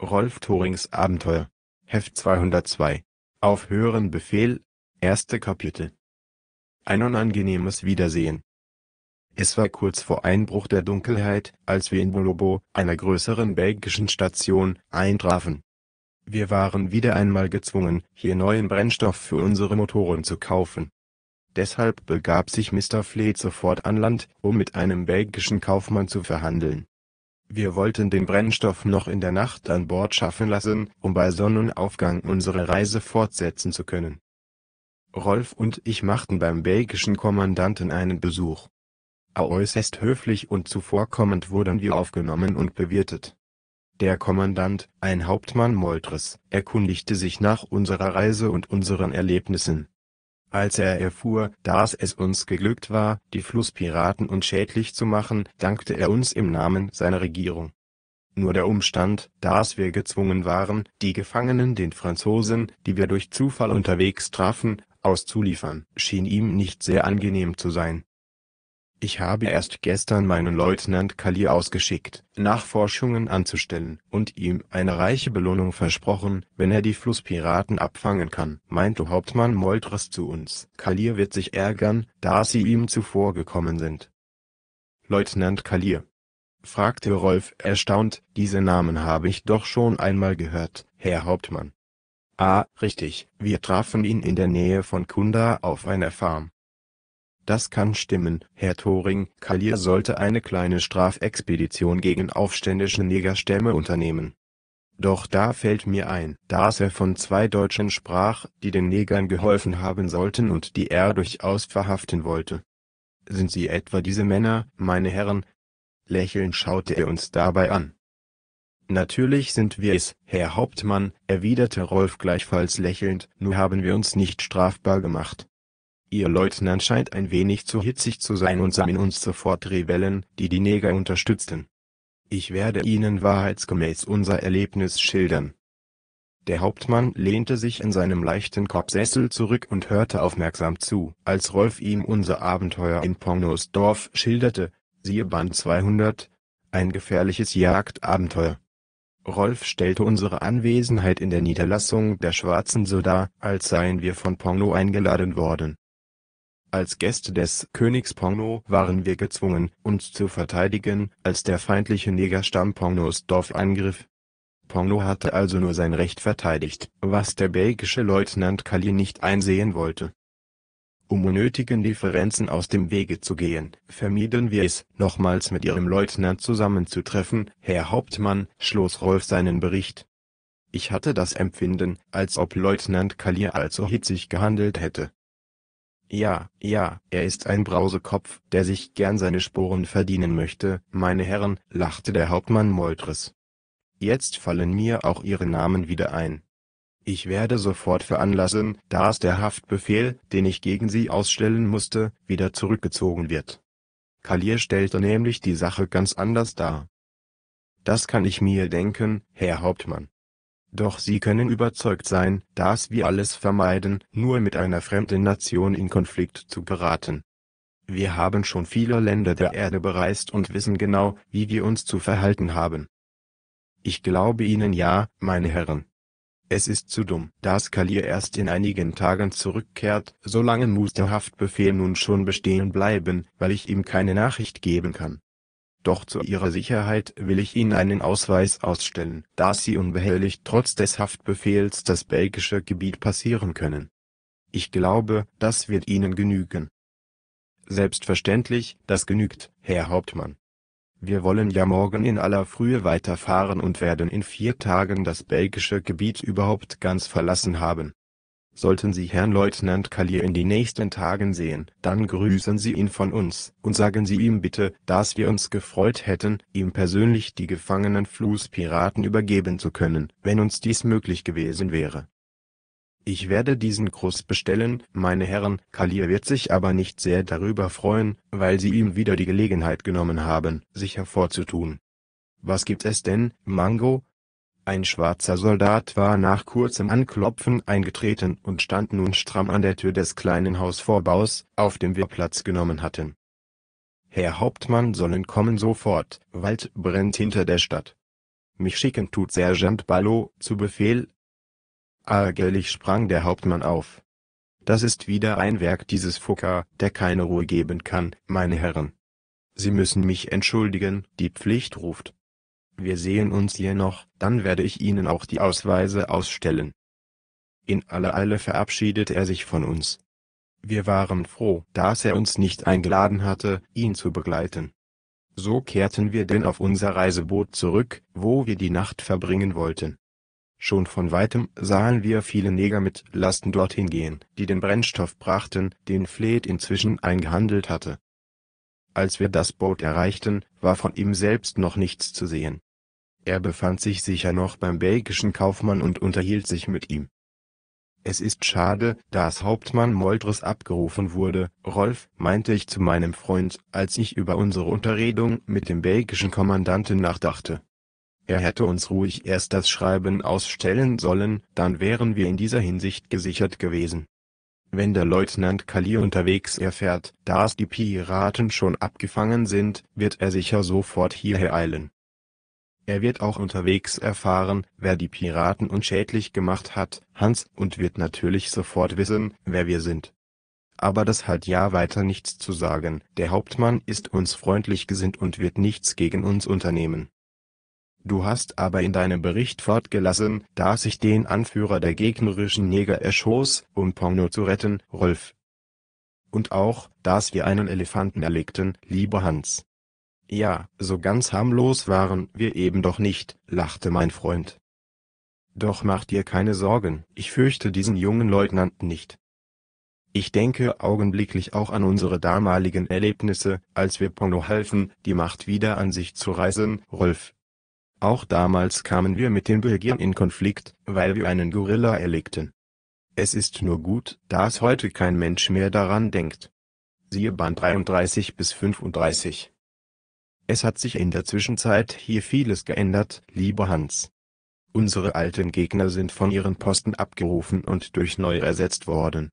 Rolf Thorings Abenteuer, Heft 202, auf höheren Befehl, erste Kapitel. Ein unangenehmes Wiedersehen. Es war kurz vor Einbruch der Dunkelheit, als wir in Bolobo, einer größeren belgischen Station, eintrafen. Wir waren wieder einmal gezwungen, hier neuen Brennstoff für unsere Motoren zu kaufen. Deshalb begab sich Mr. Fleet sofort an Land, um mit einem belgischen Kaufmann zu verhandeln. Wir wollten den Brennstoff noch in der Nacht an Bord schaffen lassen, um bei Sonnenaufgang unsere Reise fortsetzen zu können. Rolf und ich machten beim belgischen Kommandanten einen Besuch. Äußerst höflich und zuvorkommend wurden wir aufgenommen und bewirtet. Der Kommandant, ein Hauptmann Moltres, erkundigte sich nach unserer Reise und unseren Erlebnissen als er erfuhr, dass es uns geglückt war, die Flusspiraten unschädlich zu machen, dankte er uns im Namen seiner Regierung. Nur der Umstand, dass wir gezwungen waren, die Gefangenen den Franzosen, die wir durch Zufall unterwegs trafen, auszuliefern, schien ihm nicht sehr angenehm zu sein ich habe erst gestern meinen Leutnant Kallir ausgeschickt, Nachforschungen anzustellen, und ihm eine reiche Belohnung versprochen, wenn er die Flusspiraten abfangen kann, meinte Hauptmann Moltres zu uns. Kallir wird sich ärgern, da sie ihm zuvorgekommen sind. Leutnant Kallir? fragte Rolf erstaunt, diese Namen habe ich doch schon einmal gehört, Herr Hauptmann. Ah, richtig, wir trafen ihn in der Nähe von Kunda auf einer Farm. Das kann stimmen, Herr Thoring, Collier sollte eine kleine Strafexpedition gegen aufständische Negerstämme unternehmen. Doch da fällt mir ein, dass er von zwei Deutschen sprach, die den Negern geholfen haben sollten und die er durchaus verhaften wollte. Sind sie etwa diese Männer, meine Herren? Lächelnd schaute er uns dabei an. Natürlich sind wir es, Herr Hauptmann, erwiderte Rolf gleichfalls lächelnd, nur haben wir uns nicht strafbar gemacht. Ihr Leutnant scheint ein wenig zu hitzig zu sein und sah in uns sofort Rebellen, die die Neger unterstützten. Ich werde Ihnen wahrheitsgemäß unser Erlebnis schildern. Der Hauptmann lehnte sich in seinem leichten Korbsessel zurück und hörte aufmerksam zu, als Rolf ihm unser Abenteuer in Pornosdorf schilderte, siehe Band 200, ein gefährliches Jagdabenteuer. Rolf stellte unsere Anwesenheit in der Niederlassung der Schwarzen so dar, als seien wir von Porno eingeladen worden als Gäste des Königs Pongno waren wir gezwungen, uns zu verteidigen, als der feindliche Negerstamm Pongnos Dorf angriff. Pongno hatte also nur sein Recht verteidigt, was der belgische Leutnant Kallier nicht einsehen wollte. Um unnötigen Differenzen aus dem Wege zu gehen, vermieden wir es, nochmals mit Ihrem Leutnant zusammenzutreffen, Herr Hauptmann, schloss Rolf seinen Bericht. Ich hatte das Empfinden, als ob Leutnant Kallier allzu hitzig gehandelt hätte ja, ja, er ist ein Brausekopf, der sich gern seine Sporen verdienen möchte, meine Herren, lachte der Hauptmann Moltres. Jetzt fallen mir auch ihre Namen wieder ein. Ich werde sofort veranlassen, dass der Haftbefehl, den ich gegen sie ausstellen musste, wieder zurückgezogen wird. Kalier stellte nämlich die Sache ganz anders dar. Das kann ich mir denken, Herr Hauptmann. Doch Sie können überzeugt sein, dass wir alles vermeiden, nur mit einer fremden Nation in Konflikt zu geraten. Wir haben schon viele Länder der Erde bereist und wissen genau, wie wir uns zu verhalten haben. Ich glaube Ihnen ja, meine Herren. Es ist zu dumm, dass Kalir erst in einigen Tagen zurückkehrt, solange muss der Haftbefehl nun schon bestehen bleiben, weil ich ihm keine Nachricht geben kann doch zu ihrer Sicherheit will ich Ihnen einen Ausweis ausstellen, da Sie unbehelligt trotz des Haftbefehls das belgische Gebiet passieren können. Ich glaube, das wird Ihnen genügen. Selbstverständlich, das genügt, Herr Hauptmann. Wir wollen ja morgen in aller Frühe weiterfahren und werden in vier Tagen das belgische Gebiet überhaupt ganz verlassen haben. Sollten Sie Herrn Leutnant Collier in den nächsten Tagen sehen, dann grüßen Sie ihn von uns, und sagen Sie ihm bitte, dass wir uns gefreut hätten, ihm persönlich die gefangenen Flusspiraten übergeben zu können, wenn uns dies möglich gewesen wäre. Ich werde diesen Gruß bestellen, meine Herren, Collier wird sich aber nicht sehr darüber freuen, weil Sie ihm wieder die Gelegenheit genommen haben, sich hervorzutun. Was gibt es denn, Mango, ein schwarzer Soldat war nach kurzem Anklopfen eingetreten und stand nun stramm an der Tür des kleinen Hausvorbaus, auf dem wir Platz genommen hatten. Herr Hauptmann sollen kommen sofort, Wald brennt hinter der Stadt. Mich schicken tut Sergeant Ballot, zu Befehl. Ärgerlich sprang der Hauptmann auf. Das ist wieder ein Werk dieses Fucker, der keine Ruhe geben kann, meine Herren. Sie müssen mich entschuldigen, die Pflicht ruft. Wir sehen uns hier noch, dann werde ich Ihnen auch die Ausweise ausstellen. In aller Eile verabschiedete er sich von uns. Wir waren froh, dass er uns nicht eingeladen hatte, ihn zu begleiten. So kehrten wir denn auf unser Reiseboot zurück, wo wir die Nacht verbringen wollten. Schon von weitem sahen wir viele Neger mit Lasten dorthin gehen, die den Brennstoff brachten, den Fleet inzwischen eingehandelt hatte. Als wir das Boot erreichten, war von ihm selbst noch nichts zu sehen. Er befand sich sicher noch beim belgischen Kaufmann und unterhielt sich mit ihm. Es ist schade, dass Hauptmann Moltke abgerufen wurde, Rolf, meinte ich zu meinem Freund, als ich über unsere Unterredung mit dem belgischen Kommandanten nachdachte. Er hätte uns ruhig erst das Schreiben ausstellen sollen, dann wären wir in dieser Hinsicht gesichert gewesen. Wenn der Leutnant Kali unterwegs erfährt, dass die Piraten schon abgefangen sind, wird er sicher sofort hierher eilen. Er wird auch unterwegs erfahren, wer die Piraten unschädlich gemacht hat (Hans) und wird natürlich sofort wissen, wer wir sind. Aber das hat ja weiter nichts zu sagen, der Hauptmann ist uns freundlich gesinnt und wird nichts gegen uns unternehmen. Du hast aber in deinem Bericht fortgelassen, dass ich den Anführer der gegnerischen Neger erschoss, um Pongo zu retten, Rolf. Und auch, dass wir einen Elefanten erlegten, lieber Hans ja, so ganz harmlos waren wir eben doch nicht, lachte mein Freund. Doch mach dir keine Sorgen, ich fürchte diesen jungen Leutnanten nicht. Ich denke augenblicklich auch an unsere damaligen Erlebnisse, als wir Pono halfen, die Macht wieder an sich zu reißen, Rolf. Auch damals kamen wir mit den Belgiern in Konflikt, weil wir einen Gorilla erlegten. Es ist nur gut, dass heute kein Mensch mehr daran denkt. Siehe Band 33 bis 35. Es hat sich in der Zwischenzeit hier vieles geändert, lieber Hans. Unsere alten Gegner sind von ihren Posten abgerufen und durch neue ersetzt worden.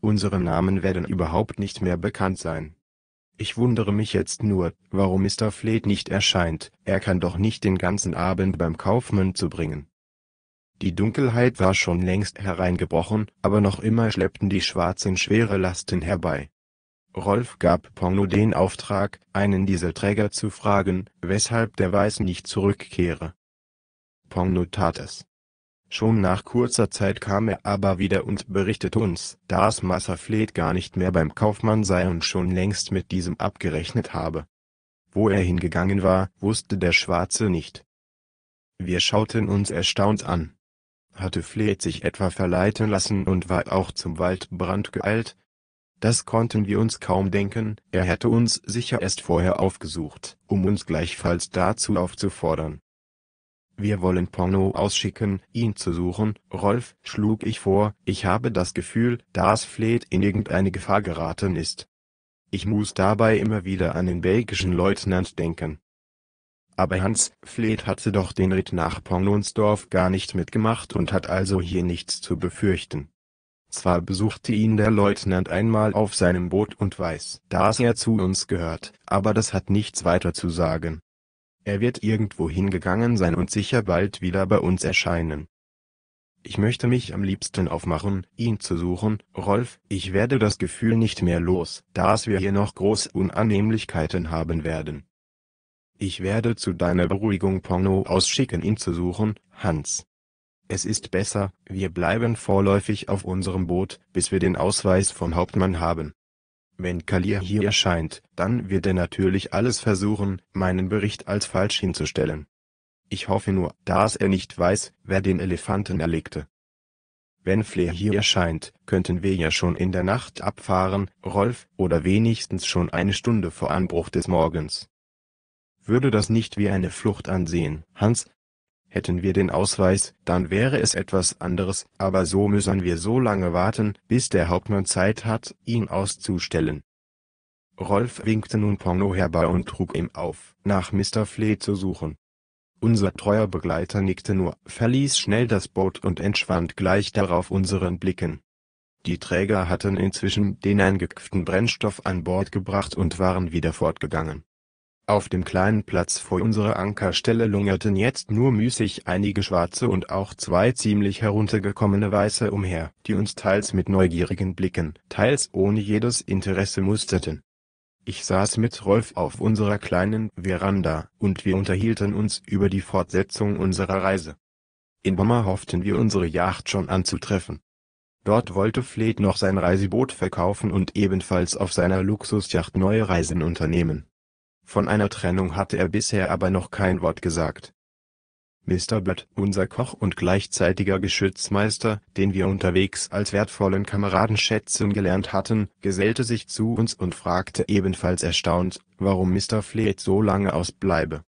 Unsere Namen werden überhaupt nicht mehr bekannt sein. Ich wundere mich jetzt nur, warum Mr. Fleet nicht erscheint, er kann doch nicht den ganzen Abend beim Kaufmann zubringen. Die Dunkelheit war schon längst hereingebrochen, aber noch immer schleppten die Schwarzen schwere Lasten herbei. Rolf gab Porno den Auftrag, einen Dieselträger zu fragen, weshalb der Weiß nicht zurückkehre. Porno tat es. Schon nach kurzer Zeit kam er aber wieder und berichtete uns, dass Massaflet gar nicht mehr beim Kaufmann sei und schon längst mit diesem abgerechnet habe. Wo er hingegangen war, wusste der Schwarze nicht. Wir schauten uns erstaunt an. Hatte Fleet sich etwa verleiten lassen und war auch zum Waldbrand geeilt, das konnten wir uns kaum denken, er hätte uns sicher erst vorher aufgesucht, um uns gleichfalls dazu aufzufordern. Wir wollen Porno ausschicken, ihn zu suchen, Rolf, schlug ich vor, ich habe das Gefühl, dass Fleet in irgendeine Gefahr geraten ist. Ich muss dabei immer wieder an den belgischen Leutnant denken. Aber Hans Fleet hatte doch den Ritt nach Pornonsdorf gar nicht mitgemacht und hat also hier nichts zu befürchten. Zwar besuchte ihn der Leutnant einmal auf seinem Boot und weiß, dass er zu uns gehört, aber das hat nichts weiter zu sagen. Er wird irgendwo hingegangen sein und sicher bald wieder bei uns erscheinen. Ich möchte mich am liebsten aufmachen, ihn zu suchen, Rolf, ich werde das Gefühl nicht mehr los, dass wir hier noch große Unannehmlichkeiten haben werden. Ich werde zu deiner Beruhigung Porno ausschicken ihn zu suchen, Hans. Es ist besser, wir bleiben vorläufig auf unserem Boot, bis wir den Ausweis vom Hauptmann haben. Wenn Kalir hier erscheint, dann wird er natürlich alles versuchen, meinen Bericht als falsch hinzustellen. Ich hoffe nur, dass er nicht weiß, wer den Elefanten erlegte. Wenn Flair hier erscheint, könnten wir ja schon in der Nacht abfahren, Rolf, oder wenigstens schon eine Stunde vor Anbruch des Morgens. Würde das nicht wie eine Flucht ansehen, Hans? Hätten wir den Ausweis, dann wäre es etwas anderes, aber so müssen wir so lange warten, bis der Hauptmann Zeit hat, ihn auszustellen. Rolf winkte nun Porno herbei und trug ihm auf, nach Mr. Flee zu suchen. Unser treuer Begleiter nickte nur, verließ schnell das Boot und entschwand gleich darauf unseren Blicken. Die Träger hatten inzwischen den eingeköpften Brennstoff an Bord gebracht und waren wieder fortgegangen. Auf dem kleinen Platz vor unserer Ankerstelle lungerten jetzt nur müßig einige Schwarze und auch zwei ziemlich heruntergekommene Weiße umher, die uns teils mit neugierigen Blicken, teils ohne jedes Interesse musterten. Ich saß mit Rolf auf unserer kleinen Veranda, und wir unterhielten uns über die Fortsetzung unserer Reise. In Bommer hofften wir unsere Yacht schon anzutreffen. Dort wollte Fleth noch sein Reiseboot verkaufen und ebenfalls auf seiner Luxusjacht neue Reisen unternehmen. Von einer Trennung hatte er bisher aber noch kein Wort gesagt. Mr. Blood, unser Koch und gleichzeitiger Geschützmeister, den wir unterwegs als wertvollen Kameraden schätzen gelernt hatten, gesellte sich zu uns und fragte ebenfalls erstaunt, warum Mr. Fleet so lange ausbleibe.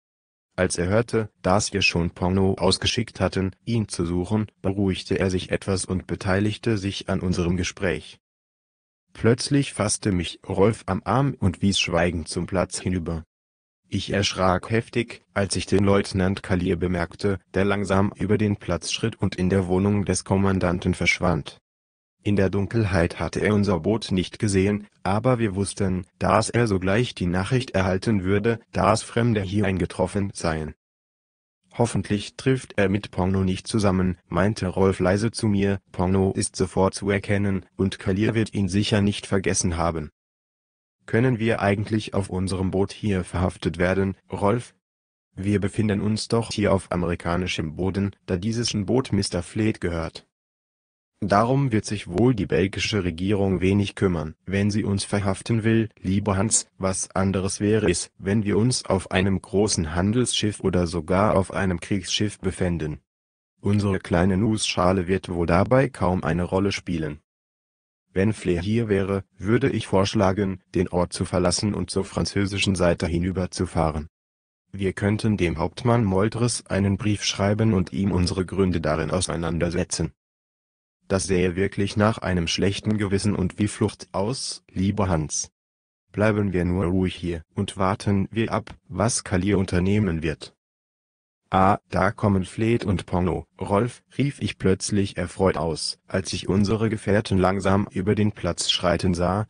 Als er hörte, dass wir schon Porno ausgeschickt hatten, ihn zu suchen, beruhigte er sich etwas und beteiligte sich an unserem Gespräch. Plötzlich fasste mich Rolf am Arm und wies schweigend zum Platz hinüber. Ich erschrak heftig, als ich den Leutnant Collier bemerkte, der langsam über den Platz schritt und in der Wohnung des Kommandanten verschwand. In der Dunkelheit hatte er unser Boot nicht gesehen, aber wir wussten, dass er sogleich die Nachricht erhalten würde, dass Fremde hier eingetroffen seien. Hoffentlich trifft er mit Porno nicht zusammen, meinte Rolf leise zu mir, Porno ist sofort zu erkennen, und Kalir wird ihn sicher nicht vergessen haben. Können wir eigentlich auf unserem Boot hier verhaftet werden, Rolf? Wir befinden uns doch hier auf amerikanischem Boden, da dieses Boot Mr. Fleet gehört. Darum wird sich wohl die belgische Regierung wenig kümmern. Wenn sie uns verhaften will, lieber Hans, was anderes wäre es, wenn wir uns auf einem großen Handelsschiff oder sogar auf einem Kriegsschiff befänden. Unsere kleine Nussschale wird wohl dabei kaum eine Rolle spielen. Wenn Flair hier wäre, würde ich vorschlagen, den Ort zu verlassen und zur französischen Seite hinüberzufahren. Wir könnten dem Hauptmann Moltres einen Brief schreiben und ihm unsere Gründe darin auseinandersetzen. Das sähe wirklich nach einem schlechten Gewissen und wie Flucht aus, lieber Hans. Bleiben wir nur ruhig hier und warten wir ab, was Kalir unternehmen wird. Ah, da kommen Fleet und Porno, Rolf, rief ich plötzlich erfreut aus, als ich unsere Gefährten langsam über den Platz schreiten sah.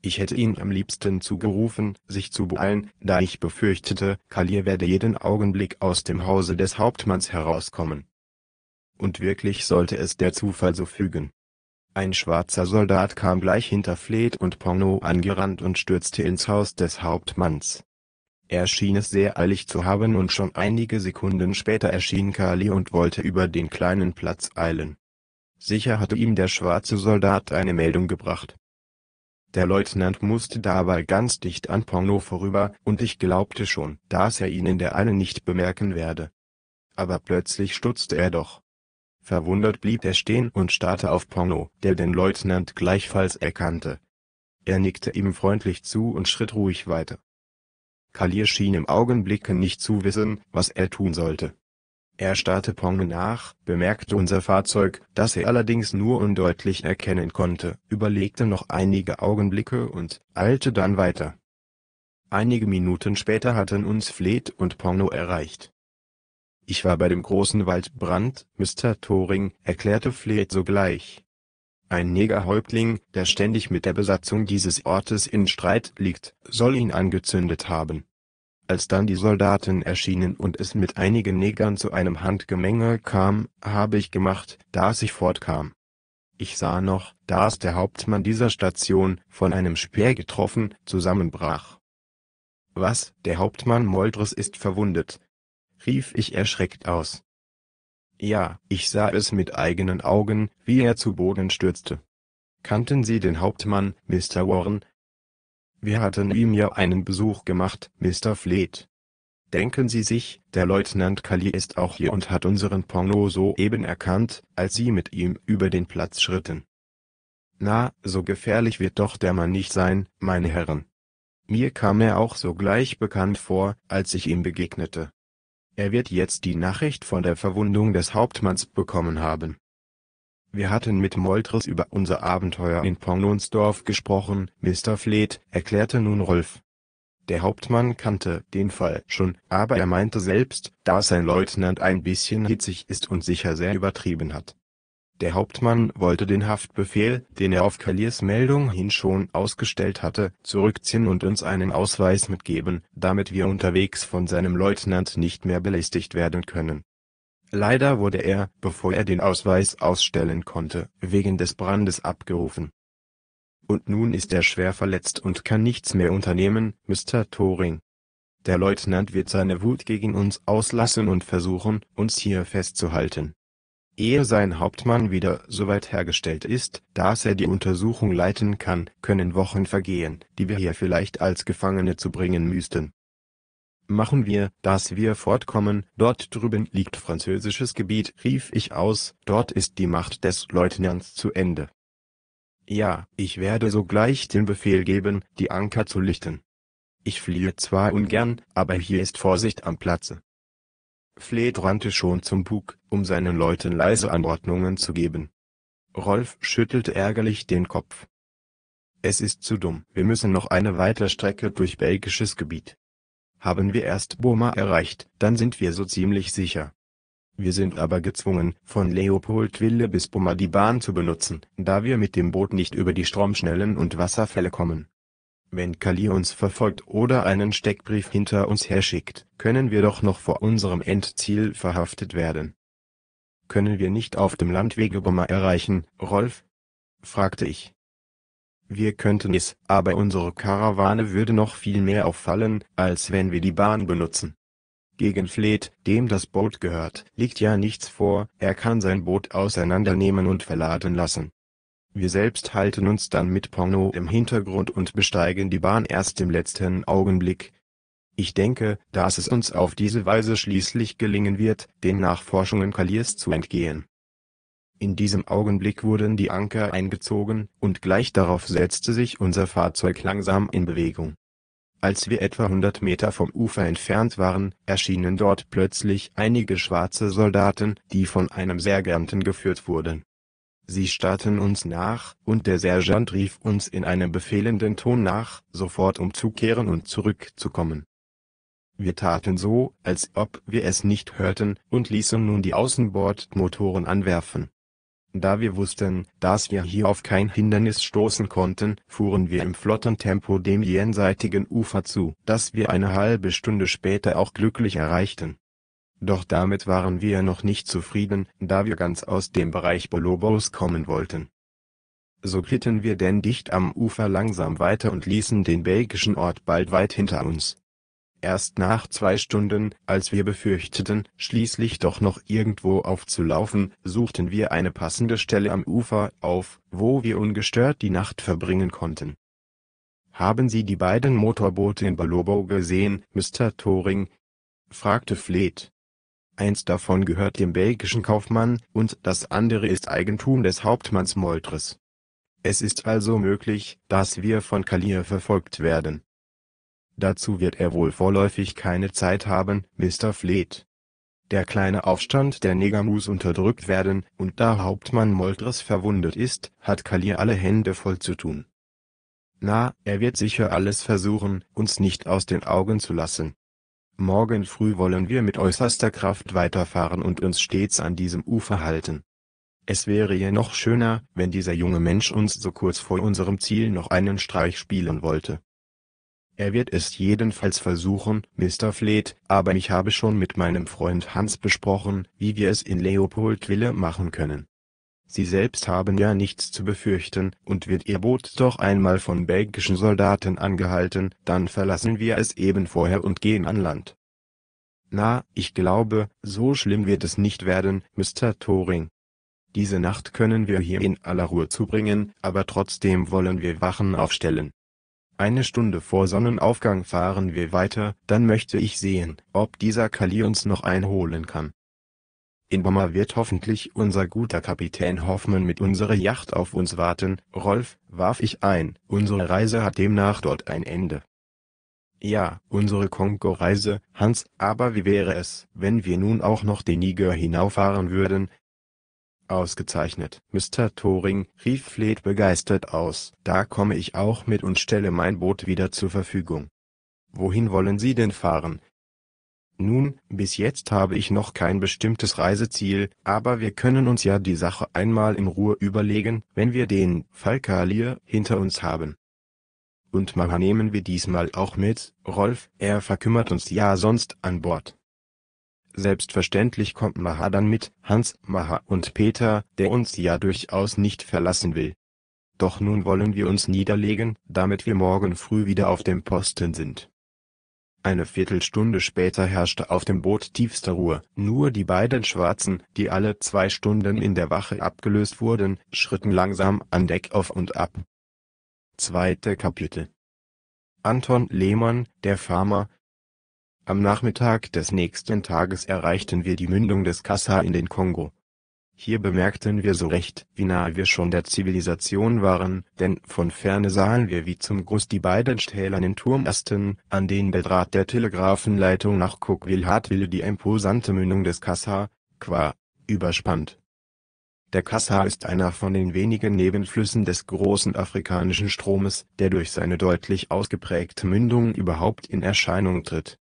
Ich hätte ihn am liebsten zugerufen, sich zu beeilen, da ich befürchtete, Kalir werde jeden Augenblick aus dem Hause des Hauptmanns herauskommen und wirklich sollte es der Zufall so fügen. Ein schwarzer Soldat kam gleich hinter Fleet und Porno angerannt und stürzte ins Haus des Hauptmanns. Er schien es sehr eilig zu haben und schon einige Sekunden später erschien Kali und wollte über den kleinen Platz eilen. Sicher hatte ihm der schwarze Soldat eine Meldung gebracht. Der Leutnant musste dabei ganz dicht an Porno vorüber, und ich glaubte schon, dass er ihn in der Eile nicht bemerken werde. Aber plötzlich stutzte er doch. Verwundert blieb er stehen und starrte auf Porno, der den Leutnant gleichfalls erkannte. Er nickte ihm freundlich zu und schritt ruhig weiter. Kalir schien im Augenblicke nicht zu wissen, was er tun sollte. Er starrte Ponge nach, bemerkte unser Fahrzeug, das er allerdings nur undeutlich erkennen konnte, überlegte noch einige Augenblicke und eilte dann weiter. Einige Minuten später hatten uns Fleet und Porno erreicht. Ich war bei dem großen Waldbrand, Mr. Thoring, erklärte Fleet sogleich. Ein Negerhäuptling, der ständig mit der Besatzung dieses Ortes in Streit liegt, soll ihn angezündet haben. Als dann die Soldaten erschienen und es mit einigen Negern zu einem Handgemenge kam, habe ich gemacht, dass ich fortkam. Ich sah noch, dass der Hauptmann dieser Station, von einem Speer getroffen, zusammenbrach. Was, der Hauptmann Moldres ist verwundet, rief ich erschreckt aus. Ja, ich sah es mit eigenen Augen, wie er zu Boden stürzte. Kannten Sie den Hauptmann, Mr. Warren? Wir hatten ihm ja einen Besuch gemacht, Mr. Fleet. Denken Sie sich, der Leutnant Kali ist auch hier und hat unseren Porno soeben erkannt, als Sie mit ihm über den Platz schritten. Na, so gefährlich wird doch der Mann nicht sein, meine Herren. Mir kam er auch sogleich bekannt vor, als ich ihm begegnete. Er wird jetzt die Nachricht von der Verwundung des Hauptmanns bekommen haben. Wir hatten mit Moltres über unser Abenteuer in Pongensdorf gesprochen, Mr. Fleet, erklärte nun Rolf. Der Hauptmann kannte den Fall schon, aber er meinte selbst, dass sein Leutnant ein bisschen hitzig ist und sicher sehr übertrieben hat. Der Hauptmann wollte den Haftbefehl, den er auf Kaliers Meldung hin schon ausgestellt hatte, zurückziehen und uns einen Ausweis mitgeben, damit wir unterwegs von seinem Leutnant nicht mehr belästigt werden können. Leider wurde er, bevor er den Ausweis ausstellen konnte, wegen des Brandes abgerufen. Und nun ist er schwer verletzt und kann nichts mehr unternehmen, Mr. Thoring. Der Leutnant wird seine Wut gegen uns auslassen und versuchen, uns hier festzuhalten Ehe sein Hauptmann wieder soweit hergestellt ist, dass er die Untersuchung leiten kann, können Wochen vergehen, die wir hier vielleicht als Gefangene zubringen müssten. Machen wir, dass wir fortkommen, dort drüben liegt französisches Gebiet, rief ich aus, dort ist die Macht des Leutnants zu Ende. Ja, ich werde sogleich den Befehl geben, die Anker zu lichten. Ich fliehe zwar ungern, aber hier ist Vorsicht am Platze. Fleth rannte schon zum Bug, um seinen Leuten leise Anordnungen zu geben. Rolf schüttelte ärgerlich den Kopf. Es ist zu dumm. Wir müssen noch eine weitere Strecke durch belgisches Gebiet. Haben wir erst Boma erreicht, dann sind wir so ziemlich sicher. Wir sind aber gezwungen, von Leopoldwille bis Boma die Bahn zu benutzen, da wir mit dem Boot nicht über die Stromschnellen und Wasserfälle kommen. Wenn Kali uns verfolgt oder einen Steckbrief hinter uns herschickt, können wir doch noch vor unserem Endziel verhaftet werden. Können wir nicht auf dem Landwege Burma erreichen, Rolf? fragte ich. Wir könnten es, aber unsere Karawane würde noch viel mehr auffallen, als wenn wir die Bahn benutzen. Gegen Fleet, dem das Boot gehört, liegt ja nichts vor, er kann sein Boot auseinandernehmen und verladen lassen. Wir selbst halten uns dann mit Porno im Hintergrund und besteigen die Bahn erst im letzten Augenblick. Ich denke, dass es uns auf diese Weise schließlich gelingen wird, den Nachforschungen Kaliers zu entgehen. In diesem Augenblick wurden die Anker eingezogen, und gleich darauf setzte sich unser Fahrzeug langsam in Bewegung. Als wir etwa 100 Meter vom Ufer entfernt waren, erschienen dort plötzlich einige schwarze Soldaten, die von einem Sergeanten geführt wurden Sie starrten uns nach, und der Sergeant rief uns in einem befehlenden Ton nach, sofort umzukehren und zurückzukommen. Wir taten so, als ob wir es nicht hörten, und ließen nun die Außenbordmotoren anwerfen. Da wir wussten, dass wir hier auf kein Hindernis stoßen konnten, fuhren wir im flotten Tempo dem jenseitigen Ufer zu, das wir eine halbe Stunde später auch glücklich erreichten doch damit waren wir noch nicht zufrieden, da wir ganz aus dem Bereich Bolobos kommen wollten. So glitten wir denn dicht am Ufer langsam weiter und ließen den belgischen Ort bald weit hinter uns. Erst nach zwei Stunden, als wir befürchteten, schließlich doch noch irgendwo aufzulaufen, suchten wir eine passende Stelle am Ufer auf, wo wir ungestört die Nacht verbringen konnten. Haben Sie die beiden Motorboote in Balobo gesehen, Mr. Thoring? fragte Fleet eins davon gehört dem belgischen Kaufmann und das andere ist Eigentum des Hauptmanns Moltres. Es ist also möglich, dass wir von Kalir verfolgt werden. Dazu wird er wohl vorläufig keine Zeit haben, Mr. Fleet. Der kleine Aufstand der Neger muss unterdrückt werden, und da Hauptmann Moltres verwundet ist, hat Kalir alle Hände voll zu tun. Na, er wird sicher alles versuchen, uns nicht aus den Augen zu lassen. Morgen früh wollen wir mit äußerster Kraft weiterfahren und uns stets an diesem Ufer halten. Es wäre ja noch schöner, wenn dieser junge Mensch uns so kurz vor unserem Ziel noch einen Streich spielen wollte. Er wird es jedenfalls versuchen, Mr. Fleet, aber ich habe schon mit meinem Freund Hans besprochen, wie wir es in Leopoldville machen können. Sie selbst haben ja nichts zu befürchten, und wird ihr Boot doch einmal von belgischen Soldaten angehalten, dann verlassen wir es eben vorher und gehen an Land. Na, ich glaube, so schlimm wird es nicht werden, Mr. Thoring. Diese Nacht können wir hier in aller Ruhe zubringen, aber trotzdem wollen wir Wachen aufstellen. Eine Stunde vor Sonnenaufgang fahren wir weiter, dann möchte ich sehen, ob dieser Kali uns noch einholen kann. In Boma wird hoffentlich unser guter Kapitän Hoffmann mit unserer Yacht auf uns warten. Rolf, warf ich ein, unsere Reise hat demnach dort ein Ende. Ja, unsere Kongo-Reise, Hans, aber wie wäre es, wenn wir nun auch noch den Niger hinauffahren würden? Ausgezeichnet, Mr. Thoring, rief Fleet begeistert aus, da komme ich auch mit und stelle mein Boot wieder zur Verfügung. Wohin wollen Sie denn fahren? Nun, bis jetzt habe ich noch kein bestimmtes Reiseziel, aber wir können uns ja die Sache einmal in Ruhe überlegen, wenn wir den Fall Kalir hinter uns haben. Und Maha nehmen wir diesmal auch mit, Rolf, er verkümmert uns ja sonst an Bord. Selbstverständlich kommt Maha dann mit, Hans, Maha und Peter, der uns ja durchaus nicht verlassen will. Doch nun wollen wir uns niederlegen, damit wir morgen früh wieder auf dem Posten sind. Eine Viertelstunde später herrschte auf dem Boot tiefste Ruhe. Nur die beiden Schwarzen, die alle zwei Stunden in der Wache abgelöst wurden, schritten langsam an Deck auf und ab. Zweite Kapitel Anton Lehmann, der Farmer Am Nachmittag des nächsten Tages erreichten wir die Mündung des Kassa in den Kongo hier bemerkten wir so recht, wie nahe wir schon der Zivilisation waren, denn von Ferne sahen wir wie zum Guss die beiden stählernen Turmasten, an denen der Draht der Telegrafenleitung nach Cookville hatteville die imposante Mündung des Kassa, qua, überspannt. Der Kassa ist einer von den wenigen Nebenflüssen des großen afrikanischen Stromes, der durch seine deutlich ausgeprägte Mündung überhaupt in Erscheinung tritt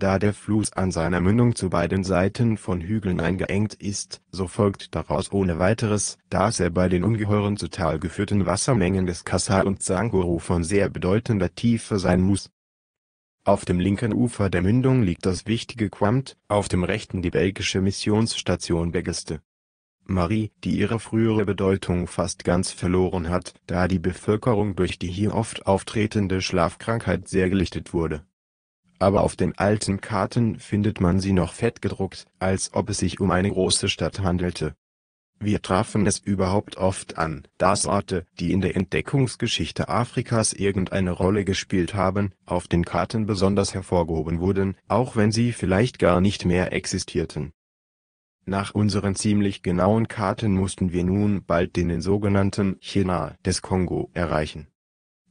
da der Fluss an seiner Mündung zu beiden Seiten von Hügeln eingeengt ist, so folgt daraus ohne weiteres, dass er bei den ungeheuren zu Tal geführten Wassermengen des Kassa und Sanguru von sehr bedeutender Tiefe sein muss. Auf dem linken Ufer der Mündung liegt das wichtige Quamt, auf dem rechten die belgische Missionsstation Begeste. Marie, die ihre frühere Bedeutung fast ganz verloren hat, da die Bevölkerung durch die hier oft auftretende Schlafkrankheit sehr gelichtet wurde aber auf den alten Karten findet man sie noch fett gedruckt, als ob es sich um eine große Stadt handelte. Wir trafen es überhaupt oft an, dass Orte, die in der Entdeckungsgeschichte Afrikas irgendeine Rolle gespielt haben, auf den Karten besonders hervorgehoben wurden, auch wenn sie vielleicht gar nicht mehr existierten. Nach unseren ziemlich genauen Karten mussten wir nun bald den sogenannten China des Kongo erreichen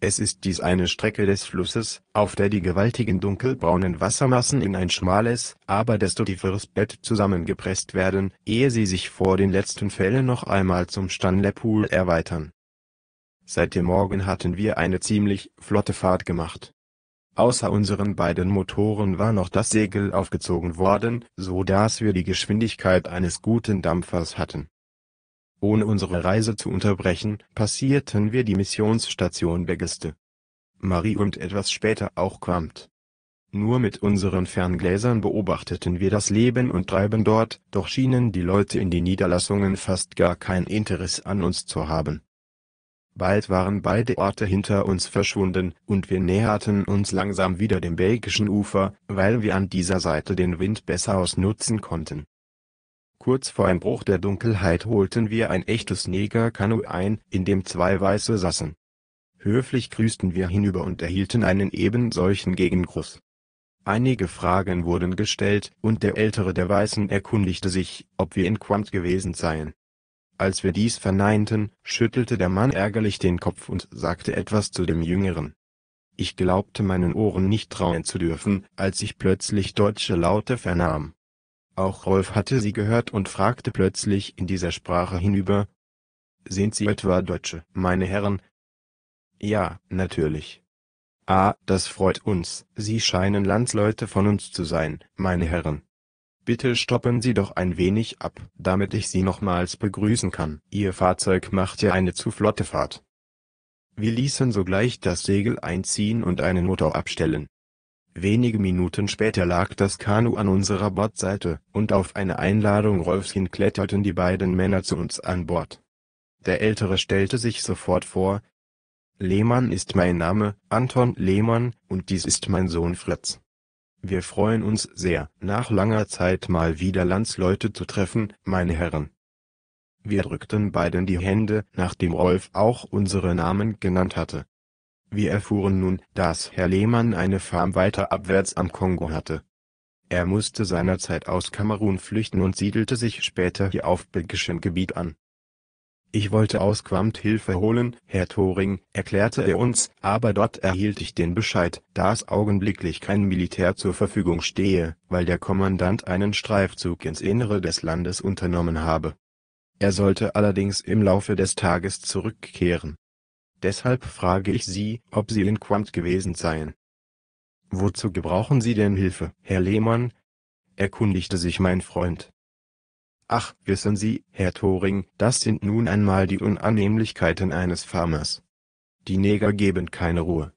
es ist dies eine Strecke des Flusses, auf der die gewaltigen dunkelbraunen Wassermassen in ein schmales, aber desto tieferes Bett zusammengepresst werden, ehe sie sich vor den letzten Fällen noch einmal zum Stanley Pool erweitern. Seit dem Morgen hatten wir eine ziemlich flotte Fahrt gemacht. Außer unseren beiden Motoren war noch das Segel aufgezogen worden, so dass wir die Geschwindigkeit eines guten Dampfers hatten ohne unsere Reise zu unterbrechen, passierten wir die Missionsstation Begeste, Marie und etwas später auch Quampt. Nur mit unseren Ferngläsern beobachteten wir das Leben und Treiben dort, doch schienen die Leute in den Niederlassungen fast gar kein Interesse an uns zu haben. Bald waren beide Orte hinter uns verschwunden, und wir näherten uns langsam wieder dem belgischen Ufer, weil wir an dieser Seite den Wind besser ausnutzen konnten. Kurz vor Einbruch der Dunkelheit holten wir ein echtes Negerkanu ein, in dem zwei Weiße saßen. Höflich grüßten wir hinüber und erhielten einen eben solchen Gegengruß. Einige Fragen wurden gestellt, und der ältere der Weißen erkundigte sich, ob wir in Quant gewesen seien. Als wir dies verneinten, schüttelte der Mann ärgerlich den Kopf und sagte etwas zu dem Jüngeren. Ich glaubte meinen Ohren nicht trauen zu dürfen, als ich plötzlich deutsche Laute vernahm auch Rolf hatte sie gehört und fragte plötzlich in dieser Sprache hinüber: Sind Sie etwa Deutsche, meine Herren? Ja, natürlich. Ah, das freut uns, Sie scheinen Landsleute von uns zu sein, meine Herren. Bitte stoppen Sie doch ein wenig ab, damit ich Sie nochmals begrüßen kann. Ihr Fahrzeug machte eine zu flotte Fahrt. Wir ließen sogleich das Segel einziehen und einen Motor abstellen. Wenige Minuten später lag das Kanu an unserer Bordseite, und auf eine Einladung Rolfs hin kletterten die beiden Männer zu uns an Bord. Der Ältere stellte sich sofort vor. Lehmann ist mein Name, Anton Lehmann, und dies ist mein Sohn Fritz. Wir freuen uns sehr, nach langer Zeit mal wieder Landsleute zu treffen, meine Herren. Wir drückten beiden die Hände, nachdem Rolf auch unsere Namen genannt hatte. Wir erfuhren nun, dass Herr Lehmann eine Farm weiter abwärts am Kongo hatte. Er musste seinerzeit aus Kamerun flüchten und siedelte sich später hier auf belgischem Gebiet an. Ich wollte aus Quampt Hilfe holen, Herr Thoring, erklärte er uns, aber dort erhielt ich den Bescheid, dass augenblicklich kein Militär zur Verfügung stehe, weil der Kommandant einen Streifzug ins Innere des Landes unternommen habe. Er sollte allerdings im Laufe des Tages zurückkehren. Deshalb frage ich Sie, ob Sie in Quandt gewesen seien. Wozu gebrauchen Sie denn Hilfe, Herr Lehmann? erkundigte sich mein Freund. Ach, wissen Sie, Herr Thoring, das sind nun einmal die Unannehmlichkeiten eines Farmers. Die Neger geben keine Ruhe.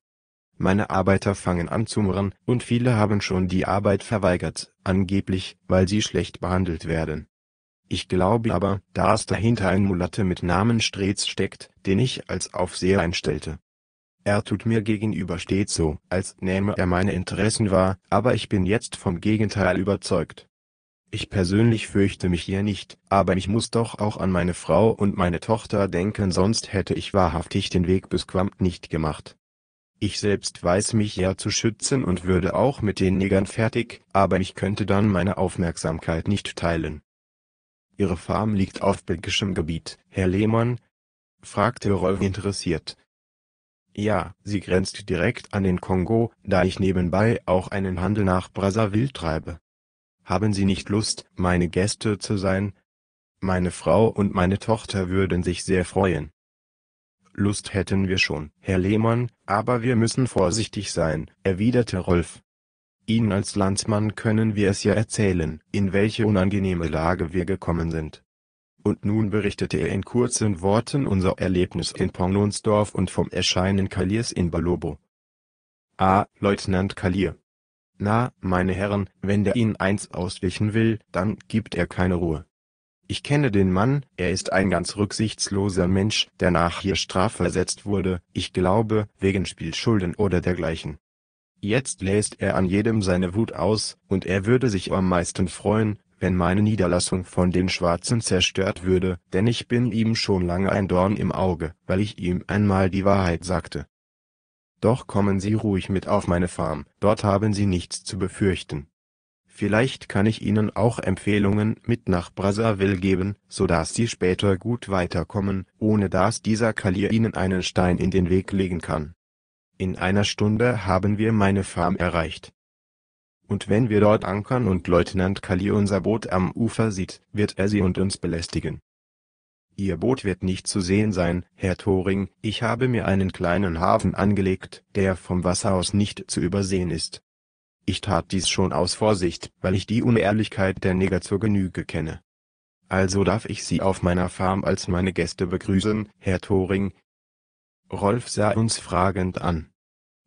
Meine Arbeiter fangen an zu murren, und viele haben schon die Arbeit verweigert, angeblich, weil sie schlecht behandelt werden. Ich glaube aber, dass dahinter ein Mulatte mit Namen Streetz steckt, den ich als Aufseher einstellte. Er tut mir gegenüber stets so, als nähme er meine Interessen wahr, aber ich bin jetzt vom Gegenteil überzeugt. Ich persönlich fürchte mich hier nicht, aber ich muss doch auch an meine Frau und meine Tochter denken, sonst hätte ich wahrhaftig den Weg bis Quampt nicht gemacht. Ich selbst weiß mich ja zu schützen und würde auch mit den Negern fertig, aber ich könnte dann meine Aufmerksamkeit nicht teilen. Ihre Farm liegt auf belgischem Gebiet, Herr Lehmann? fragte Rolf interessiert. Ja, sie grenzt direkt an den Kongo, da ich nebenbei auch einen Handel nach Brazzaville treibe. Haben Sie nicht Lust, meine Gäste zu sein? Meine Frau und meine Tochter würden sich sehr freuen. Lust hätten wir schon, Herr Lehmann, aber wir müssen vorsichtig sein, erwiderte Rolf. Ihnen als Landsmann können wir es ja erzählen, in welche unangenehme Lage wir gekommen sind. Und nun berichtete er in kurzen Worten unser Erlebnis in Pongensdorf und vom Erscheinen Kaliers in Balobo. Ah, Leutnant Kalir. Na, meine Herren, wenn der Ihnen eins auswischen will, dann gibt er keine Ruhe. Ich kenne den Mann, er ist ein ganz rücksichtsloser Mensch, der nach hier strafversetzt wurde, ich glaube, wegen Spielschulden oder dergleichen. Jetzt lässt er an jedem seine Wut aus, und er würde sich am meisten freuen, wenn meine Niederlassung von den Schwarzen zerstört würde, denn ich bin ihm schon lange ein Dorn im Auge, weil ich ihm einmal die Wahrheit sagte. Doch kommen Sie ruhig mit auf meine Farm, dort haben Sie nichts zu befürchten. Vielleicht kann ich Ihnen auch Empfehlungen mit nach Brazzaville geben, so dass Sie später gut weiterkommen, ohne dass dieser Kalier Ihnen einen Stein in den Weg legen kann. In einer Stunde haben wir meine Farm erreicht. Und wenn wir dort ankern und Leutnant Kali unser Boot am Ufer sieht, wird er sie und uns belästigen. Ihr Boot wird nicht zu sehen sein, Herr Thoring, ich habe mir einen kleinen Hafen angelegt, der vom Wasser aus nicht zu übersehen ist. Ich tat dies schon aus Vorsicht, weil ich die Unehrlichkeit der Neger zur Genüge kenne. Also darf ich Sie auf meiner Farm als meine Gäste begrüßen, Herr Thoring, Rolf sah uns fragend an.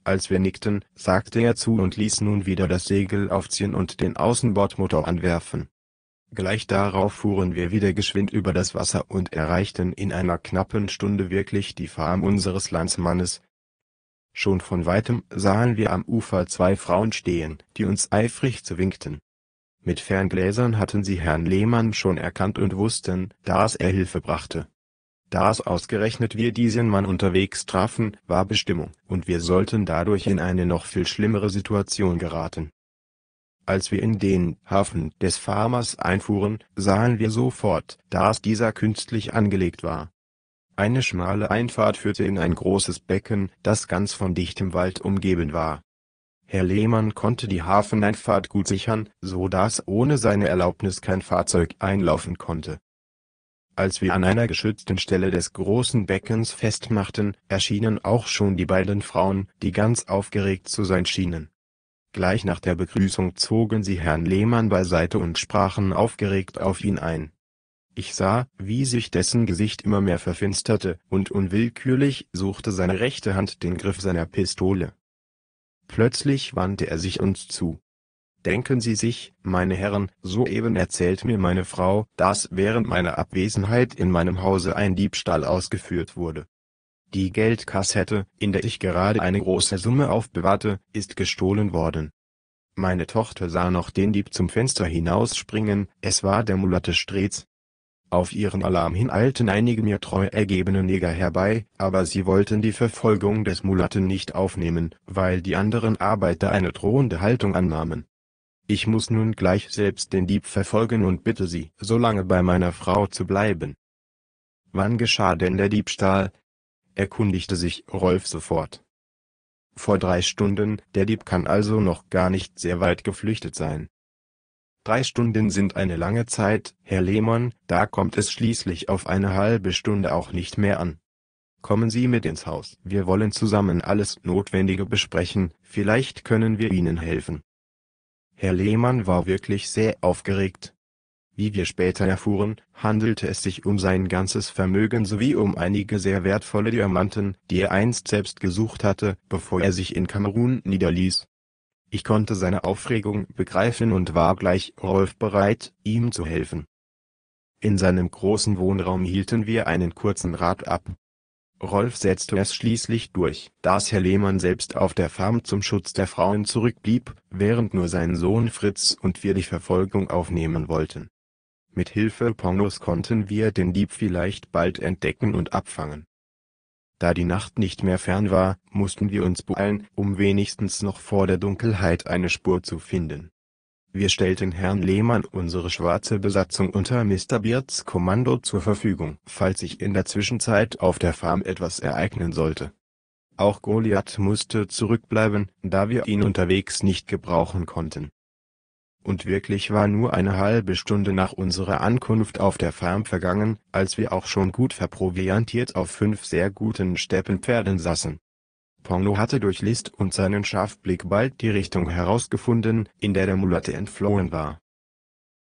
Als wir nickten, sagte er zu und ließ nun wieder das Segel aufziehen und den Außenbordmotor anwerfen. Gleich darauf fuhren wir wieder geschwind über das Wasser und erreichten in einer knappen Stunde wirklich die Farm unseres Landsmannes. Schon von weitem sahen wir am Ufer zwei Frauen stehen, die uns eifrig zuwinkten. Mit Ferngläsern hatten sie Herrn Lehmann schon erkannt und wussten, dass er Hilfe brachte. Dass ausgerechnet wir diesen Mann unterwegs trafen, war Bestimmung, und wir sollten dadurch in eine noch viel schlimmere Situation geraten. Als wir in den Hafen des Farmers einfuhren, sahen wir sofort, dass dieser künstlich angelegt war. Eine schmale Einfahrt führte in ein großes Becken, das ganz von dichtem Wald umgeben war. Herr Lehmann konnte die Hafeneinfahrt gut sichern, so dass ohne seine Erlaubnis kein Fahrzeug einlaufen konnte. Als wir an einer geschützten Stelle des großen Beckens festmachten, erschienen auch schon die beiden Frauen, die ganz aufgeregt zu sein schienen. Gleich nach der Begrüßung zogen sie Herrn Lehmann beiseite und sprachen aufgeregt auf ihn ein. Ich sah, wie sich dessen Gesicht immer mehr verfinsterte, und unwillkürlich suchte seine rechte Hand den Griff seiner Pistole. Plötzlich wandte er sich uns zu. Denken Sie sich, meine Herren, soeben erzählt mir meine Frau, dass während meiner Abwesenheit in meinem Hause ein Diebstahl ausgeführt wurde. Die Geldkassette, in der ich gerade eine große Summe aufbewahrte, ist gestohlen worden. Meine Tochter sah noch den Dieb zum Fenster hinausspringen, es war der Mulatte Streetz. Auf ihren Alarm hin eilten einige mir treu ergebene Neger herbei, aber sie wollten die Verfolgung des Mulatten nicht aufnehmen, weil die anderen Arbeiter eine drohende Haltung annahmen ich muss nun gleich selbst den Dieb verfolgen und bitte Sie, so lange bei meiner Frau zu bleiben. Wann geschah denn der Diebstahl? erkundigte sich Rolf sofort. Vor drei Stunden, der Dieb kann also noch gar nicht sehr weit geflüchtet sein. Drei Stunden sind eine lange Zeit, Herr Lehmann, da kommt es schließlich auf eine halbe Stunde auch nicht mehr an. Kommen Sie mit ins Haus, wir wollen zusammen alles Notwendige besprechen, vielleicht können wir Ihnen helfen. Herr Lehmann war wirklich sehr aufgeregt. Wie wir später erfuhren, handelte es sich um sein ganzes Vermögen sowie um einige sehr wertvolle Diamanten, die er einst selbst gesucht hatte, bevor er sich in Kamerun niederließ. Ich konnte seine Aufregung begreifen und war gleich Rolf bereit, ihm zu helfen. In seinem großen Wohnraum hielten wir einen kurzen Rat ab. Rolf setzte es schließlich durch, dass Herr Lehmann selbst auf der Farm zum Schutz der Frauen zurückblieb, während nur sein Sohn Fritz und wir die Verfolgung aufnehmen wollten. Mit Hilfe Pongos konnten wir den Dieb vielleicht bald entdecken und abfangen. Da die Nacht nicht mehr fern war, mussten wir uns beeilen, um wenigstens noch vor der Dunkelheit eine Spur zu finden. Wir stellten Herrn Lehmann unsere schwarze Besatzung unter Mr. Beards Kommando zur Verfügung, falls sich in der Zwischenzeit auf der Farm etwas ereignen sollte. Auch Goliath musste zurückbleiben, da wir ihn unterwegs nicht gebrauchen konnten. Und wirklich war nur eine halbe Stunde nach unserer Ankunft auf der Farm vergangen, als wir auch schon gut verproviantiert auf fünf sehr guten Steppenpferden saßen Porno hatte durch List und seinen Scharfblick bald die Richtung herausgefunden, in der der Mulatte entflohen war.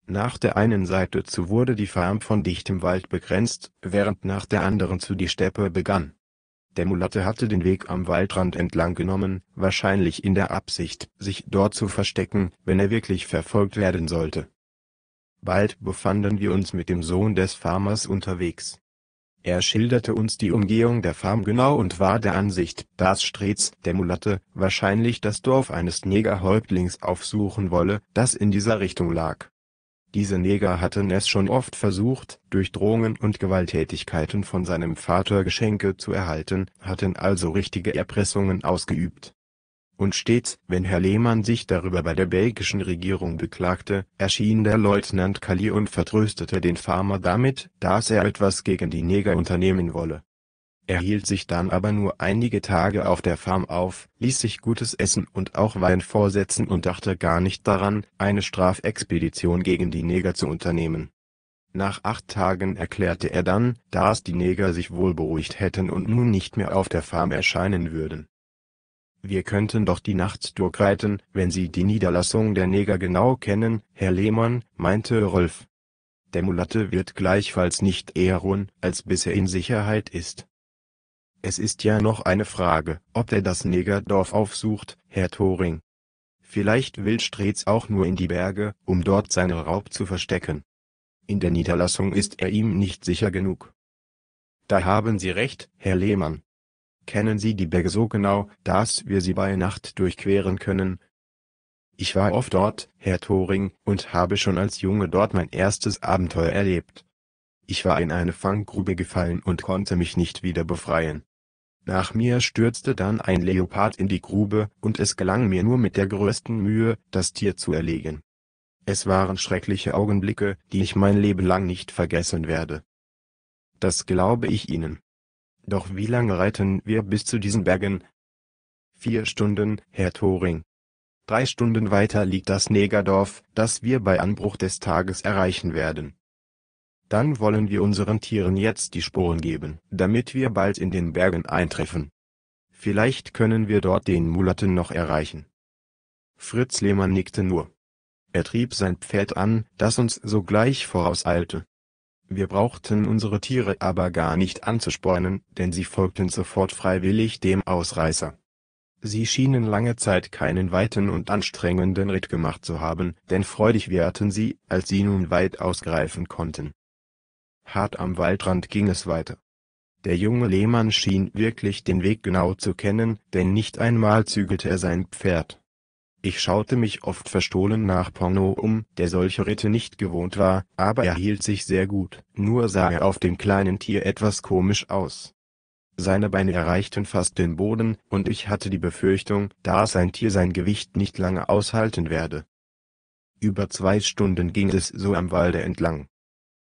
Nach der einen Seite zu wurde die Farm von dichtem Wald begrenzt, während nach der anderen zu die Steppe begann. Der Mulatte hatte den Weg am Waldrand entlang genommen, wahrscheinlich in der Absicht, sich dort zu verstecken, wenn er wirklich verfolgt werden sollte. Bald befanden wir uns mit dem Sohn des Farmers unterwegs. Er schilderte uns die Umgehung der Farm genau und war der Ansicht, dass Streetz, der Mulatte, wahrscheinlich das Dorf eines Negerhäuptlings aufsuchen wolle, das in dieser Richtung lag. Diese Neger hatten es schon oft versucht, durch Drohungen und Gewalttätigkeiten von seinem Vater Geschenke zu erhalten, hatten also richtige Erpressungen ausgeübt und stets, wenn Herr Lehmann sich darüber bei der belgischen Regierung beklagte, erschien der Leutnant Calli und vertröstete den Farmer damit, dass er etwas gegen die Neger unternehmen wolle. Er hielt sich dann aber nur einige Tage auf der Farm auf, ließ sich gutes Essen und auch Wein vorsetzen und dachte gar nicht daran, eine Strafexpedition gegen die Neger zu unternehmen. Nach acht Tagen erklärte er dann, dass die Neger sich wohl beruhigt hätten und nun nicht mehr auf der Farm erscheinen würden wir könnten doch die Nacht durchreiten, wenn Sie die Niederlassung der Neger genau kennen, Herr Lehmann, meinte Rolf. Der Mulatte wird gleichfalls nicht eher ruhen, als bis er in Sicherheit ist. Es ist ja noch eine Frage, ob er das Negerdorf aufsucht, Herr Thoring. Vielleicht will Streetz auch nur in die Berge, um dort seine Raub zu verstecken. In der Niederlassung ist er ihm nicht sicher genug. Da haben Sie recht, Herr Lehmann kennen Sie die Berge so genau, dass wir sie bei Nacht durchqueren können? Ich war oft dort, Herr Thoring, und habe schon als Junge dort mein erstes Abenteuer erlebt. Ich war in eine Fanggrube gefallen und konnte mich nicht wieder befreien. Nach mir stürzte dann ein Leopard in die Grube, und es gelang mir nur mit der größten Mühe, das Tier zu erlegen. Es waren schreckliche Augenblicke, die ich mein Leben lang nicht vergessen werde. Das glaube ich Ihnen. Doch wie lange reiten wir bis zu diesen Bergen? Vier Stunden, Herr Thoring. Drei Stunden weiter liegt das Negerdorf, das wir bei Anbruch des Tages erreichen werden. Dann wollen wir unseren Tieren jetzt die Spuren geben, damit wir bald in den Bergen eintreffen. Vielleicht können wir dort den Mulatten noch erreichen. Fritz Lehmann nickte nur. Er trieb sein Pferd an, das uns sogleich vorauseilte. Wir brauchten unsere Tiere aber gar nicht anzuspornen, denn sie folgten sofort freiwillig dem Ausreißer. Sie schienen lange Zeit keinen weiten und anstrengenden Ritt gemacht zu haben, denn freudig wehrten sie, als sie nun weit ausgreifen konnten. Hart am Waldrand ging es weiter. Der junge Lehmann schien wirklich den Weg genau zu kennen, denn nicht einmal zügelte er sein Pferd ich schaute mich oft verstohlen nach Porno um, der solche Ritte nicht gewohnt war, aber er hielt sich sehr gut, nur sah er auf dem kleinen Tier etwas komisch aus. Seine Beine erreichten fast den Boden, und ich hatte die Befürchtung, dass sein Tier sein Gewicht nicht lange aushalten werde. Über zwei Stunden ging es so am Walde entlang.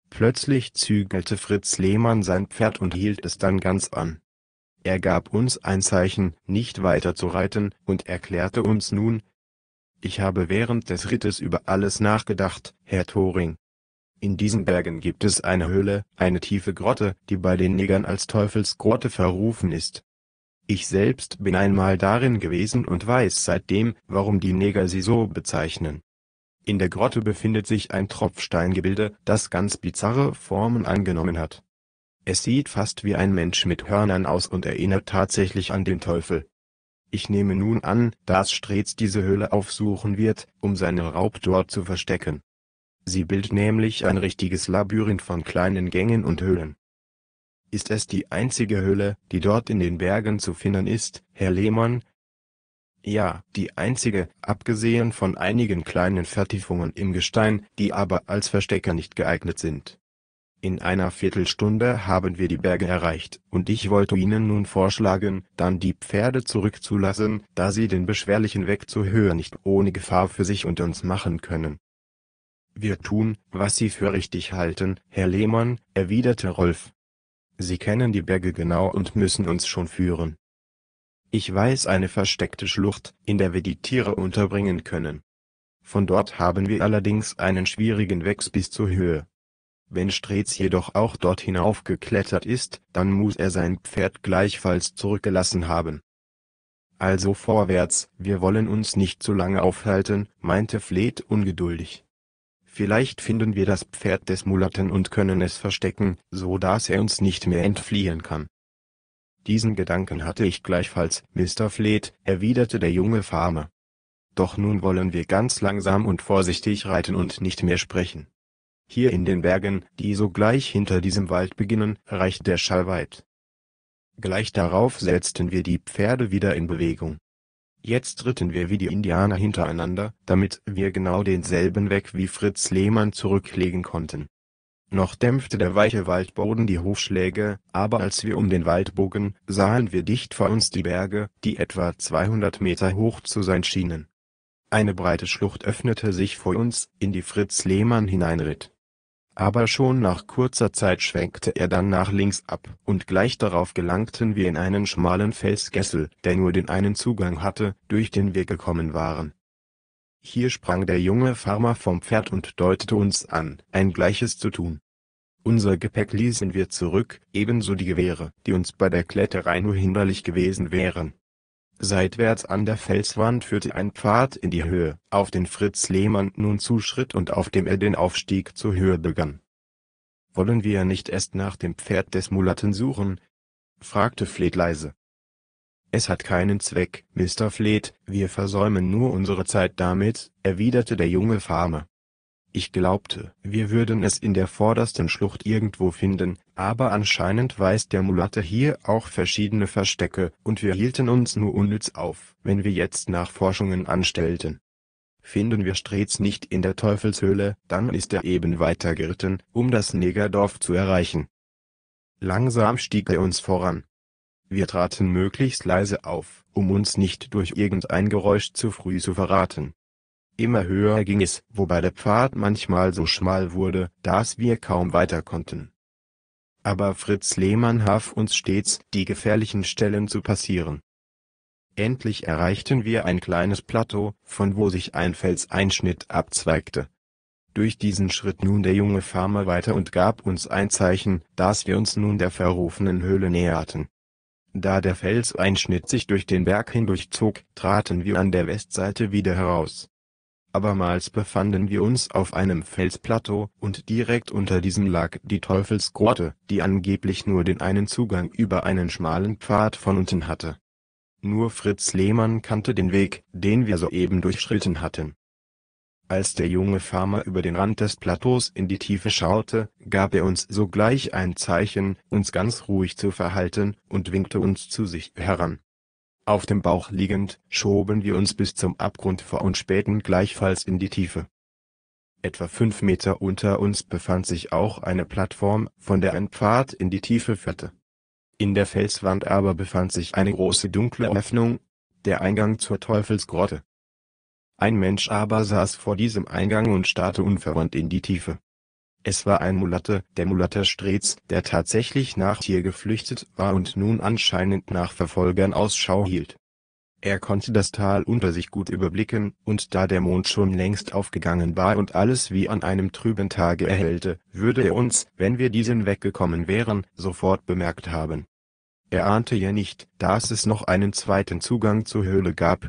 Plötzlich zügelte Fritz Lehmann sein Pferd und hielt es dann ganz an. Er gab uns ein Zeichen, nicht weiter zu reiten, und erklärte uns nun, ich habe während des Rittes über alles nachgedacht, Herr Thoring. In diesen Bergen gibt es eine Höhle, eine tiefe Grotte, die bei den Negern als Teufelsgrotte verrufen ist. Ich selbst bin einmal darin gewesen und weiß seitdem, warum die Neger sie so bezeichnen. In der Grotte befindet sich ein Tropfsteingebilde, das ganz bizarre Formen angenommen hat. Es sieht fast wie ein Mensch mit Hörnern aus und erinnert tatsächlich an den Teufel. Ich nehme nun an, dass Streetz diese Höhle aufsuchen wird, um seinen Raub dort zu verstecken. Sie bildet nämlich ein richtiges Labyrinth von kleinen Gängen und Höhlen. Ist es die einzige Höhle, die dort in den Bergen zu finden ist, Herr Lehmann? Ja, die einzige, abgesehen von einigen kleinen Vertiefungen im Gestein, die aber als Verstecker nicht geeignet sind in einer Viertelstunde haben wir die Berge erreicht, und ich wollte Ihnen nun vorschlagen, dann die Pferde zurückzulassen, da sie den beschwerlichen Weg zur Höhe nicht ohne Gefahr für sich und uns machen können. Wir tun, was Sie für richtig halten, Herr Lehmann, erwiderte Rolf. Sie kennen die Berge genau und müssen uns schon führen. Ich weiß eine versteckte Schlucht, in der wir die Tiere unterbringen können. Von dort haben wir allerdings einen schwierigen Weg bis zur Höhe. Wenn Streetz jedoch auch dort hinaufgeklettert ist, dann muss er sein Pferd gleichfalls zurückgelassen haben. Also vorwärts, wir wollen uns nicht zu lange aufhalten, meinte Fleth ungeduldig. Vielleicht finden wir das Pferd des Mulatten und können es verstecken, so dass er uns nicht mehr entfliehen kann. Diesen Gedanken hatte ich gleichfalls, Mr. Fleth, erwiderte der junge Farmer. Doch nun wollen wir ganz langsam und vorsichtig reiten und nicht mehr sprechen. Hier in den Bergen, die sogleich hinter diesem Wald beginnen, reicht der Schall weit. Gleich darauf setzten wir die Pferde wieder in Bewegung. Jetzt ritten wir wie die Indianer hintereinander, damit wir genau denselben Weg wie Fritz Lehmann zurücklegen konnten. Noch dämpfte der weiche Waldboden die Hufschläge, aber als wir um den Wald bogen, sahen wir dicht vor uns die Berge, die etwa 200 Meter hoch zu sein schienen. Eine breite Schlucht öffnete sich vor uns, in die Fritz Lehmann hineinritt aber schon nach kurzer Zeit schwenkte er dann nach links ab und gleich darauf gelangten wir in einen schmalen Felskessel, der nur den einen Zugang hatte, durch den wir gekommen waren. Hier sprang der junge Farmer vom Pferd und deutete uns an, ein Gleiches zu tun. Unser Gepäck ließen wir zurück, ebenso die Gewehre, die uns bei der Kletterei nur hinderlich gewesen wären. Seitwärts an der Felswand führte ein Pfad in die Höhe, auf den Fritz Lehmann nun zuschritt und auf dem er den Aufstieg zur Höhe begann. »Wollen wir nicht erst nach dem Pferd des Mulatten suchen?« fragte Fleet leise. »Es hat keinen Zweck, Mr. Fleet, wir versäumen nur unsere Zeit damit«, erwiderte der junge Farmer. »Ich glaubte, wir würden es in der vordersten Schlucht irgendwo finden, aber anscheinend weiß der Mulatte hier auch verschiedene Verstecke, und wir hielten uns nur unnütz auf, wenn wir jetzt Nachforschungen anstellten. Finden wir Streetz nicht in der Teufelshöhle, dann ist er eben weitergeritten, um das Negerdorf zu erreichen. Langsam stieg er uns voran. Wir traten möglichst leise auf, um uns nicht durch irgendein Geräusch zu früh zu verraten. Immer höher ging es, wobei der Pfad manchmal so schmal wurde, dass wir kaum weiter konnten aber Fritz Lehmann half uns stets, die gefährlichen Stellen zu passieren. Endlich erreichten wir ein kleines Plateau, von wo sich ein Felseinschnitt abzweigte. Durch diesen schritt nun der junge Farmer weiter und gab uns ein Zeichen, dass wir uns nun der verrufenen Höhle näherten. Da der Felseinschnitt sich durch den Berg hindurchzog, traten wir an der Westseite wieder heraus Abermals befanden wir uns auf einem Felsplateau und direkt unter diesem lag die Teufelsgrotte, die angeblich nur den einen Zugang über einen schmalen Pfad von unten hatte. Nur Fritz Lehmann kannte den Weg, den wir soeben durchschritten hatten. Als der junge Farmer über den Rand des Plateaus in die Tiefe schaute, gab er uns sogleich ein Zeichen, uns ganz ruhig zu verhalten, und winkte uns zu sich heran auf dem Bauch liegend, schoben wir uns bis zum Abgrund vor und spähten gleichfalls in die Tiefe. Etwa fünf Meter unter uns befand sich auch eine Plattform, von der ein Pfad in die Tiefe führte. In der Felswand aber befand sich eine große dunkle Öffnung, der Eingang zur Teufelsgrotte. Ein Mensch aber saß vor diesem Eingang und starrte unverwandt in die Tiefe es war ein Mulatte, der Mulatte Streetz, der tatsächlich nach Tier geflüchtet war und nun anscheinend nach Verfolgern Ausschau hielt. Er konnte das Tal unter sich gut überblicken, und da der Mond schon längst aufgegangen war und alles wie an einem trüben Tage erhellte, würde er uns, wenn wir diesen weggekommen wären, sofort bemerkt haben. Er ahnte ja nicht, dass es noch einen zweiten Zugang zur Höhle gab,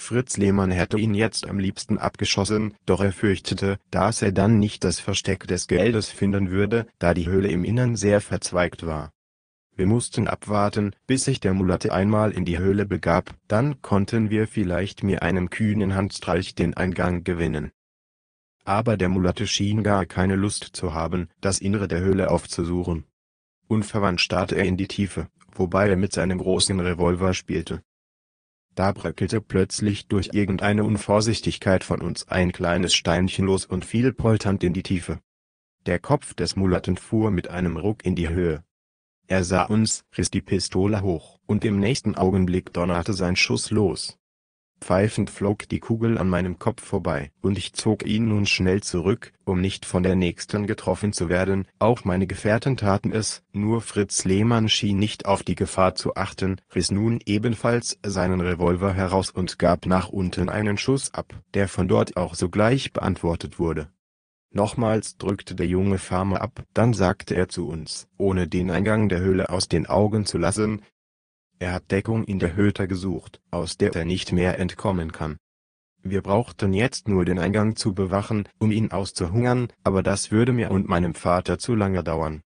Fritz Lehmann hätte ihn jetzt am liebsten abgeschossen, doch er fürchtete, dass er dann nicht das Versteck des Geldes finden würde, da die Höhle im Innern sehr verzweigt war. Wir mussten abwarten, bis sich der Mulatte einmal in die Höhle begab, dann konnten wir vielleicht mit einem kühnen Handstreich den Eingang gewinnen. Aber der Mulatte schien gar keine Lust zu haben, das Innere der Höhle aufzusuchen. Unverwandt starrte er in die Tiefe, wobei er mit seinem großen Revolver spielte. Da bröckelte plötzlich durch irgendeine Unvorsichtigkeit von uns ein kleines Steinchen los und fiel polternd in die Tiefe. Der Kopf des Mulatten fuhr mit einem Ruck in die Höhe. Er sah uns, riss die Pistole hoch, und im nächsten Augenblick donnerte sein Schuss los. Pfeifend flog die Kugel an meinem Kopf vorbei, und ich zog ihn nun schnell zurück, um nicht von der nächsten getroffen zu werden. Auch meine Gefährten taten es, nur Fritz Lehmann schien nicht auf die Gefahr zu achten, riss nun ebenfalls seinen Revolver heraus und gab nach unten einen Schuss ab, der von dort auch sogleich beantwortet wurde. Nochmals drückte der junge Farmer ab, dann sagte er zu uns, ohne den Eingang der Höhle aus den Augen zu lassen er hat Deckung in der Höhle gesucht, aus der er nicht mehr entkommen kann. Wir brauchten jetzt nur den Eingang zu bewachen, um ihn auszuhungern, aber das würde mir und meinem Vater zu lange dauern.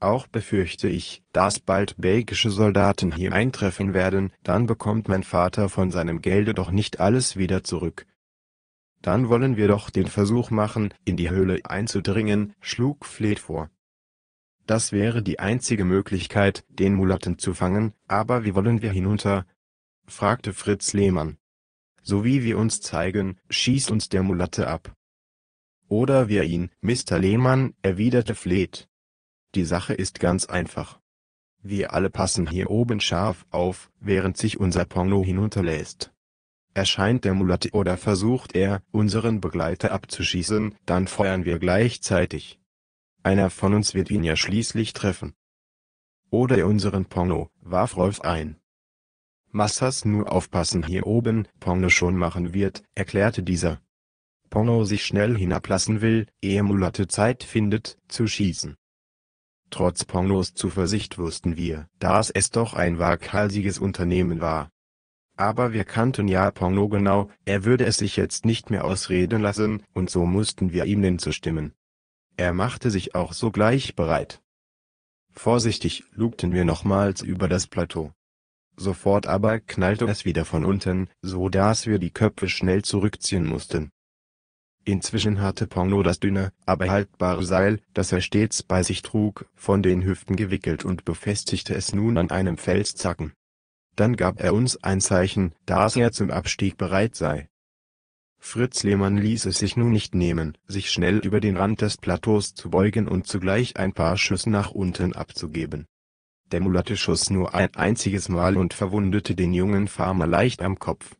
Auch befürchte ich, dass bald belgische Soldaten hier eintreffen werden, dann bekommt mein Vater von seinem Gelde doch nicht alles wieder zurück. Dann wollen wir doch den Versuch machen, in die Höhle einzudringen, schlug Fleet vor das wäre die einzige Möglichkeit, den Mulatten zu fangen, aber wie wollen wir hinunter? fragte Fritz Lehmann. So wie wir uns zeigen, schießt uns der Mulatte ab. Oder wir ihn, Mr. Lehmann, erwiderte Fleet. Die Sache ist ganz einfach. Wir alle passen hier oben scharf auf, während sich unser Porno hinunterlässt. Erscheint der Mulatte oder versucht er, unseren Begleiter abzuschießen, dann feuern wir gleichzeitig. Einer von uns wird ihn ja schließlich treffen. Oder unseren Pongo, warf Rolf ein. Massas nur aufpassen hier oben, Pongo schon machen wird, erklärte dieser. Pongo sich schnell hinablassen will, ehe Mulatte Zeit findet, zu schießen. Trotz Pongos Zuversicht wussten wir, dass es doch ein waghalsiges Unternehmen war. Aber wir kannten ja Pongo genau, er würde es sich jetzt nicht mehr ausreden lassen, und so mussten wir ihm denn zustimmen. Er machte sich auch sogleich bereit. Vorsichtig lugten wir nochmals über das Plateau. Sofort aber knallte es wieder von unten, so dass wir die Köpfe schnell zurückziehen mussten. Inzwischen hatte Porno das dünne, aber haltbare Seil, das er stets bei sich trug, von den Hüften gewickelt und befestigte es nun an einem Felszacken. Dann gab er uns ein Zeichen, dass er zum Abstieg bereit sei. Fritz Lehmann ließ es sich nun nicht nehmen, sich schnell über den Rand des Plateaus zu beugen und zugleich ein paar Schüsse nach unten abzugeben. Der Mulatte schoss nur ein einziges Mal und verwundete den jungen Farmer leicht am Kopf.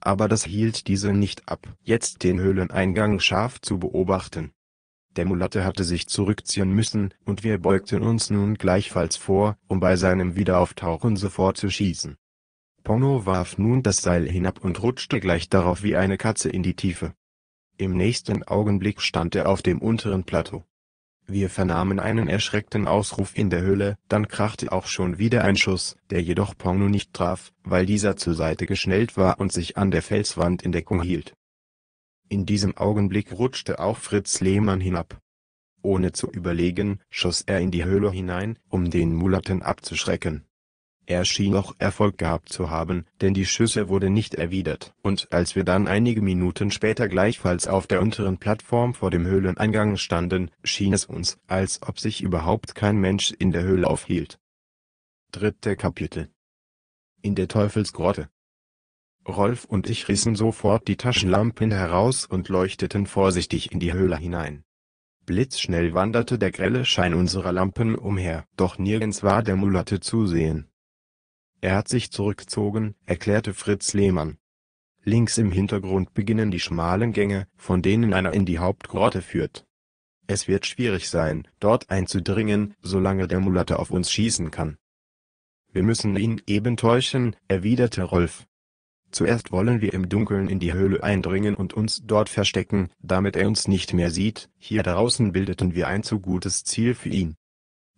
Aber das hielt diese nicht ab, jetzt den Höhleneingang scharf zu beobachten. Der Mulatte hatte sich zurückziehen müssen, und wir beugten uns nun gleichfalls vor, um bei seinem Wiederauftauchen sofort zu schießen. Pono warf nun das Seil hinab und rutschte gleich darauf wie eine Katze in die Tiefe. Im nächsten Augenblick stand er auf dem unteren Plateau. Wir vernahmen einen erschreckten Ausruf in der Höhle, dann krachte auch schon wieder ein Schuss, der jedoch Ponno nicht traf, weil dieser zur Seite geschnellt war und sich an der Felswand in Deckung hielt. In diesem Augenblick rutschte auch Fritz Lehmann hinab. Ohne zu überlegen, schoss er in die Höhle hinein, um den Mulatten abzuschrecken. Er schien auch Erfolg gehabt zu haben, denn die Schüsse wurde nicht erwidert. Und als wir dann einige Minuten später gleichfalls auf der unteren Plattform vor dem Höhleneingang standen, schien es uns, als ob sich überhaupt kein Mensch in der Höhle aufhielt. Dritte Kapitel In der Teufelsgrotte Rolf und ich rissen sofort die Taschenlampen heraus und leuchteten vorsichtig in die Höhle hinein. Blitzschnell wanderte der grelle Schein unserer Lampen umher, doch nirgends war der Mulatte zu sehen. Er hat sich zurückgezogen, erklärte Fritz Lehmann. Links im Hintergrund beginnen die schmalen Gänge, von denen einer in die Hauptgrotte führt. Es wird schwierig sein, dort einzudringen, solange der Mulatte auf uns schießen kann. Wir müssen ihn eben täuschen, erwiderte Rolf. Zuerst wollen wir im Dunkeln in die Höhle eindringen und uns dort verstecken, damit er uns nicht mehr sieht, hier draußen bildeten wir ein zu gutes Ziel für ihn.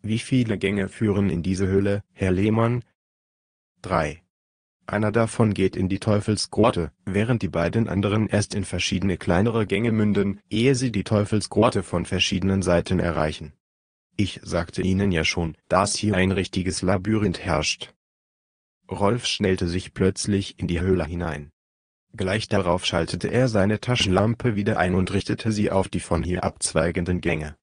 Wie viele Gänge führen in diese Höhle, Herr Lehmann, 3. Einer davon geht in die Teufelsgrotte, während die beiden anderen erst in verschiedene kleinere Gänge münden, ehe sie die Teufelsgrotte von verschiedenen Seiten erreichen. Ich sagte Ihnen ja schon, dass hier ein richtiges Labyrinth herrscht. Rolf schnellte sich plötzlich in die Höhle hinein. Gleich darauf schaltete er seine Taschenlampe wieder ein und richtete sie auf die von hier abzweigenden Gänge.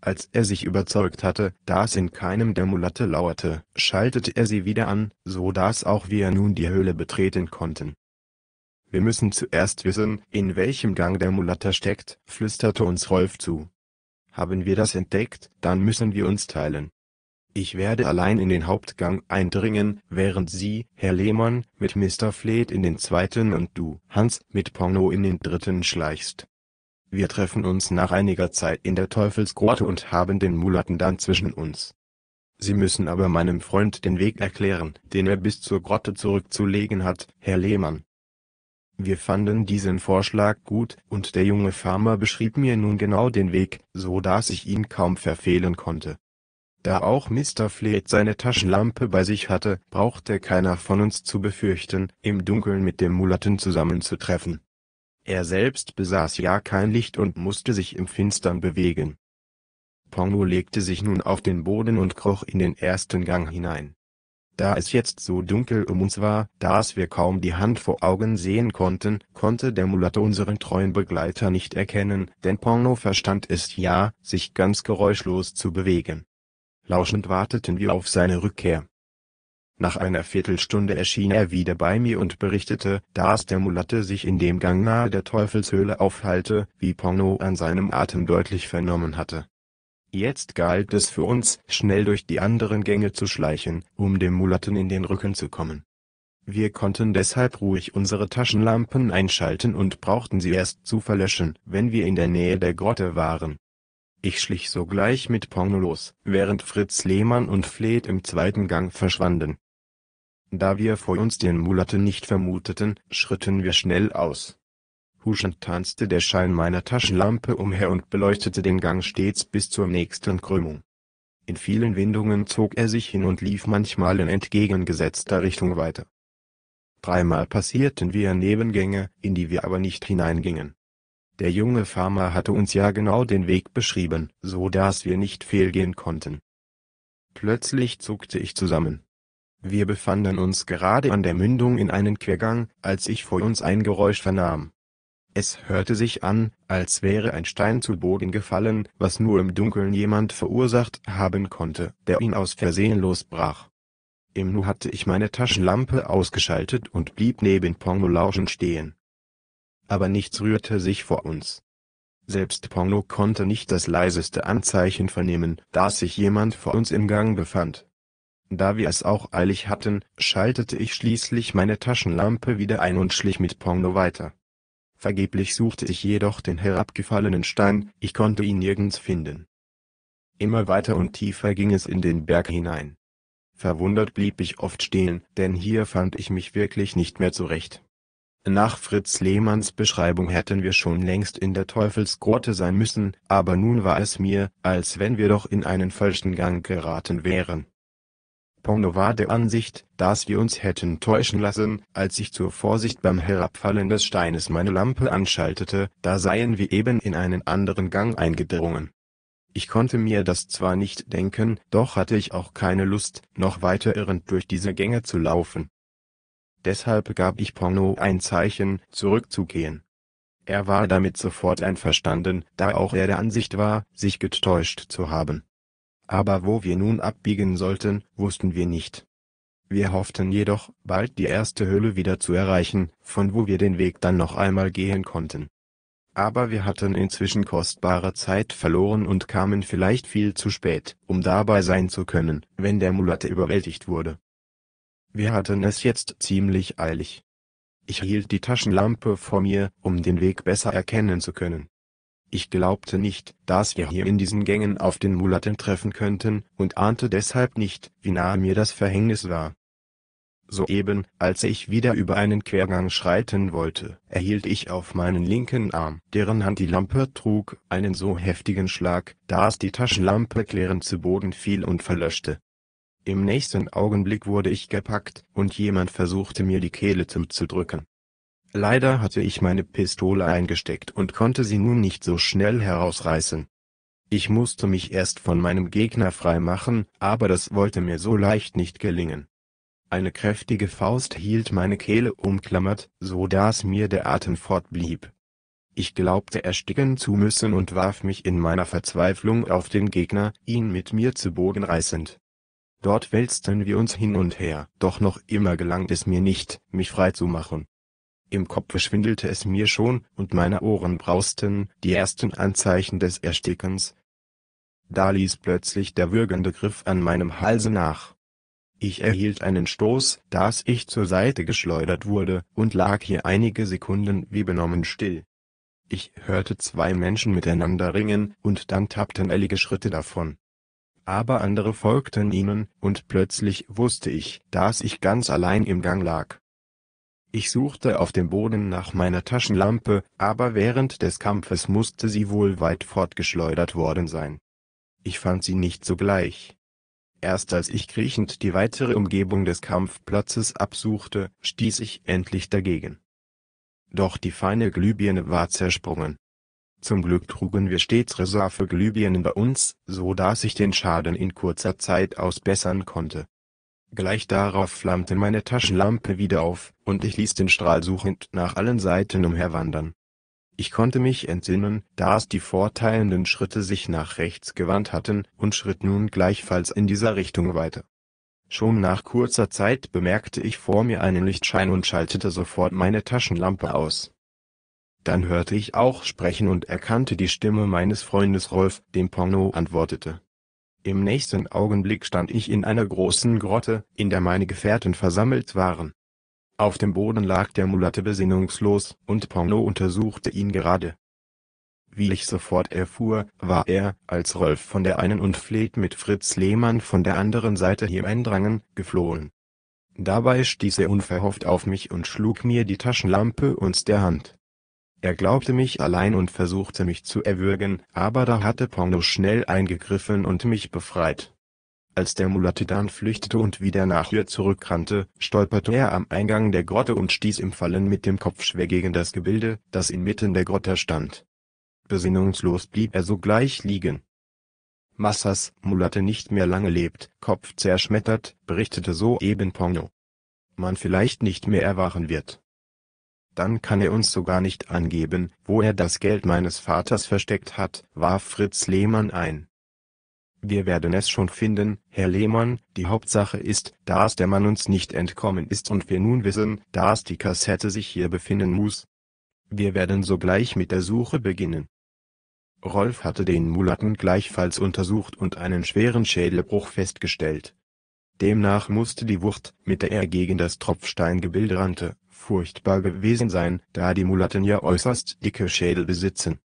Als er sich überzeugt hatte, dass in keinem der Mulatte lauerte, schaltete er sie wieder an, so dass auch wir nun die Höhle betreten konnten. Wir müssen zuerst wissen, in welchem Gang der Mulatte steckt, flüsterte uns Rolf zu. Haben wir das entdeckt, dann müssen wir uns teilen. Ich werde allein in den Hauptgang eindringen, während Sie, Herr Lehmann, mit Mr. Fleet in den zweiten und du, Hans, mit Porno in den dritten schleichst wir treffen uns nach einiger Zeit in der Teufelsgrotte und haben den Mulatten dann zwischen uns. Sie müssen aber meinem Freund den Weg erklären, den er bis zur Grotte zurückzulegen hat, Herr Lehmann. Wir fanden diesen Vorschlag gut und der junge Farmer beschrieb mir nun genau den Weg, so dass ich ihn kaum verfehlen konnte. Da auch Mr. Fleet seine Taschenlampe bei sich hatte, brauchte keiner von uns zu befürchten, im Dunkeln mit dem Mulatten zusammenzutreffen. Er selbst besaß ja kein Licht und musste sich im Finstern bewegen. Pongo legte sich nun auf den Boden und kroch in den ersten Gang hinein. Da es jetzt so dunkel um uns war, dass wir kaum die Hand vor Augen sehen konnten, konnte der Mulatte unseren treuen Begleiter nicht erkennen, denn Pongo verstand es ja, sich ganz geräuschlos zu bewegen. Lauschend warteten wir auf seine Rückkehr. Nach einer Viertelstunde erschien er wieder bei mir und berichtete, dass der Mulatte sich in dem Gang nahe der Teufelshöhle aufhalte, wie Porno an seinem Atem deutlich vernommen hatte. Jetzt galt es für uns, schnell durch die anderen Gänge zu schleichen, um dem Mulatten in den Rücken zu kommen. Wir konnten deshalb ruhig unsere Taschenlampen einschalten und brauchten sie erst zu verlöschen, wenn wir in der Nähe der Grotte waren. Ich schlich sogleich mit Porno los, während Fritz Lehmann und Fleet im zweiten Gang verschwanden. Da wir vor uns den Mulatten nicht vermuteten, schritten wir schnell aus. Huschend tanzte der Schein meiner Taschenlampe umher und beleuchtete den Gang stets bis zur nächsten Krümmung. In vielen Windungen zog er sich hin und lief manchmal in entgegengesetzter Richtung weiter. Dreimal passierten wir Nebengänge, in die wir aber nicht hineingingen. Der junge Farmer hatte uns ja genau den Weg beschrieben, so dass wir nicht fehlgehen konnten. Plötzlich zuckte ich zusammen. Wir befanden uns gerade an der Mündung in einen Quergang, als ich vor uns ein Geräusch vernahm. Es hörte sich an, als wäre ein Stein zu Boden gefallen, was nur im Dunkeln jemand verursacht haben konnte, der ihn aus Versehen losbrach. Im Nu hatte ich meine Taschenlampe ausgeschaltet und blieb neben Pongo lauschen stehen. Aber nichts rührte sich vor uns. Selbst Pongo konnte nicht das leiseste Anzeichen vernehmen, dass sich jemand vor uns im Gang befand. Da wir es auch eilig hatten, schaltete ich schließlich meine Taschenlampe wieder ein und schlich mit Pongo weiter. Vergeblich suchte ich jedoch den herabgefallenen Stein, ich konnte ihn nirgends finden. Immer weiter und tiefer ging es in den Berg hinein. Verwundert blieb ich oft stehen, denn hier fand ich mich wirklich nicht mehr zurecht. Nach Fritz Lehmanns Beschreibung hätten wir schon längst in der Teufelsgrotte sein müssen, aber nun war es mir, als wenn wir doch in einen falschen Gang geraten wären. Porno war der Ansicht, dass wir uns hätten täuschen lassen, als ich zur Vorsicht beim Herabfallen des Steines meine Lampe anschaltete, da seien wir eben in einen anderen Gang eingedrungen. Ich konnte mir das zwar nicht denken, doch hatte ich auch keine Lust, noch weiter irrend durch diese Gänge zu laufen. Deshalb gab ich Porno ein Zeichen, zurückzugehen. Er war damit sofort einverstanden, da auch er der Ansicht war, sich getäuscht zu haben aber wo wir nun abbiegen sollten, wussten wir nicht. Wir hofften jedoch, bald die erste Höhle wieder zu erreichen, von wo wir den Weg dann noch einmal gehen konnten. Aber wir hatten inzwischen kostbare Zeit verloren und kamen vielleicht viel zu spät, um dabei sein zu können, wenn der Mulatte überwältigt wurde. Wir hatten es jetzt ziemlich eilig. Ich hielt die Taschenlampe vor mir, um den Weg besser erkennen zu können. Ich glaubte nicht, dass wir hier in diesen Gängen auf den Mulatten treffen könnten, und ahnte deshalb nicht, wie nahe mir das Verhängnis war. Soeben, als ich wieder über einen Quergang schreiten wollte, erhielt ich auf meinen linken Arm, deren Hand die Lampe trug, einen so heftigen Schlag, dass die Taschenlampe klärend zu Boden fiel und verlöschte. Im nächsten Augenblick wurde ich gepackt, und jemand versuchte mir die Kehle zuzudrücken Leider hatte ich meine Pistole eingesteckt und konnte sie nun nicht so schnell herausreißen. Ich musste mich erst von meinem Gegner freimachen, aber das wollte mir so leicht nicht gelingen. Eine kräftige Faust hielt meine Kehle umklammert, so dass mir der Atem fortblieb. Ich glaubte ersticken zu müssen und warf mich in meiner Verzweiflung auf den Gegner, ihn mit mir zu Bogen reißend. Dort wälzten wir uns hin und her, doch noch immer gelang es mir nicht, mich frei zu machen. Im Kopfe schwindelte es mir schon und meine Ohren brausten die ersten Anzeichen des Erstickens. Da ließ plötzlich der würgende Griff an meinem Halse nach. Ich erhielt einen Stoß, dass ich zur Seite geschleudert wurde und lag hier einige Sekunden wie benommen still. Ich hörte zwei Menschen miteinander ringen, und dann tappten eilige Schritte davon. Aber andere folgten ihnen, und plötzlich wusste ich, dass ich ganz allein im Gang lag. Ich suchte auf dem Boden nach meiner Taschenlampe, aber während des Kampfes musste sie wohl weit fortgeschleudert worden sein. Ich fand sie nicht sogleich. Erst als ich kriechend die weitere Umgebung des Kampfplatzes absuchte, stieß ich endlich dagegen. Doch die feine Glühbirne war zersprungen. Zum Glück trugen wir stets Reserveglühbirnen bei uns, so dass ich den Schaden in kurzer Zeit ausbessern konnte. Gleich darauf flammte meine Taschenlampe wieder auf, und ich ließ den Strahl suchend nach allen Seiten umherwandern. Ich konnte mich entsinnen, dass die vorteilenden Schritte sich nach rechts gewandt hatten, und schritt nun gleichfalls in dieser Richtung weiter. Schon nach kurzer Zeit bemerkte ich vor mir einen Lichtschein und schaltete sofort meine Taschenlampe aus. Dann hörte ich auch sprechen und erkannte die Stimme meines Freundes Rolf, dem Porno antwortete. Im nächsten Augenblick stand ich in einer großen Grotte, in der meine Gefährten versammelt waren. Auf dem Boden lag der Mulatte besinnungslos, und Porno untersuchte ihn gerade. Wie ich sofort erfuhr, war er, als Rolf von der einen und Fleet mit Fritz Lehmann von der anderen Seite hier eindrangen, geflohen. Dabei stieß er unverhofft auf mich und schlug mir die Taschenlampe aus der Hand er glaubte mich allein und versuchte mich zu erwürgen, aber da hatte Pongo schnell eingegriffen und mich befreit. Als der Mulatte dann flüchtete und wieder nach ihr zurückrannte, stolperte er am Eingang der Grotte und stieß im Fallen mit dem Kopf schwer gegen das Gebilde, das inmitten der Grotte stand. Besinnungslos blieb er sogleich liegen. Massas Mulatte nicht mehr lange lebt, Kopf zerschmettert, berichtete soeben Pongo. Man vielleicht nicht mehr erwachen wird dann kann er uns sogar nicht angeben, wo er das Geld meines Vaters versteckt hat, warf Fritz Lehmann ein. Wir werden es schon finden, Herr Lehmann, die Hauptsache ist, dass der Mann uns nicht entkommen ist und wir nun wissen, dass die Kassette sich hier befinden muss. Wir werden sogleich mit der Suche beginnen. Rolf hatte den Mulatten gleichfalls untersucht und einen schweren Schädelbruch festgestellt. Demnach musste die Wucht, mit der er gegen das Tropfsteingebilde rannte, furchtbar gewesen sein, da die Mulatten ja äußerst dicke Schädel besitzen.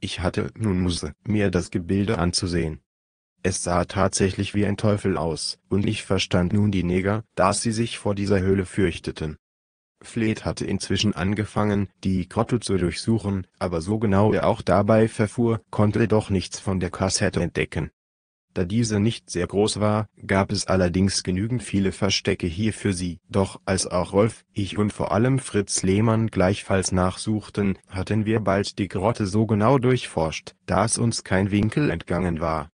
Ich hatte nun Muße, mir das Gebilde anzusehen. Es sah tatsächlich wie ein Teufel aus, und ich verstand nun die Neger, dass sie sich vor dieser Höhle fürchteten. Fleet hatte inzwischen angefangen, die Grotte zu durchsuchen, aber so genau er auch dabei verfuhr, konnte er doch nichts von der Kassette entdecken. Da diese nicht sehr groß war, gab es allerdings genügend viele Verstecke hier für sie. Doch als auch Rolf, ich und vor allem Fritz Lehmann gleichfalls nachsuchten, hatten wir bald die Grotte so genau durchforscht, dass uns kein Winkel entgangen war.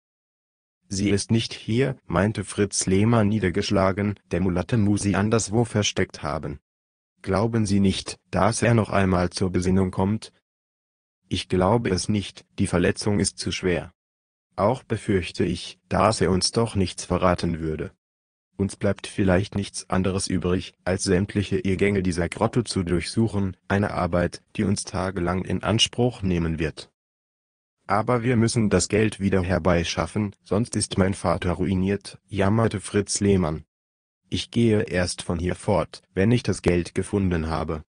Sie ist nicht hier, meinte Fritz Lehmann niedergeschlagen, der Mulatte muss sie anderswo versteckt haben. Glauben Sie nicht, dass er noch einmal zur Besinnung kommt? Ich glaube es nicht, die Verletzung ist zu schwer. Auch befürchte ich, dass er uns doch nichts verraten würde. Uns bleibt vielleicht nichts anderes übrig, als sämtliche Irrgänge dieser Grotte zu durchsuchen, eine Arbeit, die uns tagelang in Anspruch nehmen wird. Aber wir müssen das Geld wieder herbeischaffen, sonst ist mein Vater ruiniert, jammerte Fritz Lehmann. Ich gehe erst von hier fort, wenn ich das Geld gefunden habe.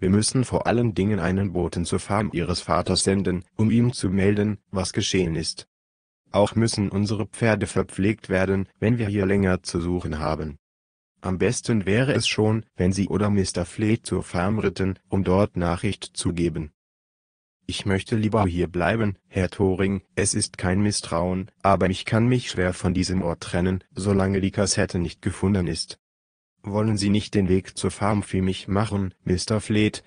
Wir müssen vor allen Dingen einen Boten zur Farm ihres Vaters senden, um ihm zu melden, was geschehen ist. Auch müssen unsere Pferde verpflegt werden, wenn wir hier länger zu suchen haben. Am besten wäre es schon, wenn Sie oder Mr. Fleet zur Farm ritten, um dort Nachricht zu geben. Ich möchte lieber hier bleiben, Herr Thoring, es ist kein Misstrauen, aber ich kann mich schwer von diesem Ort trennen, solange die Kassette nicht gefunden ist. Wollen Sie nicht den Weg zur Farm für mich machen, Mr. Fleet,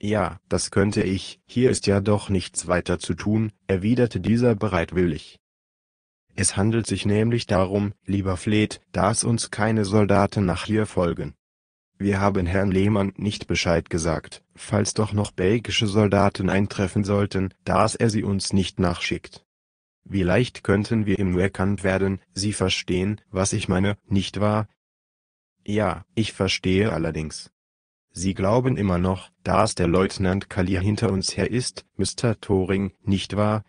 ja, das könnte ich, hier ist ja doch nichts weiter zu tun, erwiderte dieser bereitwillig. Es handelt sich nämlich darum, lieber Fleet, dass uns keine Soldaten nach hier folgen. Wir haben Herrn Lehmann nicht Bescheid gesagt, falls doch noch belgische Soldaten eintreffen sollten, dass er sie uns nicht nachschickt. Wie leicht könnten wir ihm erkannt werden, Sie verstehen, was ich meine, nicht wahr? Ja, ich verstehe allerdings. Sie glauben immer noch, dass der Leutnant Kalir hinter uns her ist, Mr. Thoring, nicht wahr?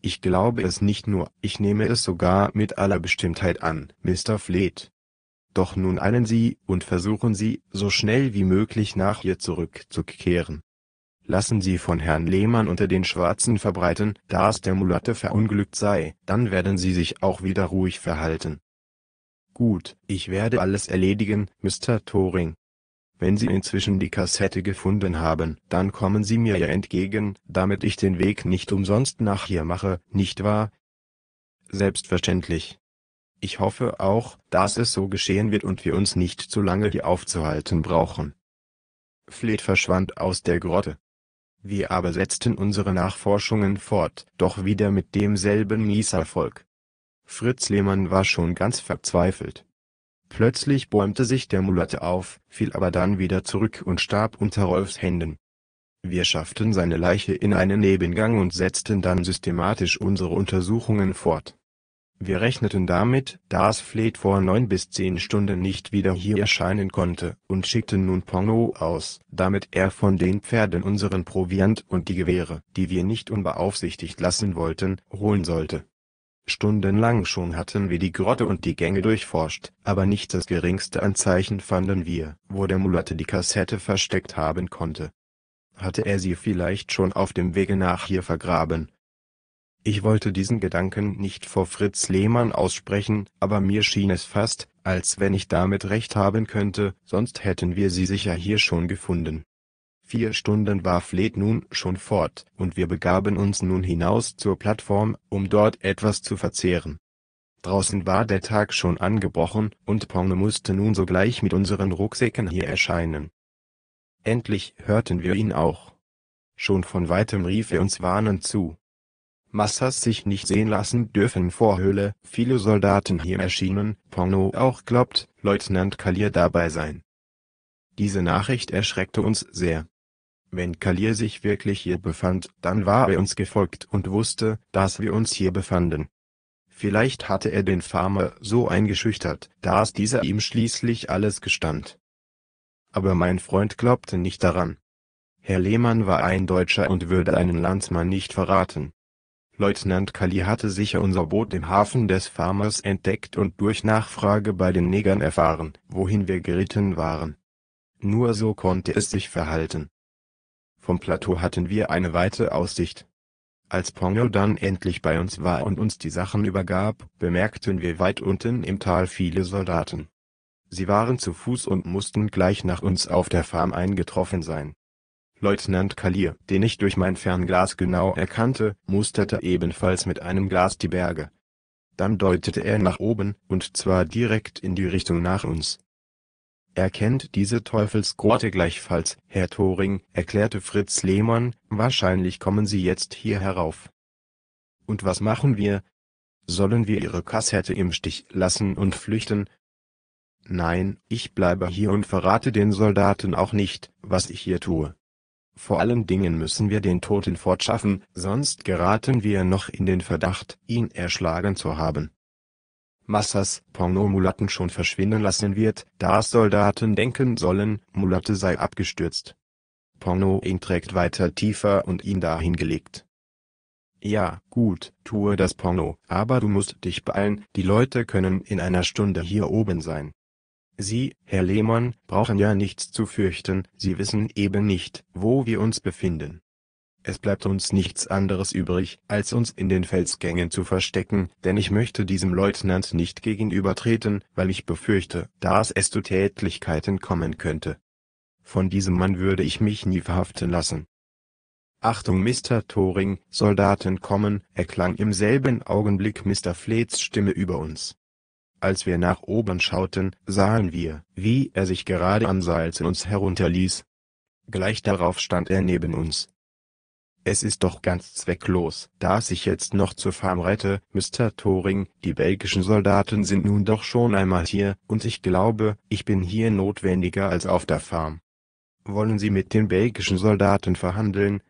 Ich glaube es nicht nur, ich nehme es sogar mit aller Bestimmtheit an, Mr. Fleet. Doch nun eilen Sie und versuchen Sie, so schnell wie möglich nach hier zurückzukehren. Lassen Sie von Herrn Lehmann unter den Schwarzen verbreiten, dass der Mulatte verunglückt sei, dann werden Sie sich auch wieder ruhig verhalten. Gut, ich werde alles erledigen, Mr. Thoring. Wenn Sie inzwischen die Kassette gefunden haben, dann kommen Sie mir ja entgegen, damit ich den Weg nicht umsonst nach hier mache, nicht wahr? Selbstverständlich. Ich hoffe auch, dass es so geschehen wird und wir uns nicht zu lange hier aufzuhalten brauchen. Fleet verschwand aus der Grotte. Wir aber setzten unsere Nachforschungen fort, doch wieder mit demselben Mieserfolg. Fritz Lehmann war schon ganz verzweifelt. Plötzlich bäumte sich der Mulatte auf, fiel aber dann wieder zurück und starb unter Rolfs Händen. Wir schafften seine Leiche in einen Nebengang und setzten dann systematisch unsere Untersuchungen fort. Wir rechneten damit, dass Fleet vor neun bis zehn Stunden nicht wieder hier erscheinen konnte, und schickten nun Pongo aus, damit er von den Pferden unseren Proviant und die Gewehre, die wir nicht unbeaufsichtigt lassen wollten, holen sollte Stundenlang schon hatten wir die Grotte und die Gänge durchforscht, aber nicht das geringste Anzeichen fanden wir, wo der Mulatte die Kassette versteckt haben konnte. Hatte er sie vielleicht schon auf dem Wege nach hier vergraben? Ich wollte diesen Gedanken nicht vor Fritz Lehmann aussprechen, aber mir schien es fast, als wenn ich damit recht haben könnte, sonst hätten wir sie sicher hier schon gefunden. Vier Stunden war Fleet nun schon fort, und wir begaben uns nun hinaus zur Plattform, um dort etwas zu verzehren. Draußen war der Tag schon angebrochen, und Ponge musste nun sogleich mit unseren Rucksäcken hier erscheinen. Endlich hörten wir ihn auch. Schon von weitem rief er uns warnend zu. Massas sich nicht sehen lassen dürfen vor Höhle, viele Soldaten hier erschienen, Pongo auch glaubt, Leutnant Kalir dabei sein. Diese Nachricht erschreckte uns sehr. Wenn Kalir sich wirklich hier befand, dann war er uns gefolgt und wusste, dass wir uns hier befanden. Vielleicht hatte er den Farmer so eingeschüchtert, dass dieser ihm schließlich alles gestand. Aber mein Freund glaubte nicht daran. Herr Lehmann war ein Deutscher und würde einen Landsmann nicht verraten. Leutnant Kali hatte sicher unser Boot im Hafen des Farmers entdeckt und durch Nachfrage bei den Negern erfahren, wohin wir geritten waren. Nur so konnte es sich verhalten. Vom Plateau hatten wir eine weite Aussicht. Als Pongo dann endlich bei uns war und uns die Sachen übergab, bemerkten wir weit unten im Tal viele Soldaten. Sie waren zu Fuß und mussten gleich nach uns auf der Farm eingetroffen sein. Leutnant Kalir, den ich durch mein Fernglas genau erkannte, musterte ebenfalls mit einem Glas die Berge. Dann deutete er nach oben, und zwar direkt in die Richtung nach uns erkennt diese Teufelsgrotte gleichfalls, Herr Thoring, erklärte Fritz Lehmann, wahrscheinlich kommen Sie jetzt hier herauf. Und was machen wir? Sollen wir Ihre Kassette im Stich lassen und flüchten? Nein, ich bleibe hier und verrate den Soldaten auch nicht, was ich hier tue. Vor allen Dingen müssen wir den Toten fortschaffen, sonst geraten wir noch in den Verdacht, ihn erschlagen zu haben. Massas Pornomulatten schon verschwinden lassen wird, da Soldaten denken sollen, Mulatte sei abgestürzt. Porno ihn trägt weiter tiefer und ihn dahin gelegt. Ja, gut, tue das Porno, aber du musst dich beeilen, die Leute können in einer Stunde hier oben sein. Sie, Herr Lehmann, brauchen ja nichts zu fürchten, Sie wissen eben nicht, wo wir uns befinden. Es bleibt uns nichts anderes übrig, als uns in den Felsgängen zu verstecken, denn ich möchte diesem Leutnant nicht gegenübertreten, weil ich befürchte, dass es zu Tätlichkeiten kommen könnte. Von diesem Mann würde ich mich nie verhaften lassen. Achtung Mr. Thoring, Soldaten kommen, erklang im selben Augenblick Mr. Fleets Stimme über uns. Als wir nach oben schauten, sahen wir, wie er sich gerade am Seil uns herunterließ. Gleich darauf stand er neben uns. Es ist doch ganz zwecklos, das ich jetzt noch zur Farm rette, Mr. Turing, die belgischen Soldaten sind nun doch schon einmal hier, und ich glaube, ich bin hier notwendiger als auf der Farm. Wollen Sie mit den belgischen Soldaten verhandeln?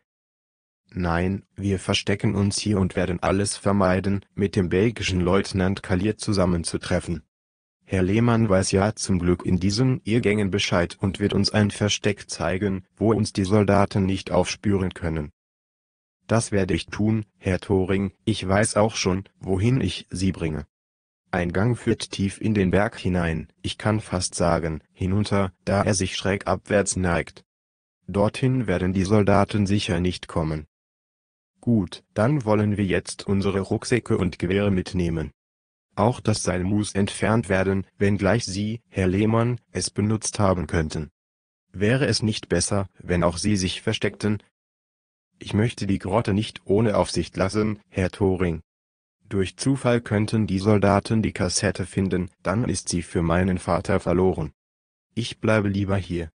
Nein, wir verstecken uns hier und werden alles vermeiden, mit dem belgischen Leutnant Kalier zusammenzutreffen. Herr Lehmann weiß ja zum Glück in diesen Irrgängen Bescheid und wird uns ein Versteck zeigen, wo uns die Soldaten nicht aufspüren können. Das werde ich tun, Herr Thoring, ich weiß auch schon, wohin ich Sie bringe. Ein Gang führt tief in den Berg hinein, ich kann fast sagen, hinunter, da er sich schräg abwärts neigt. Dorthin werden die Soldaten sicher nicht kommen. Gut, dann wollen wir jetzt unsere Rucksäcke und Gewehre mitnehmen. Auch das Seil muss entfernt werden, wenngleich Sie, Herr Lehmann, es benutzt haben könnten. Wäre es nicht besser, wenn auch Sie sich versteckten, ich möchte die Grotte nicht ohne Aufsicht lassen, Herr Thoring. Durch Zufall könnten die Soldaten die Kassette finden, dann ist sie für meinen Vater verloren. Ich bleibe lieber hier.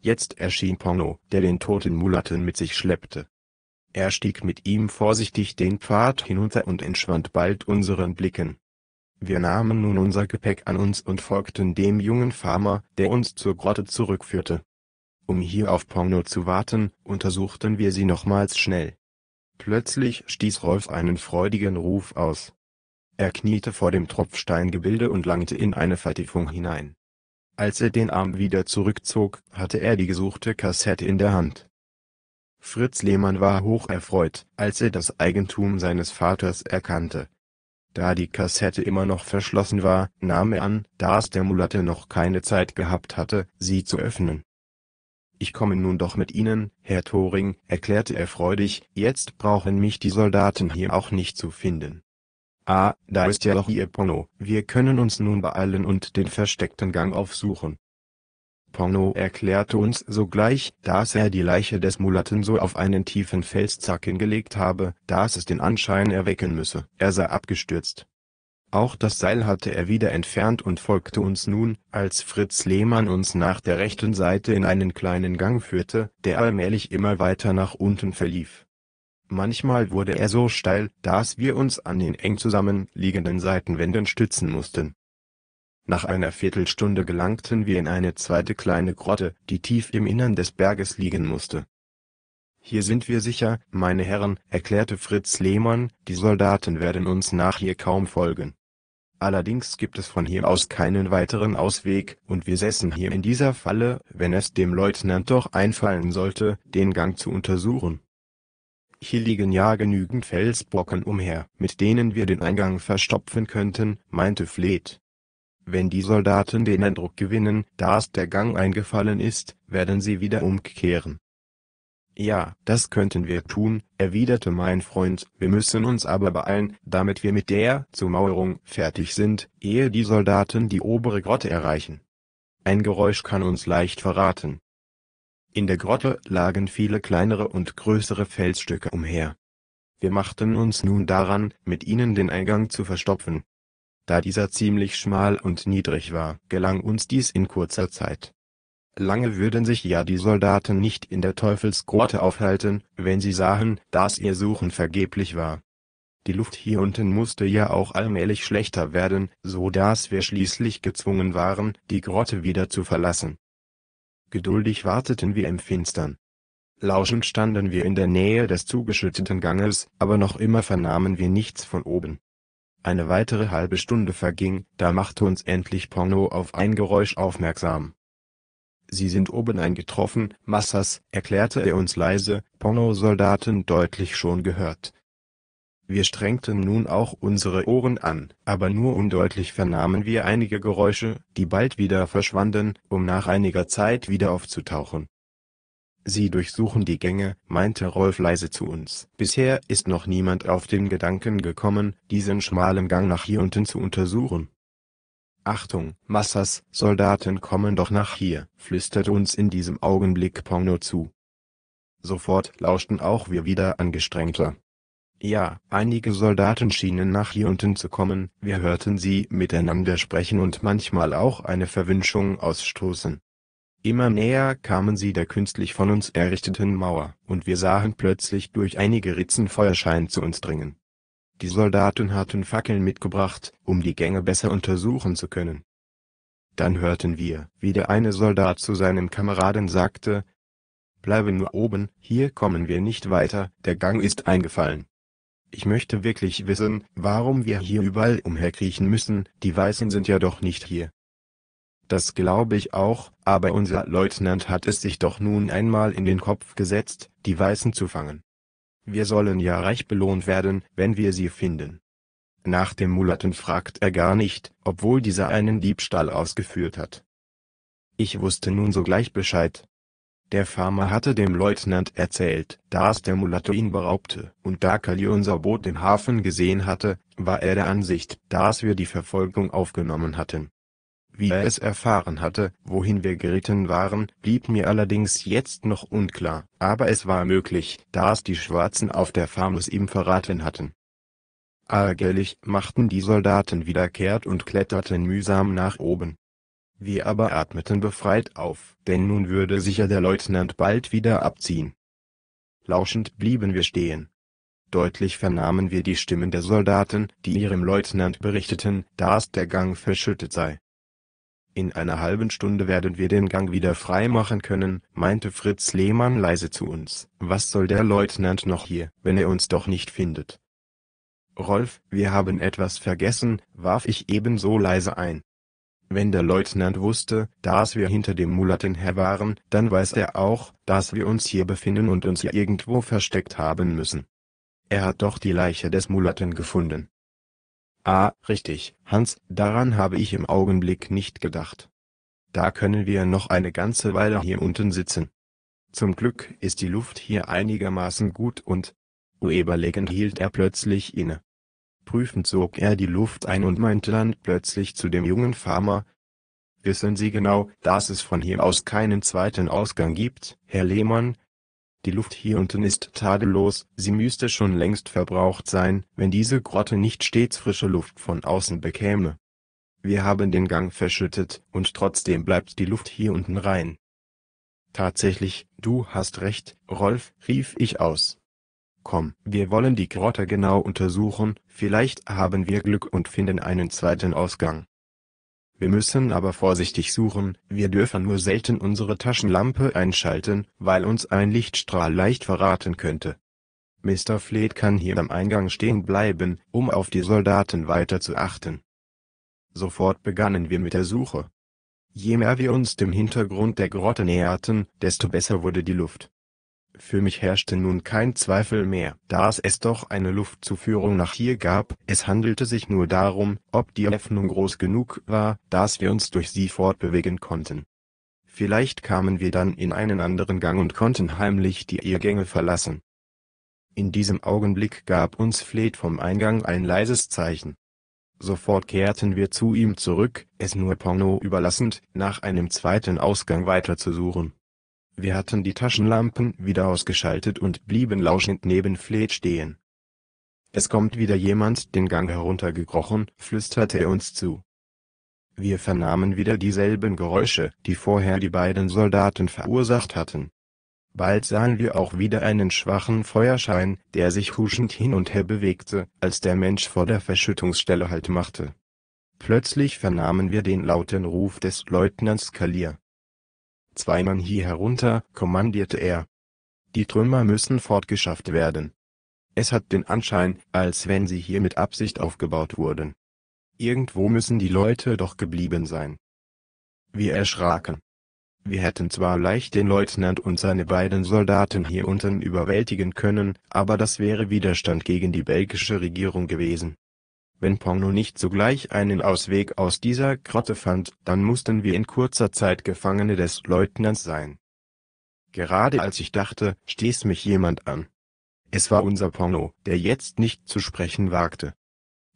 Jetzt erschien Porno, der den toten Mulatten mit sich schleppte. Er stieg mit ihm vorsichtig den Pfad hinunter und entschwand bald unseren Blicken. Wir nahmen nun unser Gepäck an uns und folgten dem jungen Farmer, der uns zur Grotte zurückführte um hier auf Porno zu warten, untersuchten wir sie nochmals schnell. Plötzlich stieß Rolf einen freudigen Ruf aus. Er kniete vor dem Tropfsteingebilde und langte in eine Vertiefung hinein. Als er den Arm wieder zurückzog, hatte er die gesuchte Kassette in der Hand. Fritz Lehmann war hoch erfreut, als er das Eigentum seines Vaters erkannte. Da die Kassette immer noch verschlossen war, nahm er an, dass der Mulatte noch keine Zeit gehabt hatte, sie zu öffnen. Ich komme nun doch mit Ihnen, Herr Thoring, erklärte er freudig, jetzt brauchen mich die Soldaten hier auch nicht zu finden. Ah, da ist ja doch Ihr Ponno, wir können uns nun beeilen und den versteckten Gang aufsuchen. Ponno erklärte uns sogleich, dass er die Leiche des Mulatten so auf einen tiefen Felszack hingelegt habe, dass es den Anschein erwecken müsse, er sei abgestürzt. Auch das Seil hatte er wieder entfernt und folgte uns nun, als Fritz Lehmann uns nach der rechten Seite in einen kleinen Gang führte, der allmählich immer weiter nach unten verlief. Manchmal wurde er so steil, dass wir uns an den eng zusammenliegenden Seitenwänden stützen mussten. Nach einer Viertelstunde gelangten wir in eine zweite kleine Grotte, die tief im Innern des Berges liegen musste hier sind wir sicher, meine Herren, erklärte Fritz Lehmann, die Soldaten werden uns nachher kaum folgen. Allerdings gibt es von hier aus keinen weiteren Ausweg, und wir säßen hier in dieser Falle, wenn es dem Leutnant doch einfallen sollte, den Gang zu untersuchen. Hier liegen ja genügend Felsbrocken umher, mit denen wir den Eingang verstopfen könnten, meinte Fleet. Wenn die Soldaten den Eindruck gewinnen, dass der Gang eingefallen ist, werden sie wieder umkehren. Ja, das könnten wir tun, erwiderte mein Freund, wir müssen uns aber beeilen, damit wir mit der Zumauerung fertig sind, ehe die Soldaten die obere Grotte erreichen. Ein Geräusch kann uns leicht verraten. In der Grotte lagen viele kleinere und größere Felsstücke umher. Wir machten uns nun daran, mit ihnen den Eingang zu verstopfen. Da dieser ziemlich schmal und niedrig war, gelang uns dies in kurzer Zeit. Lange würden sich ja die Soldaten nicht in der Teufelsgrotte aufhalten, wenn sie sahen, dass ihr Suchen vergeblich war. Die Luft hier unten musste ja auch allmählich schlechter werden, so dass wir schließlich gezwungen waren, die Grotte wieder zu verlassen. Geduldig warteten wir im Finstern. Lauschend standen wir in der Nähe des zugeschütteten Ganges, aber noch immer vernahmen wir nichts von oben. Eine weitere halbe Stunde verging, da machte uns endlich Porno auf ein Geräusch aufmerksam. Sie sind obeneingetroffen, Massas, erklärte er uns leise, Pornosoldaten deutlich schon gehört. Wir strengten nun auch unsere Ohren an, aber nur undeutlich vernahmen wir einige Geräusche, die bald wieder verschwanden, um nach einiger Zeit wieder aufzutauchen. Sie durchsuchen die Gänge, meinte Rolf leise zu uns. Bisher ist noch niemand auf den Gedanken gekommen, diesen schmalen Gang nach hier unten zu untersuchen. Achtung, Massas Soldaten kommen doch nach hier, flüstert uns in diesem Augenblick Porno zu. Sofort lauschten auch wir wieder angestrengter. Ja, einige Soldaten schienen nach hier unten zu kommen, wir hörten sie miteinander sprechen und manchmal auch eine Verwünschung ausstoßen. Immer näher kamen sie der künstlich von uns errichteten Mauer, und wir sahen plötzlich durch einige Ritzen Feuerschein zu uns dringen. Die Soldaten hatten Fackeln mitgebracht, um die Gänge besser untersuchen zu können. Dann hörten wir, wie der eine Soldat zu seinem Kameraden sagte, Bleibe nur oben, hier kommen wir nicht weiter, der Gang ist eingefallen. Ich möchte wirklich wissen, warum wir hier überall umherkriechen müssen, die Weißen sind ja doch nicht hier. Das glaube ich auch, aber unser Leutnant hat es sich doch nun einmal in den Kopf gesetzt, die Weißen zu fangen. Wir sollen ja reich belohnt werden, wenn wir sie finden. Nach dem Mulatten fragt er gar nicht, obwohl dieser einen Diebstahl ausgeführt hat. Ich wusste nun sogleich Bescheid. Der Farmer hatte dem Leutnant erzählt, dass der Mulatto ihn beraubte, und da Kali unser Boot im Hafen gesehen hatte, war er der Ansicht, dass wir die Verfolgung aufgenommen hatten. Wie er es erfahren hatte, wohin wir geritten waren, blieb mir allerdings jetzt noch unklar, aber es war möglich, dass die Schwarzen auf der Farm ihm verraten hatten. Ärgerlich machten die Soldaten wieder kehrt und kletterten mühsam nach oben. Wir aber atmeten befreit auf, denn nun würde sicher der Leutnant bald wieder abziehen. Lauschend blieben wir stehen. Deutlich vernahmen wir die Stimmen der Soldaten, die ihrem Leutnant berichteten, dass der Gang verschüttet sei. In einer halben Stunde werden wir den Gang wieder frei machen können, meinte Fritz Lehmann leise zu uns. Was soll der Leutnant noch hier, wenn er uns doch nicht findet? Rolf, wir haben etwas vergessen, warf ich ebenso leise ein. Wenn der Leutnant wusste, dass wir hinter dem Mulatten her waren, dann weiß er auch, dass wir uns hier befinden und uns hier irgendwo versteckt haben müssen. Er hat doch die Leiche des Mulatten gefunden. Ah, richtig, Hans, daran habe ich im Augenblick nicht gedacht. Da können wir noch eine ganze Weile hier unten sitzen. Zum Glück ist die Luft hier einigermaßen gut und… Überlegend hielt er plötzlich inne. Prüfend zog er die Luft ein und meinte dann plötzlich zu dem jungen Farmer, »Wissen Sie genau, dass es von hier aus keinen zweiten Ausgang gibt, Herr Lehmann, die Luft hier unten ist tadellos, sie müsste schon längst verbraucht sein, wenn diese Grotte nicht stets frische Luft von außen bekäme. Wir haben den Gang verschüttet, und trotzdem bleibt die Luft hier unten rein. Tatsächlich, du hast recht, Rolf, rief ich aus. Komm, wir wollen die Grotte genau untersuchen, vielleicht haben wir Glück und finden einen zweiten Ausgang. Wir müssen aber vorsichtig suchen, wir dürfen nur selten unsere Taschenlampe einschalten, weil uns ein Lichtstrahl leicht verraten könnte. Mr. Fleet kann hier am Eingang stehen bleiben, um auf die Soldaten weiter zu achten. Sofort begannen wir mit der Suche. Je mehr wir uns dem Hintergrund der Grotte näherten, desto besser wurde die Luft. Für mich herrschte nun kein Zweifel mehr, dass es doch eine Luftzuführung nach hier gab, es handelte sich nur darum, ob die Öffnung groß genug war, dass wir uns durch sie fortbewegen konnten. Vielleicht kamen wir dann in einen anderen Gang und konnten heimlich die Irrgänge verlassen. In diesem Augenblick gab uns Fleet vom Eingang ein leises Zeichen. Sofort kehrten wir zu ihm zurück, es nur Porno überlassend, nach einem zweiten Ausgang weiterzusuchen. Wir hatten die Taschenlampen wieder ausgeschaltet und blieben lauschend neben Fleet stehen. Es kommt wieder jemand den Gang heruntergekrochen, flüsterte er uns zu. Wir vernahmen wieder dieselben Geräusche, die vorher die beiden Soldaten verursacht hatten. Bald sahen wir auch wieder einen schwachen Feuerschein, der sich huschend hin und her bewegte, als der Mensch vor der Verschüttungsstelle Halt machte. Plötzlich vernahmen wir den lauten Ruf des Leutnants Kalier zwei Mann hier herunter!“, kommandierte er. Die Trümmer müssen fortgeschafft werden. Es hat den Anschein, als wenn sie hier mit Absicht aufgebaut wurden. Irgendwo müssen die Leute doch geblieben sein. Wir erschraken. Wir hätten zwar leicht den Leutnant und seine beiden Soldaten hier unten überwältigen können, aber das wäre Widerstand gegen die belgische Regierung gewesen wenn Porno nicht sogleich einen Ausweg aus dieser Grotte fand, dann mussten wir in kurzer Zeit Gefangene des Leutnants sein. Gerade als ich dachte, stieß mich jemand an. Es war unser Porno, der jetzt nicht zu sprechen wagte.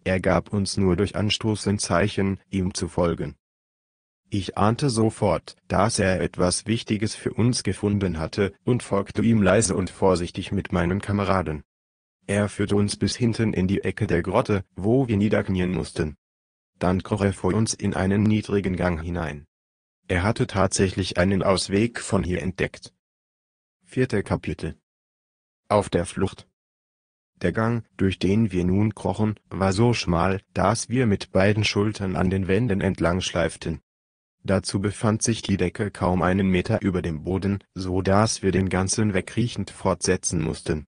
Er gab uns nur durch Anstoß Anstoßen Zeichen, ihm zu folgen. Ich ahnte sofort, dass er etwas Wichtiges für uns gefunden hatte, und folgte ihm leise und vorsichtig mit meinen Kameraden. Er führte uns bis hinten in die Ecke der Grotte, wo wir niederknien mussten. Dann kroch er vor uns in einen niedrigen Gang hinein. Er hatte tatsächlich einen Ausweg von hier entdeckt. Vierter Kapitel Auf der Flucht Der Gang, durch den wir nun krochen, war so schmal, dass wir mit beiden Schultern an den Wänden entlang schleiften. Dazu befand sich die Decke kaum einen Meter über dem Boden, so dass wir den ganzen Weg riechend fortsetzen mussten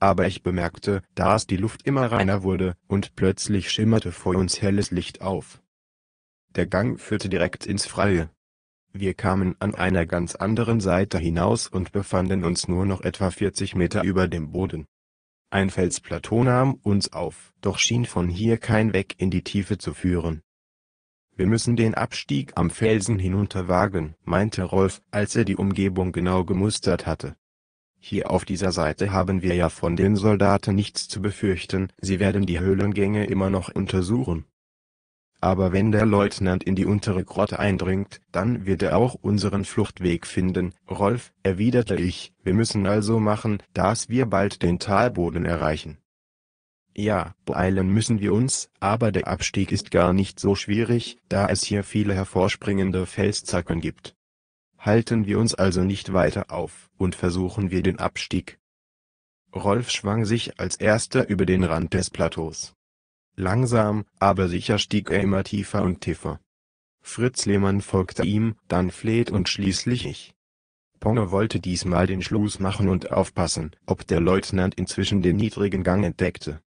aber ich bemerkte, dass die Luft immer reiner wurde, und plötzlich schimmerte vor uns helles Licht auf. Der Gang führte direkt ins Freie. Wir kamen an einer ganz anderen Seite hinaus und befanden uns nur noch etwa 40 Meter über dem Boden. Ein Felsplateau nahm uns auf, doch schien von hier kein Weg in die Tiefe zu führen. Wir müssen den Abstieg am Felsen hinunter wagen, meinte Rolf, als er die Umgebung genau gemustert hatte. Hier auf dieser Seite haben wir ja von den Soldaten nichts zu befürchten, sie werden die Höhlengänge immer noch untersuchen. Aber wenn der Leutnant in die untere Grotte eindringt, dann wird er auch unseren Fluchtweg finden, Rolf, erwiderte ich, wir müssen also machen, dass wir bald den Talboden erreichen. Ja, beeilen müssen wir uns, aber der Abstieg ist gar nicht so schwierig, da es hier viele hervorspringende Felszacken gibt. Halten wir uns also nicht weiter auf und versuchen wir den Abstieg. Rolf schwang sich als Erster über den Rand des Plateaus. Langsam, aber sicher stieg er immer tiefer und tiefer. Fritz Lehmann folgte ihm, dann Fleet und schließlich ich. Ponge wollte diesmal den Schluss machen und aufpassen, ob der Leutnant inzwischen den niedrigen Gang entdeckte.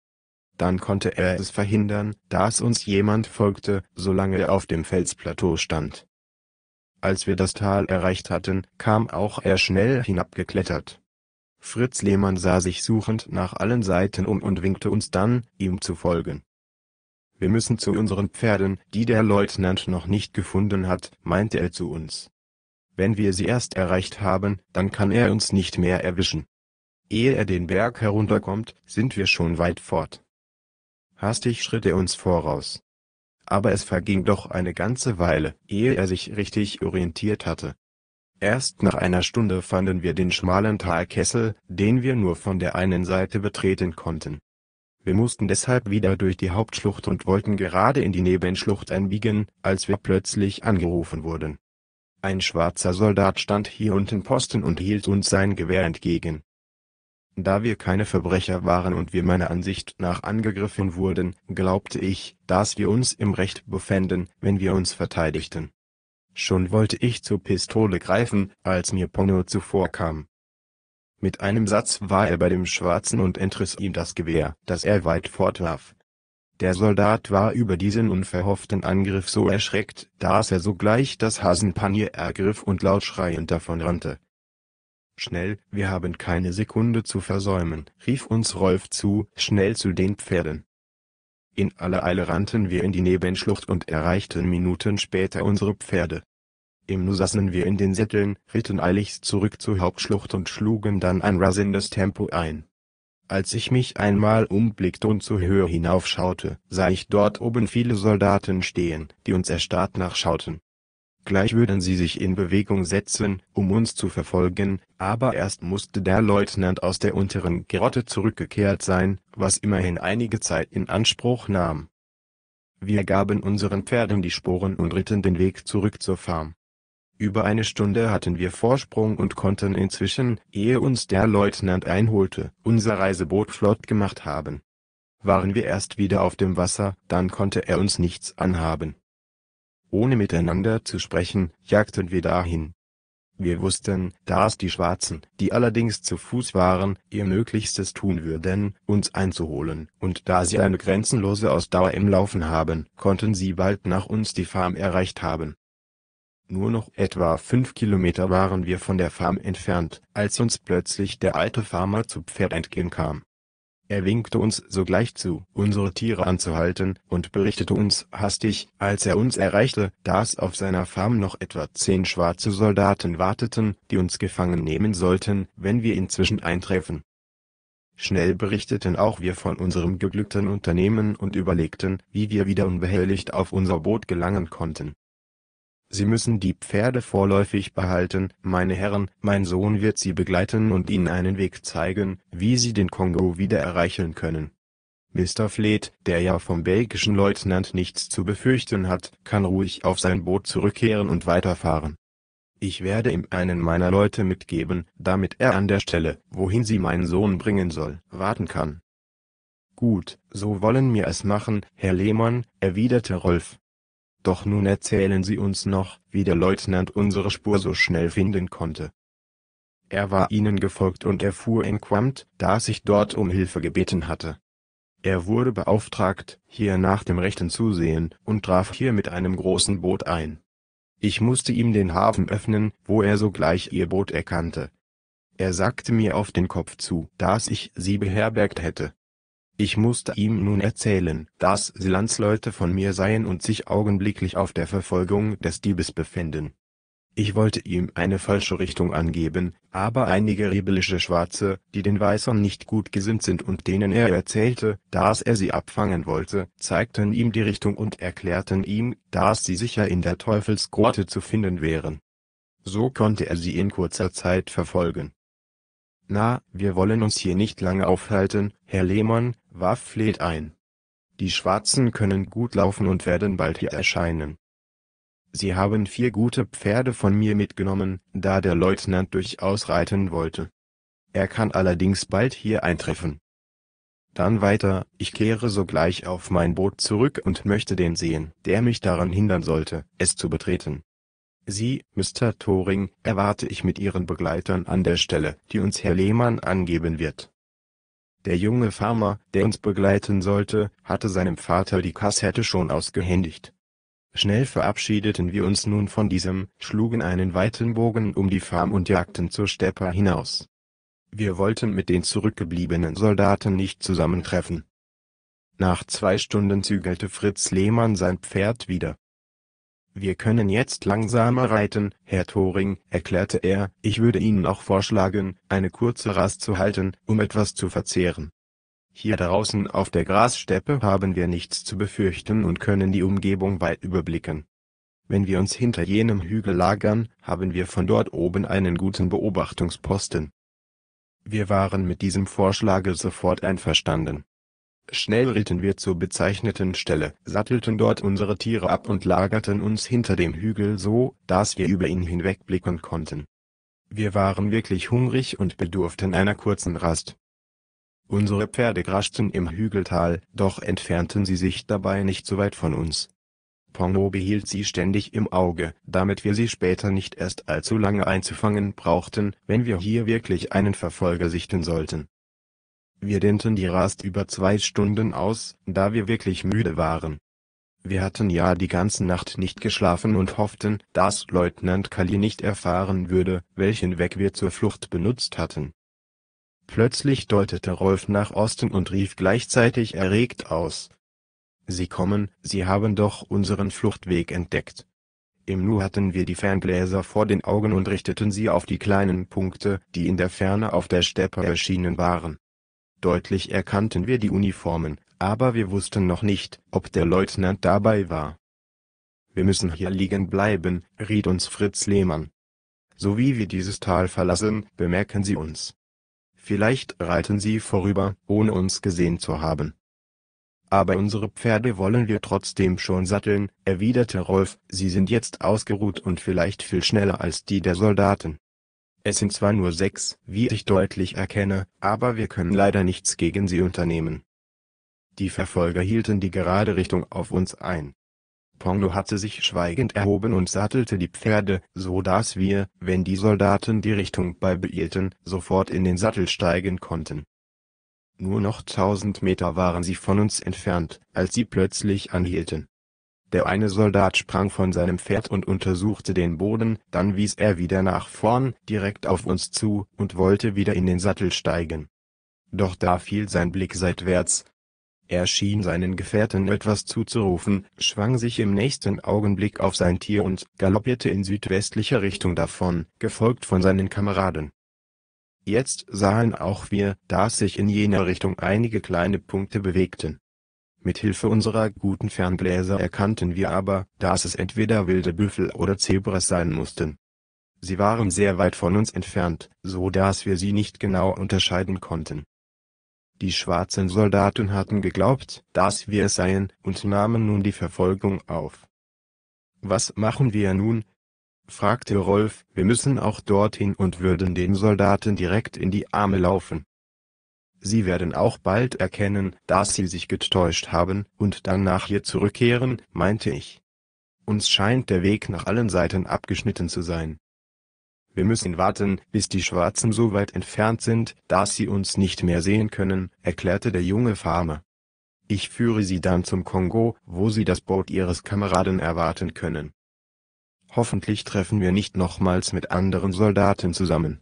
Dann konnte er es verhindern, dass uns jemand folgte, solange er auf dem Felsplateau stand. Als wir das Tal erreicht hatten, kam auch er schnell hinabgeklettert. Fritz Lehmann sah sich suchend nach allen Seiten um und winkte uns dann, ihm zu folgen. Wir müssen zu unseren Pferden, die der Leutnant noch nicht gefunden hat, meinte er zu uns. Wenn wir sie erst erreicht haben, dann kann er uns nicht mehr erwischen. Ehe er den Berg herunterkommt, sind wir schon weit fort. Hastig schritt er uns voraus aber es verging doch eine ganze Weile, ehe er sich richtig orientiert hatte. Erst nach einer Stunde fanden wir den schmalen Talkessel, den wir nur von der einen Seite betreten konnten. Wir mussten deshalb wieder durch die Hauptschlucht und wollten gerade in die Nebenschlucht einbiegen, als wir plötzlich angerufen wurden. Ein schwarzer Soldat stand hier unten Posten und hielt uns sein Gewehr entgegen. Da wir keine Verbrecher waren und wir meiner Ansicht nach angegriffen wurden, glaubte ich, dass wir uns im Recht befänden, wenn wir uns verteidigten. Schon wollte ich zur Pistole greifen, als mir Pono zuvorkam. Mit einem Satz war er bei dem Schwarzen und entriss ihm das Gewehr, das er weit fortwarf. Der Soldat war über diesen unverhofften Angriff so erschreckt, dass er sogleich das Hasenpanier ergriff und laut schreiend davonrannte. Schnell, wir haben keine Sekunde zu versäumen! rief uns Rolf zu, schnell zu den Pferden! In aller Eile rannten wir in die Nebenschlucht und erreichten Minuten später unsere Pferde. Im Nu saßen wir in den Sätteln, ritten eiligst zurück zur Hauptschlucht und schlugen dann ein rasendes Tempo ein. Als ich mich einmal umblickte und zur Höhe hinaufschaute, sah ich dort oben viele Soldaten stehen, die uns erstarrt nachschauten. Gleich würden sie sich in Bewegung setzen, um uns zu verfolgen, aber erst musste der Leutnant aus der unteren Grotte zurückgekehrt sein, was immerhin einige Zeit in Anspruch nahm. Wir gaben unseren Pferden die Sporen und ritten den Weg zurück zur Farm. Über eine Stunde hatten wir Vorsprung und konnten inzwischen, ehe uns der Leutnant einholte, unser Reiseboot flott gemacht haben. Waren wir erst wieder auf dem Wasser, dann konnte er uns nichts anhaben ohne miteinander zu sprechen, jagten wir dahin. Wir wussten, dass die Schwarzen, die allerdings zu Fuß waren, ihr Möglichstes tun würden, uns einzuholen, und da sie eine grenzenlose Ausdauer im Laufen haben, konnten sie bald nach uns die Farm erreicht haben. Nur noch etwa fünf Kilometer waren wir von der Farm entfernt, als uns plötzlich der alte Farmer zu Pferd entgegenkam er winkte uns sogleich zu, unsere Tiere anzuhalten, und berichtete uns hastig, als er uns erreichte, dass auf seiner Farm noch etwa zehn schwarze Soldaten warteten, die uns gefangen nehmen sollten, wenn wir inzwischen eintreffen. Schnell berichteten auch wir von unserem geglückten Unternehmen und überlegten, wie wir wieder unbehelligt auf unser Boot gelangen konnten Sie müssen die Pferde vorläufig behalten, meine Herren, mein Sohn wird Sie begleiten und Ihnen einen Weg zeigen, wie Sie den Kongo wieder erreichen können. Mr. Fleth, der ja vom belgischen Leutnant nichts zu befürchten hat, kann ruhig auf sein Boot zurückkehren und weiterfahren. Ich werde ihm einen meiner Leute mitgeben, damit er an der Stelle, wohin sie meinen Sohn bringen soll, warten kann. Gut, so wollen wir es machen, Herr Lehmann, erwiderte Rolf doch nun erzählen Sie uns noch, wie der Leutnant unsere Spur so schnell finden konnte. Er war ihnen gefolgt und erfuhr in Quampt, dass ich dort um Hilfe gebeten hatte. Er wurde beauftragt, hier nach dem Rechten zu sehen, und traf hier mit einem großen Boot ein. Ich musste ihm den Hafen öffnen, wo er sogleich ihr Boot erkannte. Er sagte mir auf den Kopf zu, dass ich sie beherbergt hätte. Ich musste ihm nun erzählen, dass sie Landsleute von mir seien und sich augenblicklich auf der Verfolgung des Diebes befänden. Ich wollte ihm eine falsche Richtung angeben, aber einige rebellische Schwarze, die den Weißern nicht gut gesinnt sind und denen er erzählte, dass er sie abfangen wollte, zeigten ihm die Richtung und erklärten ihm, dass sie sicher in der Teufelsgrotte zu finden wären. So konnte er sie in kurzer Zeit verfolgen. Na, wir wollen uns hier nicht lange aufhalten, Herr Lehmann, warf Fleet ein: Die Schwarzen können gut laufen und werden bald hier erscheinen. Sie haben vier gute Pferde von mir mitgenommen, da der Leutnant durchaus reiten wollte. Er kann allerdings bald hier eintreffen. Dann weiter, ich kehre sogleich auf mein Boot zurück und möchte den sehen, der mich daran hindern sollte, es zu betreten. Sie, Mr. Thoring, erwarte ich mit Ihren Begleitern an der Stelle, die uns Herr Lehmann angeben wird der junge Farmer, der uns begleiten sollte, hatte seinem Vater die Kassette schon ausgehändigt. Schnell verabschiedeten wir uns nun von diesem, schlugen einen weiten Bogen um die Farm und jagten zur Steppe hinaus. Wir wollten mit den zurückgebliebenen Soldaten nicht zusammentreffen. Nach zwei Stunden zügelte Fritz Lehmann sein Pferd wieder. Wir können jetzt langsamer reiten, Herr Thoring, erklärte er, ich würde Ihnen auch vorschlagen, eine kurze Rast zu halten, um etwas zu verzehren. Hier draußen auf der Grassteppe haben wir nichts zu befürchten und können die Umgebung weit überblicken. Wenn wir uns hinter jenem Hügel lagern, haben wir von dort oben einen guten Beobachtungsposten. Wir waren mit diesem Vorschlage sofort einverstanden. Schnell ritten wir zur bezeichneten Stelle, sattelten dort unsere Tiere ab und lagerten uns hinter dem Hügel so, dass wir über ihn hinwegblicken konnten. Wir waren wirklich hungrig und bedurften einer kurzen Rast. Unsere Pferde graschten im Hügeltal, doch entfernten sie sich dabei nicht so weit von uns. Pongo behielt sie ständig im Auge, damit wir sie später nicht erst allzu lange einzufangen brauchten, wenn wir hier wirklich einen Verfolger sichten sollten wir dehnten die Rast über zwei Stunden aus, da wir wirklich müde waren. Wir hatten ja die ganze Nacht nicht geschlafen und hofften, dass Leutnant Kali nicht erfahren würde, welchen Weg wir zur Flucht benutzt hatten. Plötzlich deutete Rolf nach Osten und rief gleichzeitig erregt aus. Sie kommen, Sie haben doch unseren Fluchtweg entdeckt. Im Nu hatten wir die Ferngläser vor den Augen und richteten sie auf die kleinen Punkte, die in der Ferne auf der Steppe erschienen waren. Deutlich erkannten wir die Uniformen, aber wir wussten noch nicht, ob der Leutnant dabei war. Wir müssen hier liegen bleiben, riet uns Fritz Lehmann. So wie wir dieses Tal verlassen, bemerken sie uns. Vielleicht reiten sie vorüber, ohne uns gesehen zu haben. Aber unsere Pferde wollen wir trotzdem schon satteln, erwiderte Rolf, sie sind jetzt ausgeruht und vielleicht viel schneller als die der Soldaten. Es sind zwar nur sechs, wie ich deutlich erkenne, aber wir können leider nichts gegen sie unternehmen. Die Verfolger hielten die gerade Richtung auf uns ein. Pongo hatte sich schweigend erhoben und sattelte die Pferde, so dass wir, wenn die Soldaten die Richtung beibehielten, sofort in den Sattel steigen konnten. Nur noch tausend Meter waren sie von uns entfernt, als sie plötzlich anhielten. Der eine Soldat sprang von seinem Pferd und untersuchte den Boden, dann wies er wieder nach vorn, direkt auf uns zu, und wollte wieder in den Sattel steigen. Doch da fiel sein Blick seitwärts. Er schien seinen Gefährten etwas zuzurufen, schwang sich im nächsten Augenblick auf sein Tier und galoppierte in südwestlicher Richtung davon, gefolgt von seinen Kameraden. Jetzt sahen auch wir, dass sich in jener Richtung einige kleine Punkte bewegten. Mithilfe unserer guten Ferngläser erkannten wir aber, dass es entweder wilde Büffel oder Zebras sein mussten. Sie waren sehr weit von uns entfernt, so dass wir sie nicht genau unterscheiden konnten. Die schwarzen Soldaten hatten geglaubt, dass wir es seien, und nahmen nun die Verfolgung auf. Was machen wir nun? fragte Rolf, wir müssen auch dorthin und würden den Soldaten direkt in die Arme laufen. Sie werden auch bald erkennen, dass Sie sich getäuscht haben, und dann nach ihr zurückkehren, meinte ich. Uns scheint der Weg nach allen Seiten abgeschnitten zu sein. Wir müssen warten, bis die Schwarzen so weit entfernt sind, dass sie uns nicht mehr sehen können, erklärte der junge Farmer. Ich führe sie dann zum Kongo, wo sie das Boot ihres Kameraden erwarten können. Hoffentlich treffen wir nicht nochmals mit anderen Soldaten zusammen.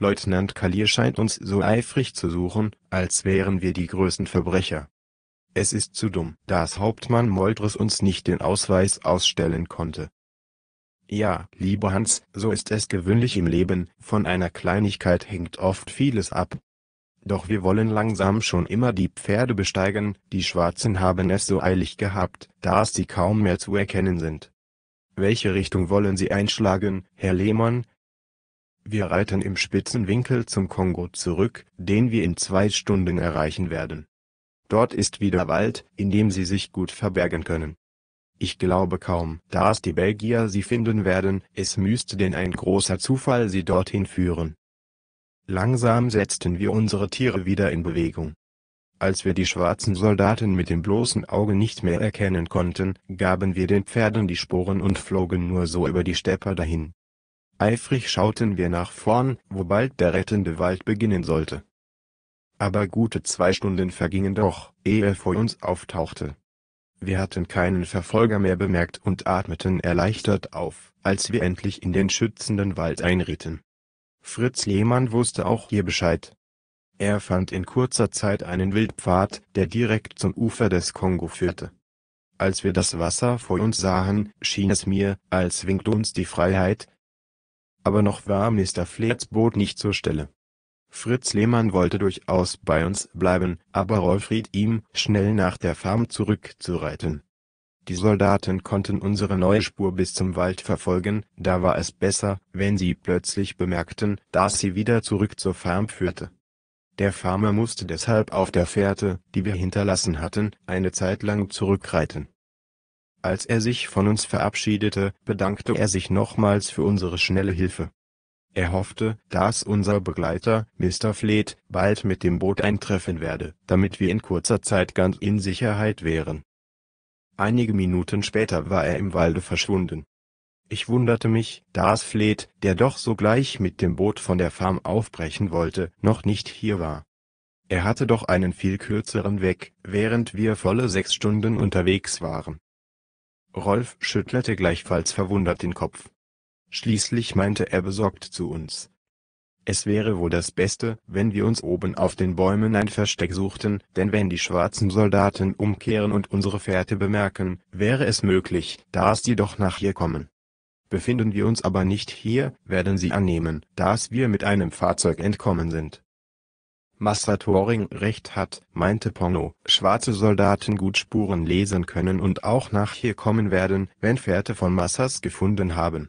Leutnant Kalir scheint uns so eifrig zu suchen, als wären wir die größten Verbrecher. Es ist zu dumm, dass Hauptmann Moldres uns nicht den Ausweis ausstellen konnte. Ja, lieber Hans, so ist es gewöhnlich im Leben, von einer Kleinigkeit hängt oft vieles ab. Doch wir wollen langsam schon immer die Pferde besteigen, die Schwarzen haben es so eilig gehabt, dass sie kaum mehr zu erkennen sind. Welche Richtung wollen Sie einschlagen, Herr Lehmann, wir reiten im Spitzenwinkel zum Kongo zurück, den wir in zwei Stunden erreichen werden. Dort ist wieder Wald, in dem sie sich gut verbergen können. Ich glaube kaum, dass die Belgier sie finden werden, es müsste denn ein großer Zufall sie dorthin führen. Langsam setzten wir unsere Tiere wieder in Bewegung. Als wir die schwarzen Soldaten mit dem bloßen Auge nicht mehr erkennen konnten, gaben wir den Pferden die Sporen und flogen nur so über die Stepper dahin. Eifrig schauten wir nach vorn, wo bald der rettende Wald beginnen sollte. Aber gute zwei Stunden vergingen doch, ehe er vor uns auftauchte. Wir hatten keinen Verfolger mehr bemerkt und atmeten erleichtert auf, als wir endlich in den schützenden Wald einritten. Fritz Lehmann wusste auch hier Bescheid. Er fand in kurzer Zeit einen Wildpfad, der direkt zum Ufer des Kongo führte. Als wir das Wasser vor uns sahen, schien es mir, als winkte uns die Freiheit, aber noch war Mr. Flets Boot nicht zur Stelle. Fritz Lehmann wollte durchaus bei uns bleiben, aber Rolf riet ihm, schnell nach der Farm zurückzureiten. Die Soldaten konnten unsere neue Spur bis zum Wald verfolgen, da war es besser, wenn sie plötzlich bemerkten, dass sie wieder zurück zur Farm führte. Der Farmer musste deshalb auf der Fährte, die wir hinterlassen hatten, eine Zeit lang zurückreiten. Als er sich von uns verabschiedete, bedankte er sich nochmals für unsere schnelle Hilfe. Er hoffte, dass unser Begleiter, Mr. Fleet, bald mit dem Boot eintreffen werde, damit wir in kurzer Zeit ganz in Sicherheit wären. Einige Minuten später war er im Walde verschwunden. Ich wunderte mich, dass Fleet, der doch sogleich mit dem Boot von der Farm aufbrechen wollte, noch nicht hier war. Er hatte doch einen viel kürzeren Weg, während wir volle sechs Stunden unterwegs waren. Rolf schüttelte gleichfalls verwundert den Kopf. Schließlich meinte er besorgt zu uns. Es wäre wohl das Beste, wenn wir uns oben auf den Bäumen ein Versteck suchten, denn wenn die schwarzen Soldaten umkehren und unsere Fährte bemerken, wäre es möglich, dass sie doch nach hier kommen. Befinden wir uns aber nicht hier, werden sie annehmen, dass wir mit einem Fahrzeug entkommen sind. Massasoring recht hat, meinte Porno, schwarze Soldaten gut Spuren lesen können und auch nach hier kommen werden, wenn Fährte von Massas gefunden haben.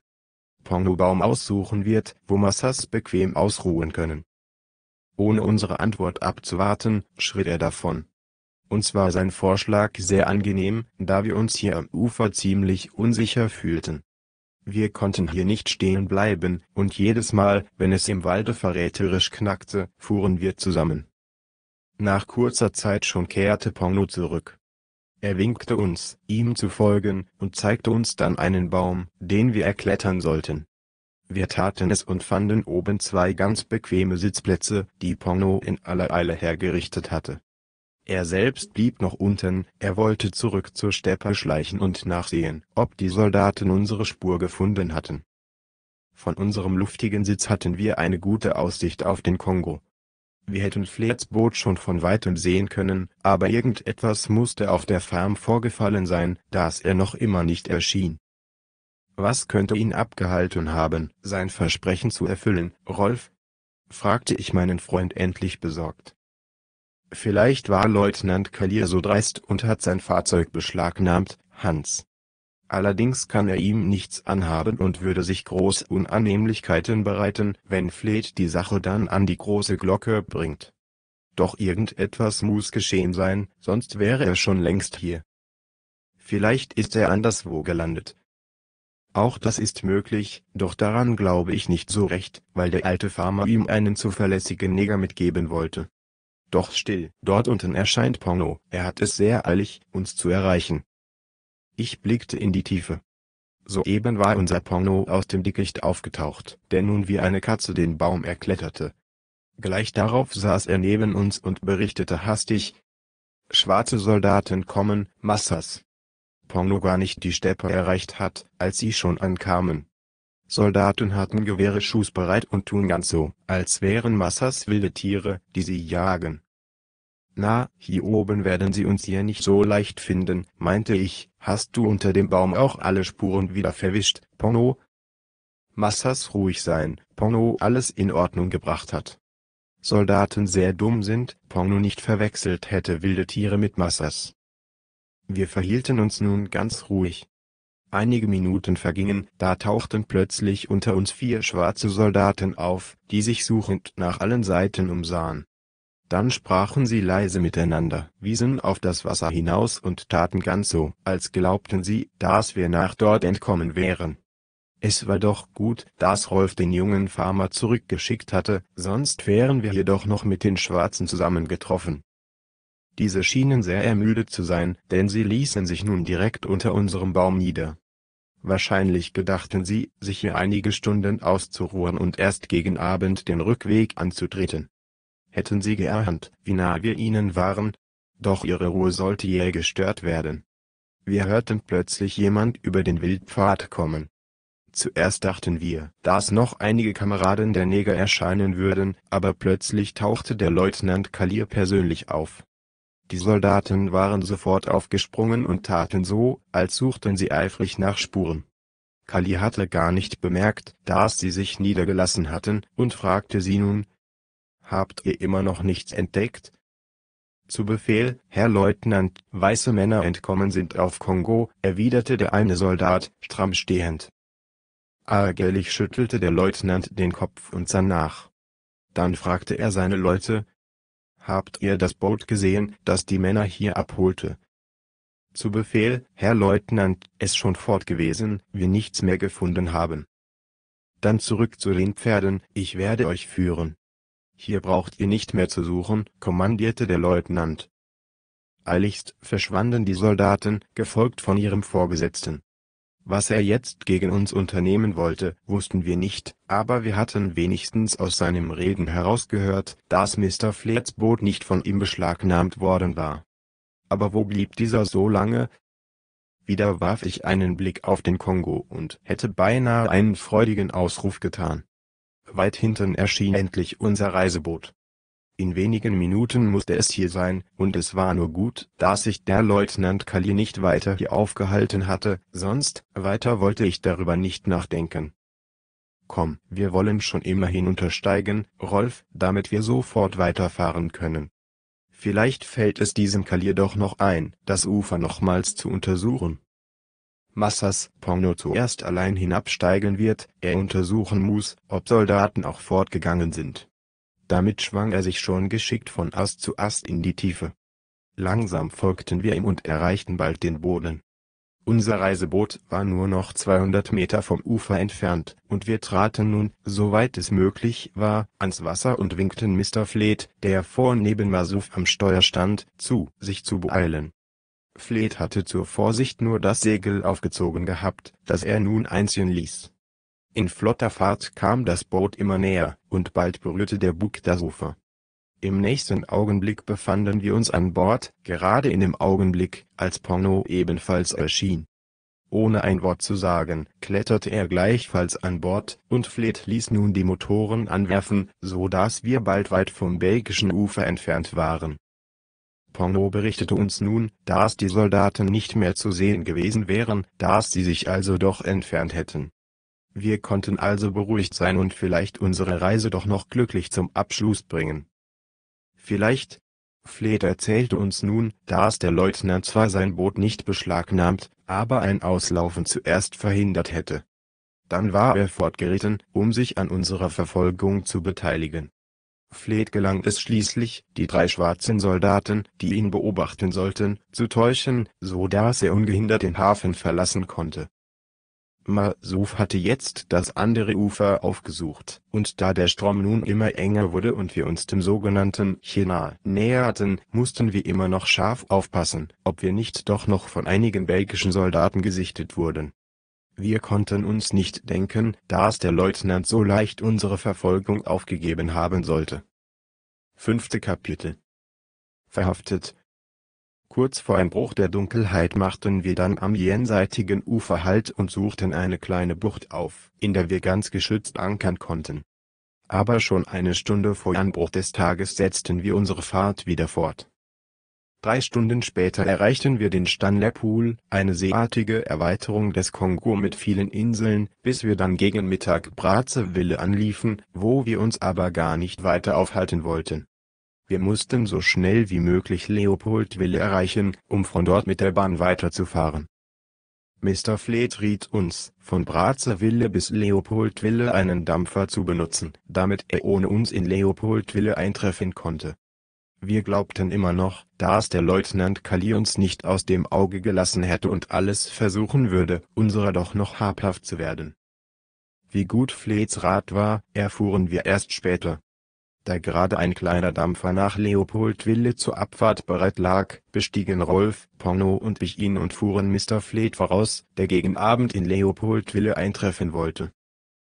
Baum aussuchen wird, wo Massas bequem ausruhen können. Ohne unsere Antwort abzuwarten, schritt er davon. Uns war sein Vorschlag sehr angenehm, da wir uns hier am Ufer ziemlich unsicher fühlten wir konnten hier nicht stehen bleiben, und jedes Mal, wenn es im Walde verräterisch knackte, fuhren wir zusammen. Nach kurzer Zeit schon kehrte Pongno zurück. Er winkte uns, ihm zu folgen, und zeigte uns dann einen Baum, den wir erklettern sollten. Wir taten es und fanden oben zwei ganz bequeme Sitzplätze, die Pongno in aller Eile hergerichtet hatte. Er selbst blieb noch unten, er wollte zurück zur Steppe schleichen und nachsehen, ob die Soldaten unsere Spur gefunden hatten. Von unserem luftigen Sitz hatten wir eine gute Aussicht auf den Kongo. Wir hätten Flets Boot schon von weitem sehen können, aber irgendetwas musste auf der Farm vorgefallen sein, dass er noch immer nicht erschien. Was könnte ihn abgehalten haben, sein Versprechen zu erfüllen, Rolf? fragte ich meinen Freund endlich besorgt. Vielleicht war Leutnant Collier so dreist und hat sein Fahrzeug beschlagnahmt, Hans. Allerdings kann er ihm nichts anhaben und würde sich große Unannehmlichkeiten bereiten, wenn Fleet die Sache dann an die große Glocke bringt. Doch irgendetwas muss geschehen sein, sonst wäre er schon längst hier. Vielleicht ist er anderswo gelandet. Auch das ist möglich, doch daran glaube ich nicht so recht, weil der alte Farmer ihm einen zuverlässigen Neger mitgeben wollte. Doch still, dort unten erscheint Porno, er hat es sehr eilig, uns zu erreichen. Ich blickte in die Tiefe. Soeben war unser Porno aus dem Dickicht aufgetaucht, der nun wie eine Katze den Baum erkletterte. Gleich darauf saß er neben uns und berichtete hastig. Schwarze Soldaten kommen, Massas. Porno gar nicht die Steppe erreicht hat, als sie schon ankamen. Soldaten hatten Gewehre schussbereit und tun ganz so, als wären Massas wilde Tiere, die sie jagen. Na, hier oben werden sie uns hier nicht so leicht finden, meinte ich, hast du unter dem Baum auch alle Spuren wieder verwischt, Pono? Massas ruhig sein, Pono alles in Ordnung gebracht hat. Soldaten sehr dumm sind, Pono nicht verwechselt hätte wilde Tiere mit Massas. Wir verhielten uns nun ganz ruhig. Einige Minuten vergingen, da tauchten plötzlich unter uns vier schwarze Soldaten auf, die sich suchend nach allen Seiten umsahen. Dann sprachen sie leise miteinander, wiesen auf das Wasser hinaus und taten ganz so, als glaubten sie, dass wir nach dort entkommen wären. Es war doch gut, dass Rolf den jungen Farmer zurückgeschickt hatte, sonst wären wir jedoch noch mit den Schwarzen zusammengetroffen. Diese schienen sehr ermüdet zu sein, denn sie ließen sich nun direkt unter unserem Baum nieder. Wahrscheinlich gedachten sie, sich hier einige Stunden auszuruhen und erst gegen Abend den Rückweg anzutreten. Hätten sie geahnt, wie nah wir ihnen waren? Doch ihre Ruhe sollte jäh gestört werden. Wir hörten plötzlich jemand über den Wildpfad kommen. Zuerst dachten wir, dass noch einige Kameraden der Neger erscheinen würden, aber plötzlich tauchte der Leutnant Kalir persönlich auf. Die Soldaten waren sofort aufgesprungen und taten so, als suchten sie eifrig nach Spuren. Kali hatte gar nicht bemerkt, dass sie sich niedergelassen hatten, und fragte sie nun, »Habt ihr immer noch nichts entdeckt?« »Zu Befehl, Herr Leutnant, weiße Männer entkommen sind auf Kongo«, erwiderte der eine Soldat, stramm stehend. Ärgerlich schüttelte der Leutnant den Kopf und sah nach. Dann fragte er seine Leute, Habt ihr das Boot gesehen, das die Männer hier abholte? Zu Befehl, Herr Leutnant, es schon fort gewesen, wir nichts mehr gefunden haben. Dann zurück zu den Pferden, ich werde euch führen. Hier braucht ihr nicht mehr zu suchen, kommandierte der Leutnant. Eiligst verschwanden die Soldaten, gefolgt von ihrem Vorgesetzten. Was er jetzt gegen uns unternehmen wollte, wussten wir nicht, aber wir hatten wenigstens aus seinem Reden herausgehört, dass Mr. Flets Boot nicht von ihm beschlagnahmt worden war. Aber wo blieb dieser so lange? Wieder warf ich einen Blick auf den Kongo und hätte beinahe einen freudigen Ausruf getan. Weit hinten erschien endlich unser Reiseboot. In wenigen Minuten musste es hier sein, und es war nur gut, dass sich der Leutnant Kalli nicht weiter hier aufgehalten hatte, sonst, weiter wollte ich darüber nicht nachdenken. Komm, wir wollen schon immer hinuntersteigen, Rolf, damit wir sofort weiterfahren können. Vielleicht fällt es diesem Kallier doch noch ein, das Ufer nochmals zu untersuchen. Massas Porno zuerst allein hinabsteigen wird, er untersuchen muss, ob Soldaten auch fortgegangen sind. Damit schwang er sich schon geschickt von Ast zu Ast in die Tiefe. Langsam folgten wir ihm und erreichten bald den Boden. Unser Reiseboot war nur noch 200 Meter vom Ufer entfernt, und wir traten nun, soweit es möglich war, ans Wasser und winkten Mr. Fleet, der vor neben Masuf am Steuer stand, zu, sich zu beeilen. Fleet hatte zur Vorsicht nur das Segel aufgezogen gehabt, das er nun einziehen ließ. In flotter Fahrt kam das Boot immer näher, und bald berührte der Bug das Ufer. Im nächsten Augenblick befanden wir uns an Bord, gerade in dem Augenblick, als Porno ebenfalls erschien. Ohne ein Wort zu sagen, kletterte er gleichfalls an Bord, und Fleth ließ nun die Motoren anwerfen, so dass wir bald weit vom belgischen Ufer entfernt waren. Porno berichtete uns nun, dass die Soldaten nicht mehr zu sehen gewesen wären, dass sie sich also doch entfernt hätten wir konnten also beruhigt sein und vielleicht unsere Reise doch noch glücklich zum Abschluss bringen. Vielleicht, Fleth erzählte uns nun, dass der Leutnant zwar sein Boot nicht beschlagnahmt, aber ein Auslaufen zuerst verhindert hätte. Dann war er fortgeritten, um sich an unserer Verfolgung zu beteiligen. Fleth gelang es schließlich, die drei schwarzen Soldaten, die ihn beobachten sollten, zu täuschen, so dass er ungehindert den Hafen verlassen konnte. Massow hatte jetzt das andere Ufer aufgesucht, und da der Strom nun immer enger wurde und wir uns dem sogenannten Chenal näherten, mussten wir immer noch scharf aufpassen, ob wir nicht doch noch von einigen belgischen Soldaten gesichtet wurden. Wir konnten uns nicht denken, dass der Leutnant so leicht unsere Verfolgung aufgegeben haben sollte. Fünfte Kapitel Verhaftet Kurz vor Einbruch der Dunkelheit machten wir dann am jenseitigen Ufer Halt und suchten eine kleine Bucht auf, in der wir ganz geschützt ankern konnten. Aber schon eine Stunde vor Anbruch des Tages setzten wir unsere Fahrt wieder fort. Drei Stunden später erreichten wir den Stanley Pool, eine seeartige Erweiterung des Kongo mit vielen Inseln, bis wir dann gegen Mittag Brazzaville anliefen, wo wir uns aber gar nicht weiter aufhalten wollten wir mussten so schnell wie möglich Leopoldville erreichen, um von dort mit der Bahn weiterzufahren. Mr. Fleet riet uns, von Brazzaville bis Leopoldville einen Dampfer zu benutzen, damit er ohne uns in Leopoldville eintreffen konnte. Wir glaubten immer noch, dass der Leutnant Kali uns nicht aus dem Auge gelassen hätte und alles versuchen würde, unserer doch noch habhaft zu werden. Wie gut Fleets Rat war, erfuhren wir erst später da gerade ein kleiner Dampfer nach Leopoldwille zur Abfahrt bereit lag, bestiegen Rolf, Porno und ich ihn und fuhren Mr. Fleet voraus, der gegen Abend in Leopoldwille eintreffen wollte.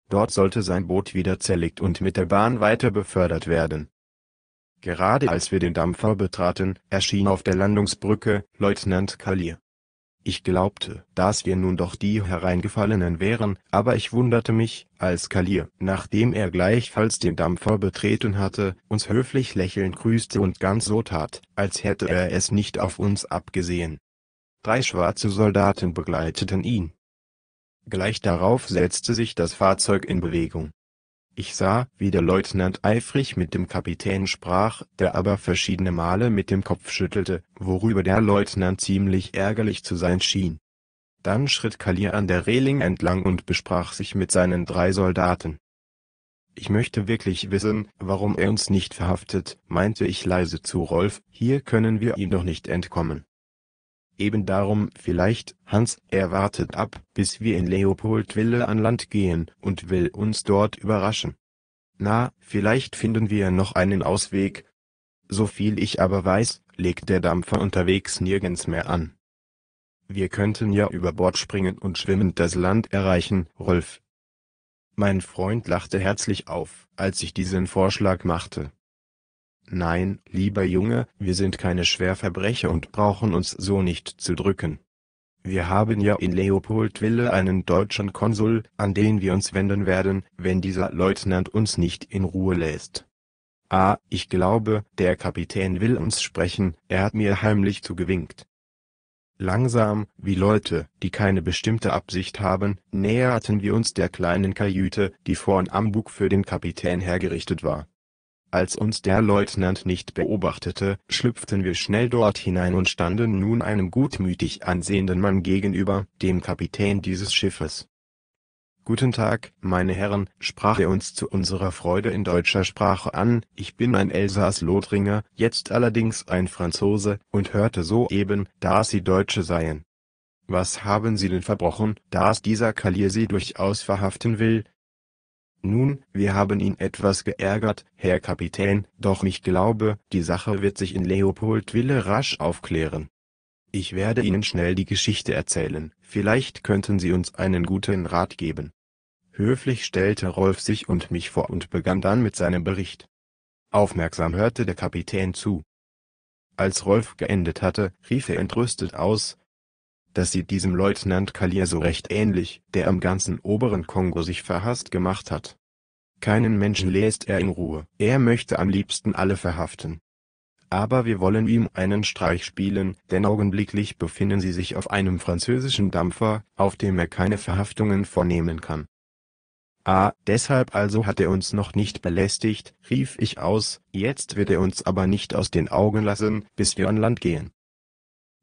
Dort sollte sein Boot wieder zerlegt und mit der Bahn weiter befördert werden. Gerade als wir den Dampfer betraten, erschien auf der Landungsbrücke Leutnant Collier. Ich glaubte, dass wir nun doch die Hereingefallenen wären, aber ich wunderte mich, als Kalir, nachdem er gleichfalls den Dampfer betreten hatte, uns höflich lächelnd grüßte und ganz so tat, als hätte er es nicht auf uns abgesehen. Drei schwarze Soldaten begleiteten ihn. Gleich darauf setzte sich das Fahrzeug in Bewegung ich sah, wie der Leutnant eifrig mit dem Kapitän sprach, der aber verschiedene Male mit dem Kopf schüttelte, worüber der Leutnant ziemlich ärgerlich zu sein schien. Dann schritt Kalir an der Reling entlang und besprach sich mit seinen drei Soldaten. Ich möchte wirklich wissen, warum er uns nicht verhaftet, meinte ich leise zu Rolf, hier können wir ihm doch nicht entkommen. Eben darum vielleicht, Hans, er wartet ab, bis wir in Leopoldwille an Land gehen, und will uns dort überraschen. Na, vielleicht finden wir noch einen Ausweg. Soviel ich aber weiß, legt der Dampfer unterwegs nirgends mehr an. Wir könnten ja über Bord springen und schwimmend das Land erreichen, Rolf. Mein Freund lachte herzlich auf, als ich diesen Vorschlag machte. Nein, lieber Junge, wir sind keine Schwerverbrecher und brauchen uns so nicht zu drücken. Wir haben ja in Leopoldville einen deutschen Konsul, an den wir uns wenden werden, wenn dieser Leutnant uns nicht in Ruhe lässt. Ah, ich glaube, der Kapitän will uns sprechen, er hat mir heimlich zugewinkt. Langsam, wie Leute, die keine bestimmte Absicht haben, näherten wir uns der kleinen Kajüte, die vorn am Bug für den Kapitän hergerichtet war. Als uns der Leutnant nicht beobachtete, schlüpften wir schnell dort hinein und standen nun einem gutmütig ansehenden Mann gegenüber, dem Kapitän dieses Schiffes. Guten Tag, meine Herren, sprach er uns zu unserer Freude in deutscher Sprache an, ich bin ein Elsaß lothringer jetzt allerdings ein Franzose, und hörte soeben, dass Sie Deutsche seien. Was haben Sie denn verbrochen, dass dieser Kalier Sie durchaus verhaften will, nun, wir haben ihn etwas geärgert, Herr Kapitän, doch ich glaube, die Sache wird sich in Leopoldwille rasch aufklären. Ich werde Ihnen schnell die Geschichte erzählen, vielleicht könnten Sie uns einen guten Rat geben. Höflich stellte Rolf sich und mich vor und begann dann mit seinem Bericht. Aufmerksam hörte der Kapitän zu. Als Rolf geendet hatte, rief er entrüstet aus, das sieht diesem Leutnant Kalier recht ähnlich, der im ganzen oberen Kongo sich verhasst gemacht hat. Keinen Menschen lässt er in Ruhe, er möchte am liebsten alle verhaften. Aber wir wollen ihm einen Streich spielen, denn augenblicklich befinden sie sich auf einem französischen Dampfer, auf dem er keine Verhaftungen vornehmen kann. Ah, deshalb also hat er uns noch nicht belästigt, rief ich aus, jetzt wird er uns aber nicht aus den Augen lassen, bis wir an Land gehen.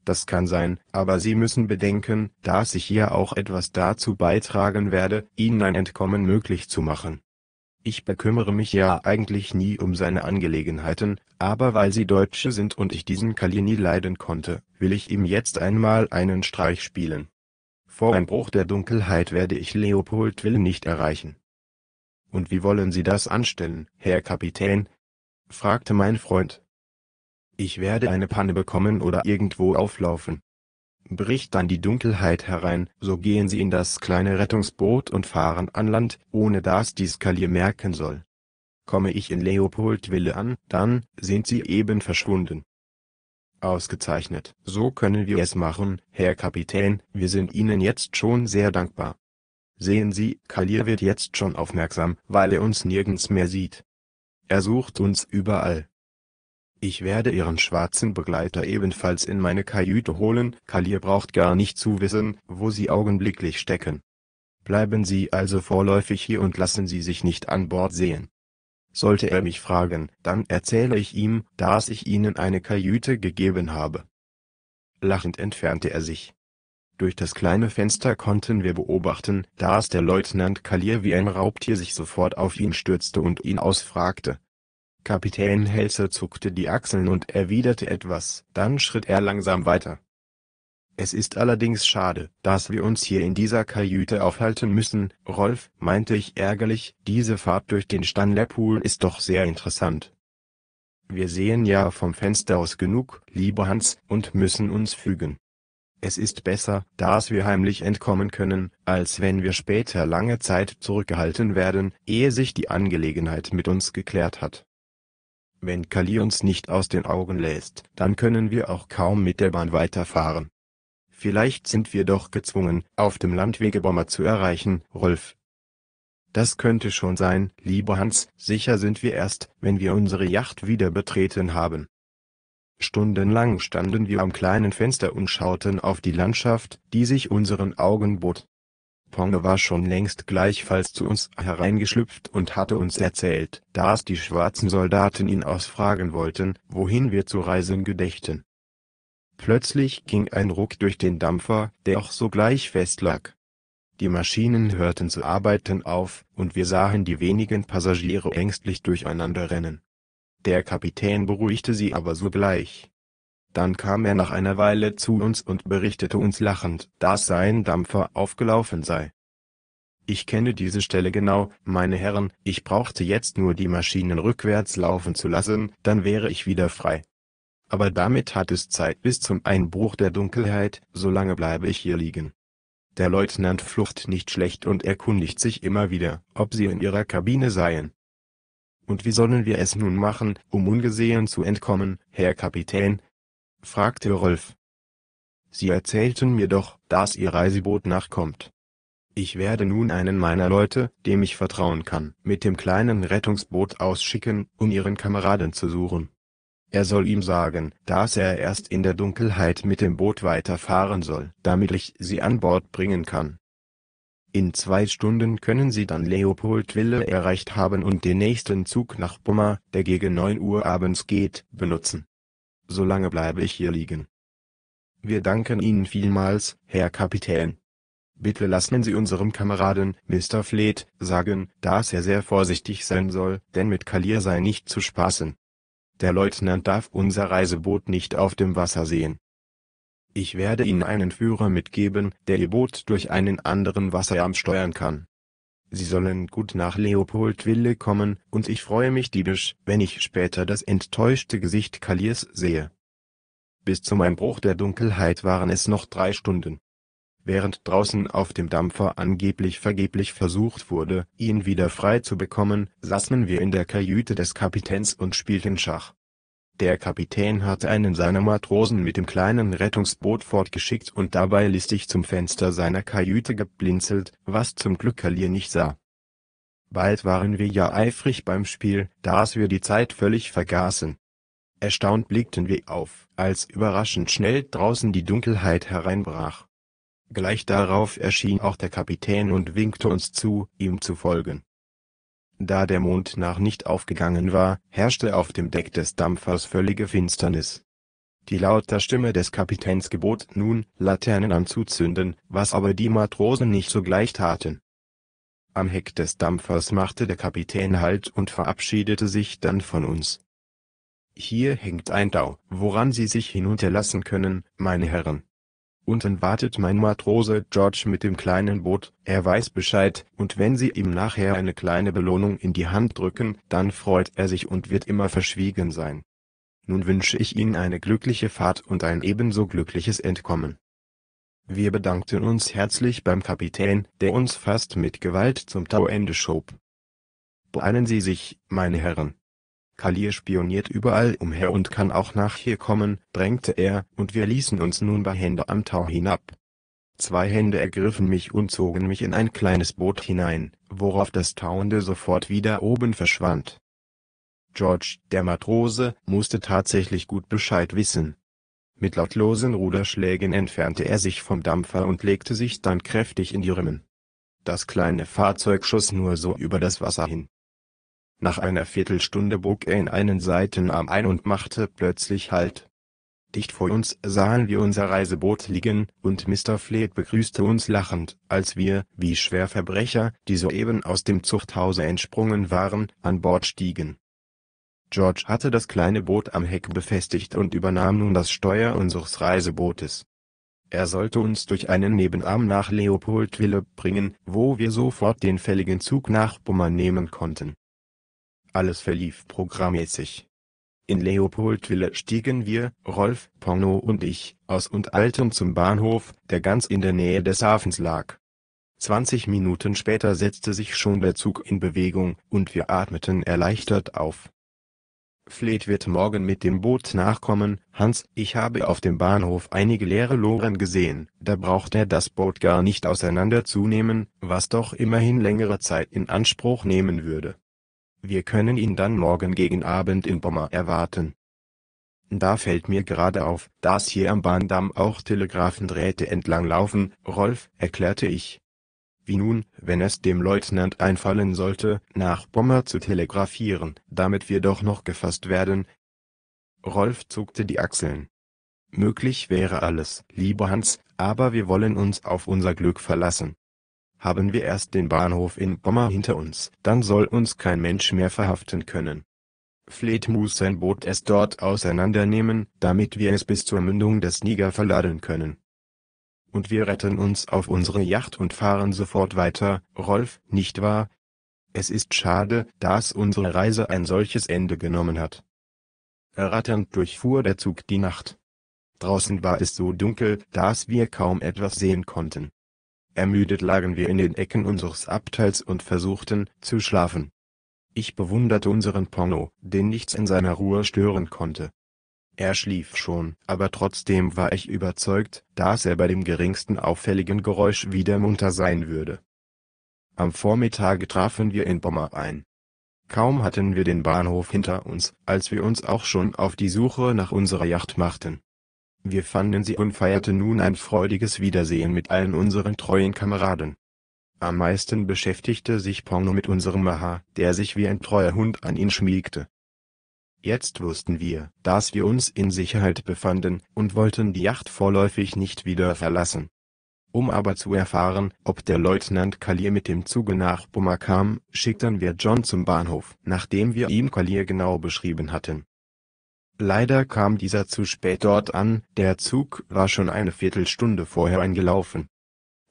Das kann sein, aber Sie müssen bedenken, dass ich hier auch etwas dazu beitragen werde, Ihnen ein Entkommen möglich zu machen. Ich bekümmere mich ja eigentlich nie um seine Angelegenheiten, aber weil Sie Deutsche sind und ich diesen Kalli nie leiden konnte, will ich ihm jetzt einmal einen Streich spielen. Vor Einbruch der Dunkelheit werde ich Leopold Will nicht erreichen. Und wie wollen Sie das anstellen, Herr Kapitän? fragte mein Freund ich werde eine Panne bekommen oder irgendwo auflaufen. Bricht dann die Dunkelheit herein, so gehen sie in das kleine Rettungsboot und fahren an Land, ohne dass dies Kalje merken soll. Komme ich in Leopoldville an, dann sind sie eben verschwunden. Ausgezeichnet, so können wir es machen, Herr Kapitän, wir sind Ihnen jetzt schon sehr dankbar. Sehen Sie, Kalir wird jetzt schon aufmerksam, weil er uns nirgends mehr sieht. Er sucht uns überall. Ich werde Ihren schwarzen Begleiter ebenfalls in meine Kajüte holen, Kalir braucht gar nicht zu wissen, wo Sie augenblicklich stecken. Bleiben Sie also vorläufig hier und lassen Sie sich nicht an Bord sehen. Sollte er mich fragen, dann erzähle ich ihm, dass ich Ihnen eine Kajüte gegeben habe. Lachend entfernte er sich. Durch das kleine Fenster konnten wir beobachten, dass der Leutnant Kalir wie ein Raubtier sich sofort auf ihn stürzte und ihn ausfragte. Kapitän Helse zuckte die Achseln und erwiderte etwas, dann schritt er langsam weiter. Es ist allerdings schade, dass wir uns hier in dieser Kajüte aufhalten müssen, Rolf, meinte ich ärgerlich, diese Fahrt durch den Stanley ist doch sehr interessant. Wir sehen ja vom Fenster aus genug, lieber Hans, und müssen uns fügen. Es ist besser, dass wir heimlich entkommen können, als wenn wir später lange Zeit zurückgehalten werden, ehe sich die Angelegenheit mit uns geklärt hat. Wenn Kali uns nicht aus den Augen lässt, dann können wir auch kaum mit der Bahn weiterfahren. Vielleicht sind wir doch gezwungen, auf dem Landwege Bommer zu erreichen, Rolf. Das könnte schon sein, lieber Hans, sicher sind wir erst, wenn wir unsere Yacht wieder betreten haben. Stundenlang standen wir am kleinen Fenster und schauten auf die Landschaft, die sich unseren Augen bot. Ponge war schon längst gleichfalls zu uns hereingeschlüpft und hatte uns erzählt, dass die schwarzen Soldaten ihn ausfragen wollten, wohin wir zu reisen gedächten. Plötzlich ging ein Ruck durch den Dampfer, der auch sogleich festlag. Die Maschinen hörten zu arbeiten auf, und wir sahen die wenigen Passagiere ängstlich durcheinander rennen. Der Kapitän beruhigte sie aber sogleich dann kam er nach einer Weile zu uns und berichtete uns lachend, dass sein Dampfer aufgelaufen sei. Ich kenne diese Stelle genau, meine Herren, ich brauchte jetzt nur die Maschinen rückwärts laufen zu lassen, dann wäre ich wieder frei. Aber damit hat es Zeit bis zum Einbruch der Dunkelheit, solange bleibe ich hier liegen. Der Leutnant flucht nicht schlecht und erkundigt sich immer wieder, ob sie in ihrer Kabine seien. Und wie sollen wir es nun machen, um ungesehen zu entkommen, Herr Kapitän, fragte Rolf. Sie erzählten mir doch, dass ihr Reiseboot nachkommt. Ich werde nun einen meiner Leute, dem ich vertrauen kann, mit dem kleinen Rettungsboot ausschicken, um ihren Kameraden zu suchen. Er soll ihm sagen, dass er erst in der Dunkelheit mit dem Boot weiterfahren soll, damit ich sie an Bord bringen kann. In zwei Stunden können sie dann Leopoldville erreicht haben und den nächsten Zug nach Bummer, der gegen 9 Uhr abends geht, benutzen solange bleibe ich hier liegen. Wir danken Ihnen vielmals, Herr Kapitän. Bitte lassen Sie unserem Kameraden, Mr. Fleet, sagen, dass er sehr vorsichtig sein soll, denn mit Kalier sei nicht zu spaßen. Der Leutnant darf unser Reiseboot nicht auf dem Wasser sehen. Ich werde Ihnen einen Führer mitgeben, der Ihr Boot durch einen anderen Wasserarm steuern kann. Sie sollen gut nach Leopoldwille kommen, und ich freue mich diebisch, wenn ich später das enttäuschte Gesicht Kaliers sehe. Bis zum Einbruch der Dunkelheit waren es noch drei Stunden. Während draußen auf dem Dampfer angeblich vergeblich versucht wurde, ihn wieder frei zu bekommen, saßen wir in der Kajüte des Kapitäns und spielten Schach. Der Kapitän hatte einen seiner Matrosen mit dem kleinen Rettungsboot fortgeschickt und dabei listig zum Fenster seiner Kajüte geblinzelt, was zum Glück Kallir nicht sah. Bald waren wir ja eifrig beim Spiel, dass wir die Zeit völlig vergaßen. Erstaunt blickten wir auf, als überraschend schnell draußen die Dunkelheit hereinbrach. Gleich darauf erschien auch der Kapitän und winkte uns zu, ihm zu folgen. Da der Mond nach nicht aufgegangen war, herrschte auf dem Deck des Dampfers völlige Finsternis. Die lauter Stimme des Kapitäns gebot nun, Laternen anzuzünden, was aber die Matrosen nicht sogleich taten. Am Heck des Dampfers machte der Kapitän Halt und verabschiedete sich dann von uns. Hier hängt ein Dau, woran Sie sich hinunterlassen können, meine Herren. Unten wartet mein Matrose George mit dem kleinen Boot, er weiß Bescheid, und wenn Sie ihm nachher eine kleine Belohnung in die Hand drücken, dann freut er sich und wird immer verschwiegen sein. Nun wünsche ich Ihnen eine glückliche Fahrt und ein ebenso glückliches Entkommen. Wir bedankten uns herzlich beim Kapitän, der uns fast mit Gewalt zum Tauende schob. Beeilen Sie sich, meine Herren. Kalir spioniert überall umher und kann auch nach hier kommen, drängte er, und wir ließen uns nun bei Hände am Tau hinab. Zwei Hände ergriffen mich und zogen mich in ein kleines Boot hinein, worauf das Tauende sofort wieder oben verschwand. George, der Matrose, musste tatsächlich gut Bescheid wissen. Mit lautlosen Ruderschlägen entfernte er sich vom Dampfer und legte sich dann kräftig in die Rimmen. Das kleine Fahrzeug schoss nur so über das Wasser hin nach einer Viertelstunde bog er in einen Seitenarm ein und machte plötzlich Halt. Dicht vor uns sahen wir unser Reiseboot liegen, und Mr. Fleet begrüßte uns lachend, als wir, wie Schwerverbrecher, die soeben aus dem Zuchthause entsprungen waren, an Bord stiegen. George hatte das kleine Boot am Heck befestigt und übernahm nun das Steuer unseres Reisebootes. Er sollte uns durch einen Nebenarm nach Leopoldville bringen, wo wir sofort den fälligen Zug nach Bummern nehmen konnten. Alles verlief programmmäßig. In Leopoldville stiegen wir, Rolf, Porno und ich, aus und eilten zum Bahnhof, der ganz in der Nähe des Hafens lag. 20 Minuten später setzte sich schon der Zug in Bewegung, und wir atmeten erleichtert auf. Fleet wird morgen mit dem Boot nachkommen, Hans, ich habe auf dem Bahnhof einige leere Loren gesehen, da braucht er das Boot gar nicht auseinanderzunehmen, was doch immerhin längere Zeit in Anspruch nehmen würde wir können ihn dann morgen gegen Abend in Bommer erwarten. Da fällt mir gerade auf, dass hier am Bahndamm auch Telegraphendrähte entlang laufen, Rolf, erklärte ich. Wie nun, wenn es dem Leutnant einfallen sollte, nach Bommer zu telegrafieren, damit wir doch noch gefasst werden? Rolf zuckte die Achseln. Möglich wäre alles, lieber Hans, aber wir wollen uns auf unser Glück verlassen haben wir erst den Bahnhof in Gomma hinter uns, dann soll uns kein Mensch mehr verhaften können. Fleet muss sein Boot es dort auseinandernehmen, damit wir es bis zur Mündung des Niger verladen können. Und wir retten uns auf unsere Yacht und fahren sofort weiter, Rolf, nicht wahr? Es ist schade, dass unsere Reise ein solches Ende genommen hat. Ratternd durchfuhr der Zug die Nacht. Draußen war es so dunkel, dass wir kaum etwas sehen konnten. Ermüdet lagen wir in den Ecken unseres Abteils und versuchten, zu schlafen. Ich bewunderte unseren Porno, den nichts in seiner Ruhe stören konnte. Er schlief schon, aber trotzdem war ich überzeugt, dass er bei dem geringsten auffälligen Geräusch wieder munter sein würde. Am Vormittag trafen wir in Bommer ein. Kaum hatten wir den Bahnhof hinter uns, als wir uns auch schon auf die Suche nach unserer Yacht machten wir fanden sie und feierte nun ein freudiges Wiedersehen mit allen unseren treuen Kameraden. Am meisten beschäftigte sich Porno mit unserem Maha, der sich wie ein treuer Hund an ihn schmiegte. Jetzt wussten wir, dass wir uns in Sicherheit befanden und wollten die Yacht vorläufig nicht wieder verlassen. Um aber zu erfahren, ob der Leutnant Collier mit dem Zuge nach Boma kam, schickten wir John zum Bahnhof, nachdem wir ihm Collier genau beschrieben hatten. Leider kam dieser zu spät dort an, der Zug war schon eine Viertelstunde vorher eingelaufen.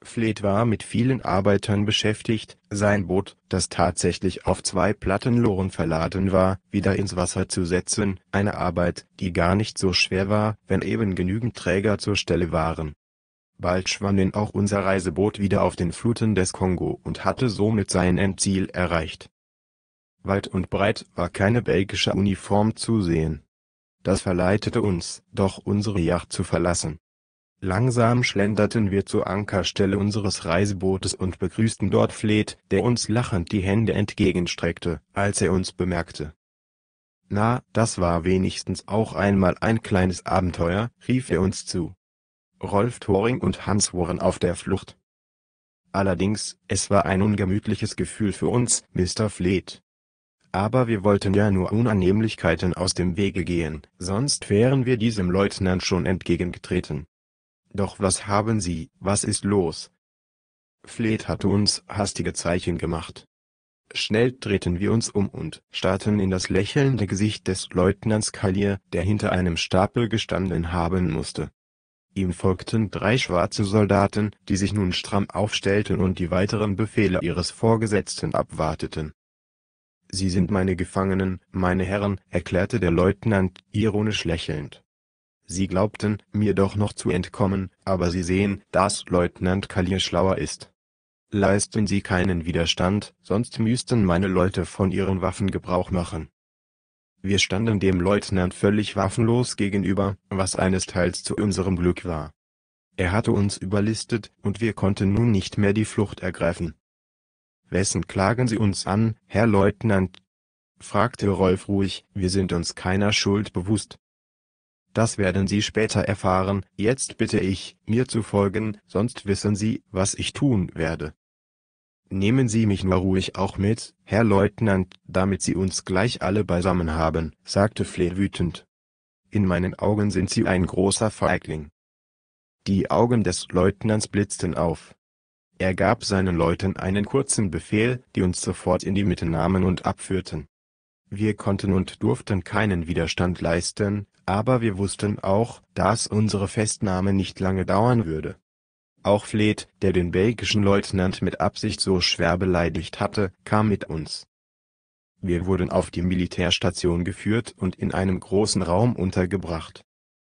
Fleet war mit vielen Arbeitern beschäftigt, sein Boot, das tatsächlich auf zwei Plattenloren verladen war, wieder ins Wasser zu setzen, eine Arbeit, die gar nicht so schwer war, wenn eben genügend Träger zur Stelle waren. Bald schwamm denn auch unser Reiseboot wieder auf den Fluten des Kongo und hatte somit sein Endziel erreicht. Weit und breit war keine belgische Uniform zu sehen. Das verleitete uns, doch unsere Yacht zu verlassen. Langsam schlenderten wir zur Ankerstelle unseres Reisebootes und begrüßten dort Fleet, der uns lachend die Hände entgegenstreckte, als er uns bemerkte. Na, das war wenigstens auch einmal ein kleines Abenteuer, rief er uns zu. Rolf Thoring und Hans waren auf der Flucht. Allerdings, es war ein ungemütliches Gefühl für uns, Mr. Fleet, aber wir wollten ja nur Unannehmlichkeiten aus dem Wege gehen, sonst wären wir diesem Leutnant schon entgegengetreten. Doch was haben Sie, was ist los? Fleet hatte uns hastige Zeichen gemacht. Schnell drehten wir uns um und starrten in das lächelnde Gesicht des Leutnants Kalier, der hinter einem Stapel gestanden haben musste. Ihm folgten drei schwarze Soldaten, die sich nun stramm aufstellten und die weiteren Befehle ihres Vorgesetzten abwarteten. Sie sind meine Gefangenen, meine Herren, erklärte der Leutnant, ironisch lächelnd. Sie glaubten, mir doch noch zu entkommen, aber Sie sehen, dass Leutnant Kalir schlauer ist. Leisten Sie keinen Widerstand, sonst müssten meine Leute von ihren Waffen Gebrauch machen. Wir standen dem Leutnant völlig waffenlos gegenüber, was eines Teils zu unserem Glück war. Er hatte uns überlistet, und wir konnten nun nicht mehr die Flucht ergreifen. Wessen klagen Sie uns an, Herr Leutnant? fragte Rolf ruhig, wir sind uns keiner Schuld bewusst. Das werden Sie später erfahren, jetzt bitte ich, mir zu folgen, sonst wissen Sie, was ich tun werde. Nehmen Sie mich nur ruhig auch mit, Herr Leutnant, damit Sie uns gleich alle beisammen haben, sagte Fle wütend. In meinen Augen sind Sie ein großer Feigling. Die Augen des Leutnants blitzten auf. Er gab seinen Leuten einen kurzen Befehl, die uns sofort in die Mitte nahmen und abführten. Wir konnten und durften keinen Widerstand leisten, aber wir wussten auch, dass unsere Festnahme nicht lange dauern würde. Auch Fleth, der den belgischen Leutnant mit Absicht so schwer beleidigt hatte, kam mit uns. Wir wurden auf die Militärstation geführt und in einem großen Raum untergebracht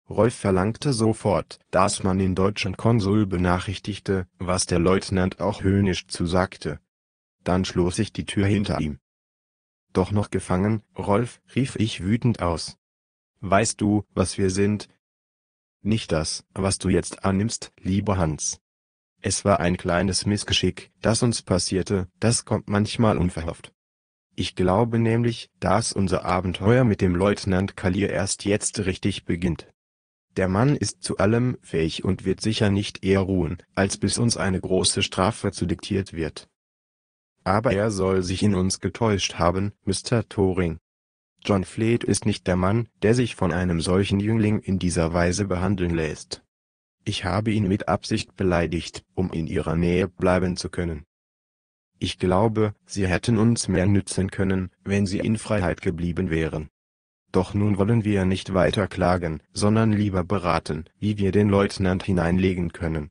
Rolf verlangte sofort, dass man den deutschen Konsul benachrichtigte, was der Leutnant auch höhnisch zusagte. Dann schloss ich die Tür hinter ihm. Doch noch gefangen, Rolf, rief ich wütend aus. Weißt du, was wir sind? Nicht das, was du jetzt annimmst, lieber Hans. Es war ein kleines Missgeschick, das uns passierte, das kommt manchmal unverhofft. Ich glaube nämlich, dass unser Abenteuer mit dem Leutnant Kalir erst jetzt richtig beginnt. Der Mann ist zu allem fähig und wird sicher nicht eher ruhen, als bis uns eine große Strafe zu diktiert wird. Aber er soll sich in uns getäuscht haben, Mr. Thoring. John Fleet ist nicht der Mann, der sich von einem solchen Jüngling in dieser Weise behandeln lässt. Ich habe ihn mit Absicht beleidigt, um in ihrer Nähe bleiben zu können. Ich glaube, sie hätten uns mehr nützen können, wenn sie in Freiheit geblieben wären. Doch nun wollen wir nicht weiter klagen, sondern lieber beraten, wie wir den Leutnant hineinlegen können.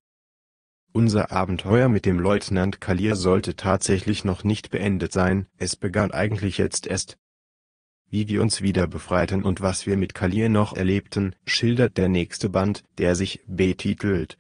Unser Abenteuer mit dem Leutnant Kalir sollte tatsächlich noch nicht beendet sein, es begann eigentlich jetzt erst. Wie wir uns wieder befreiten und was wir mit Kalir noch erlebten, schildert der nächste Band, der sich betitelt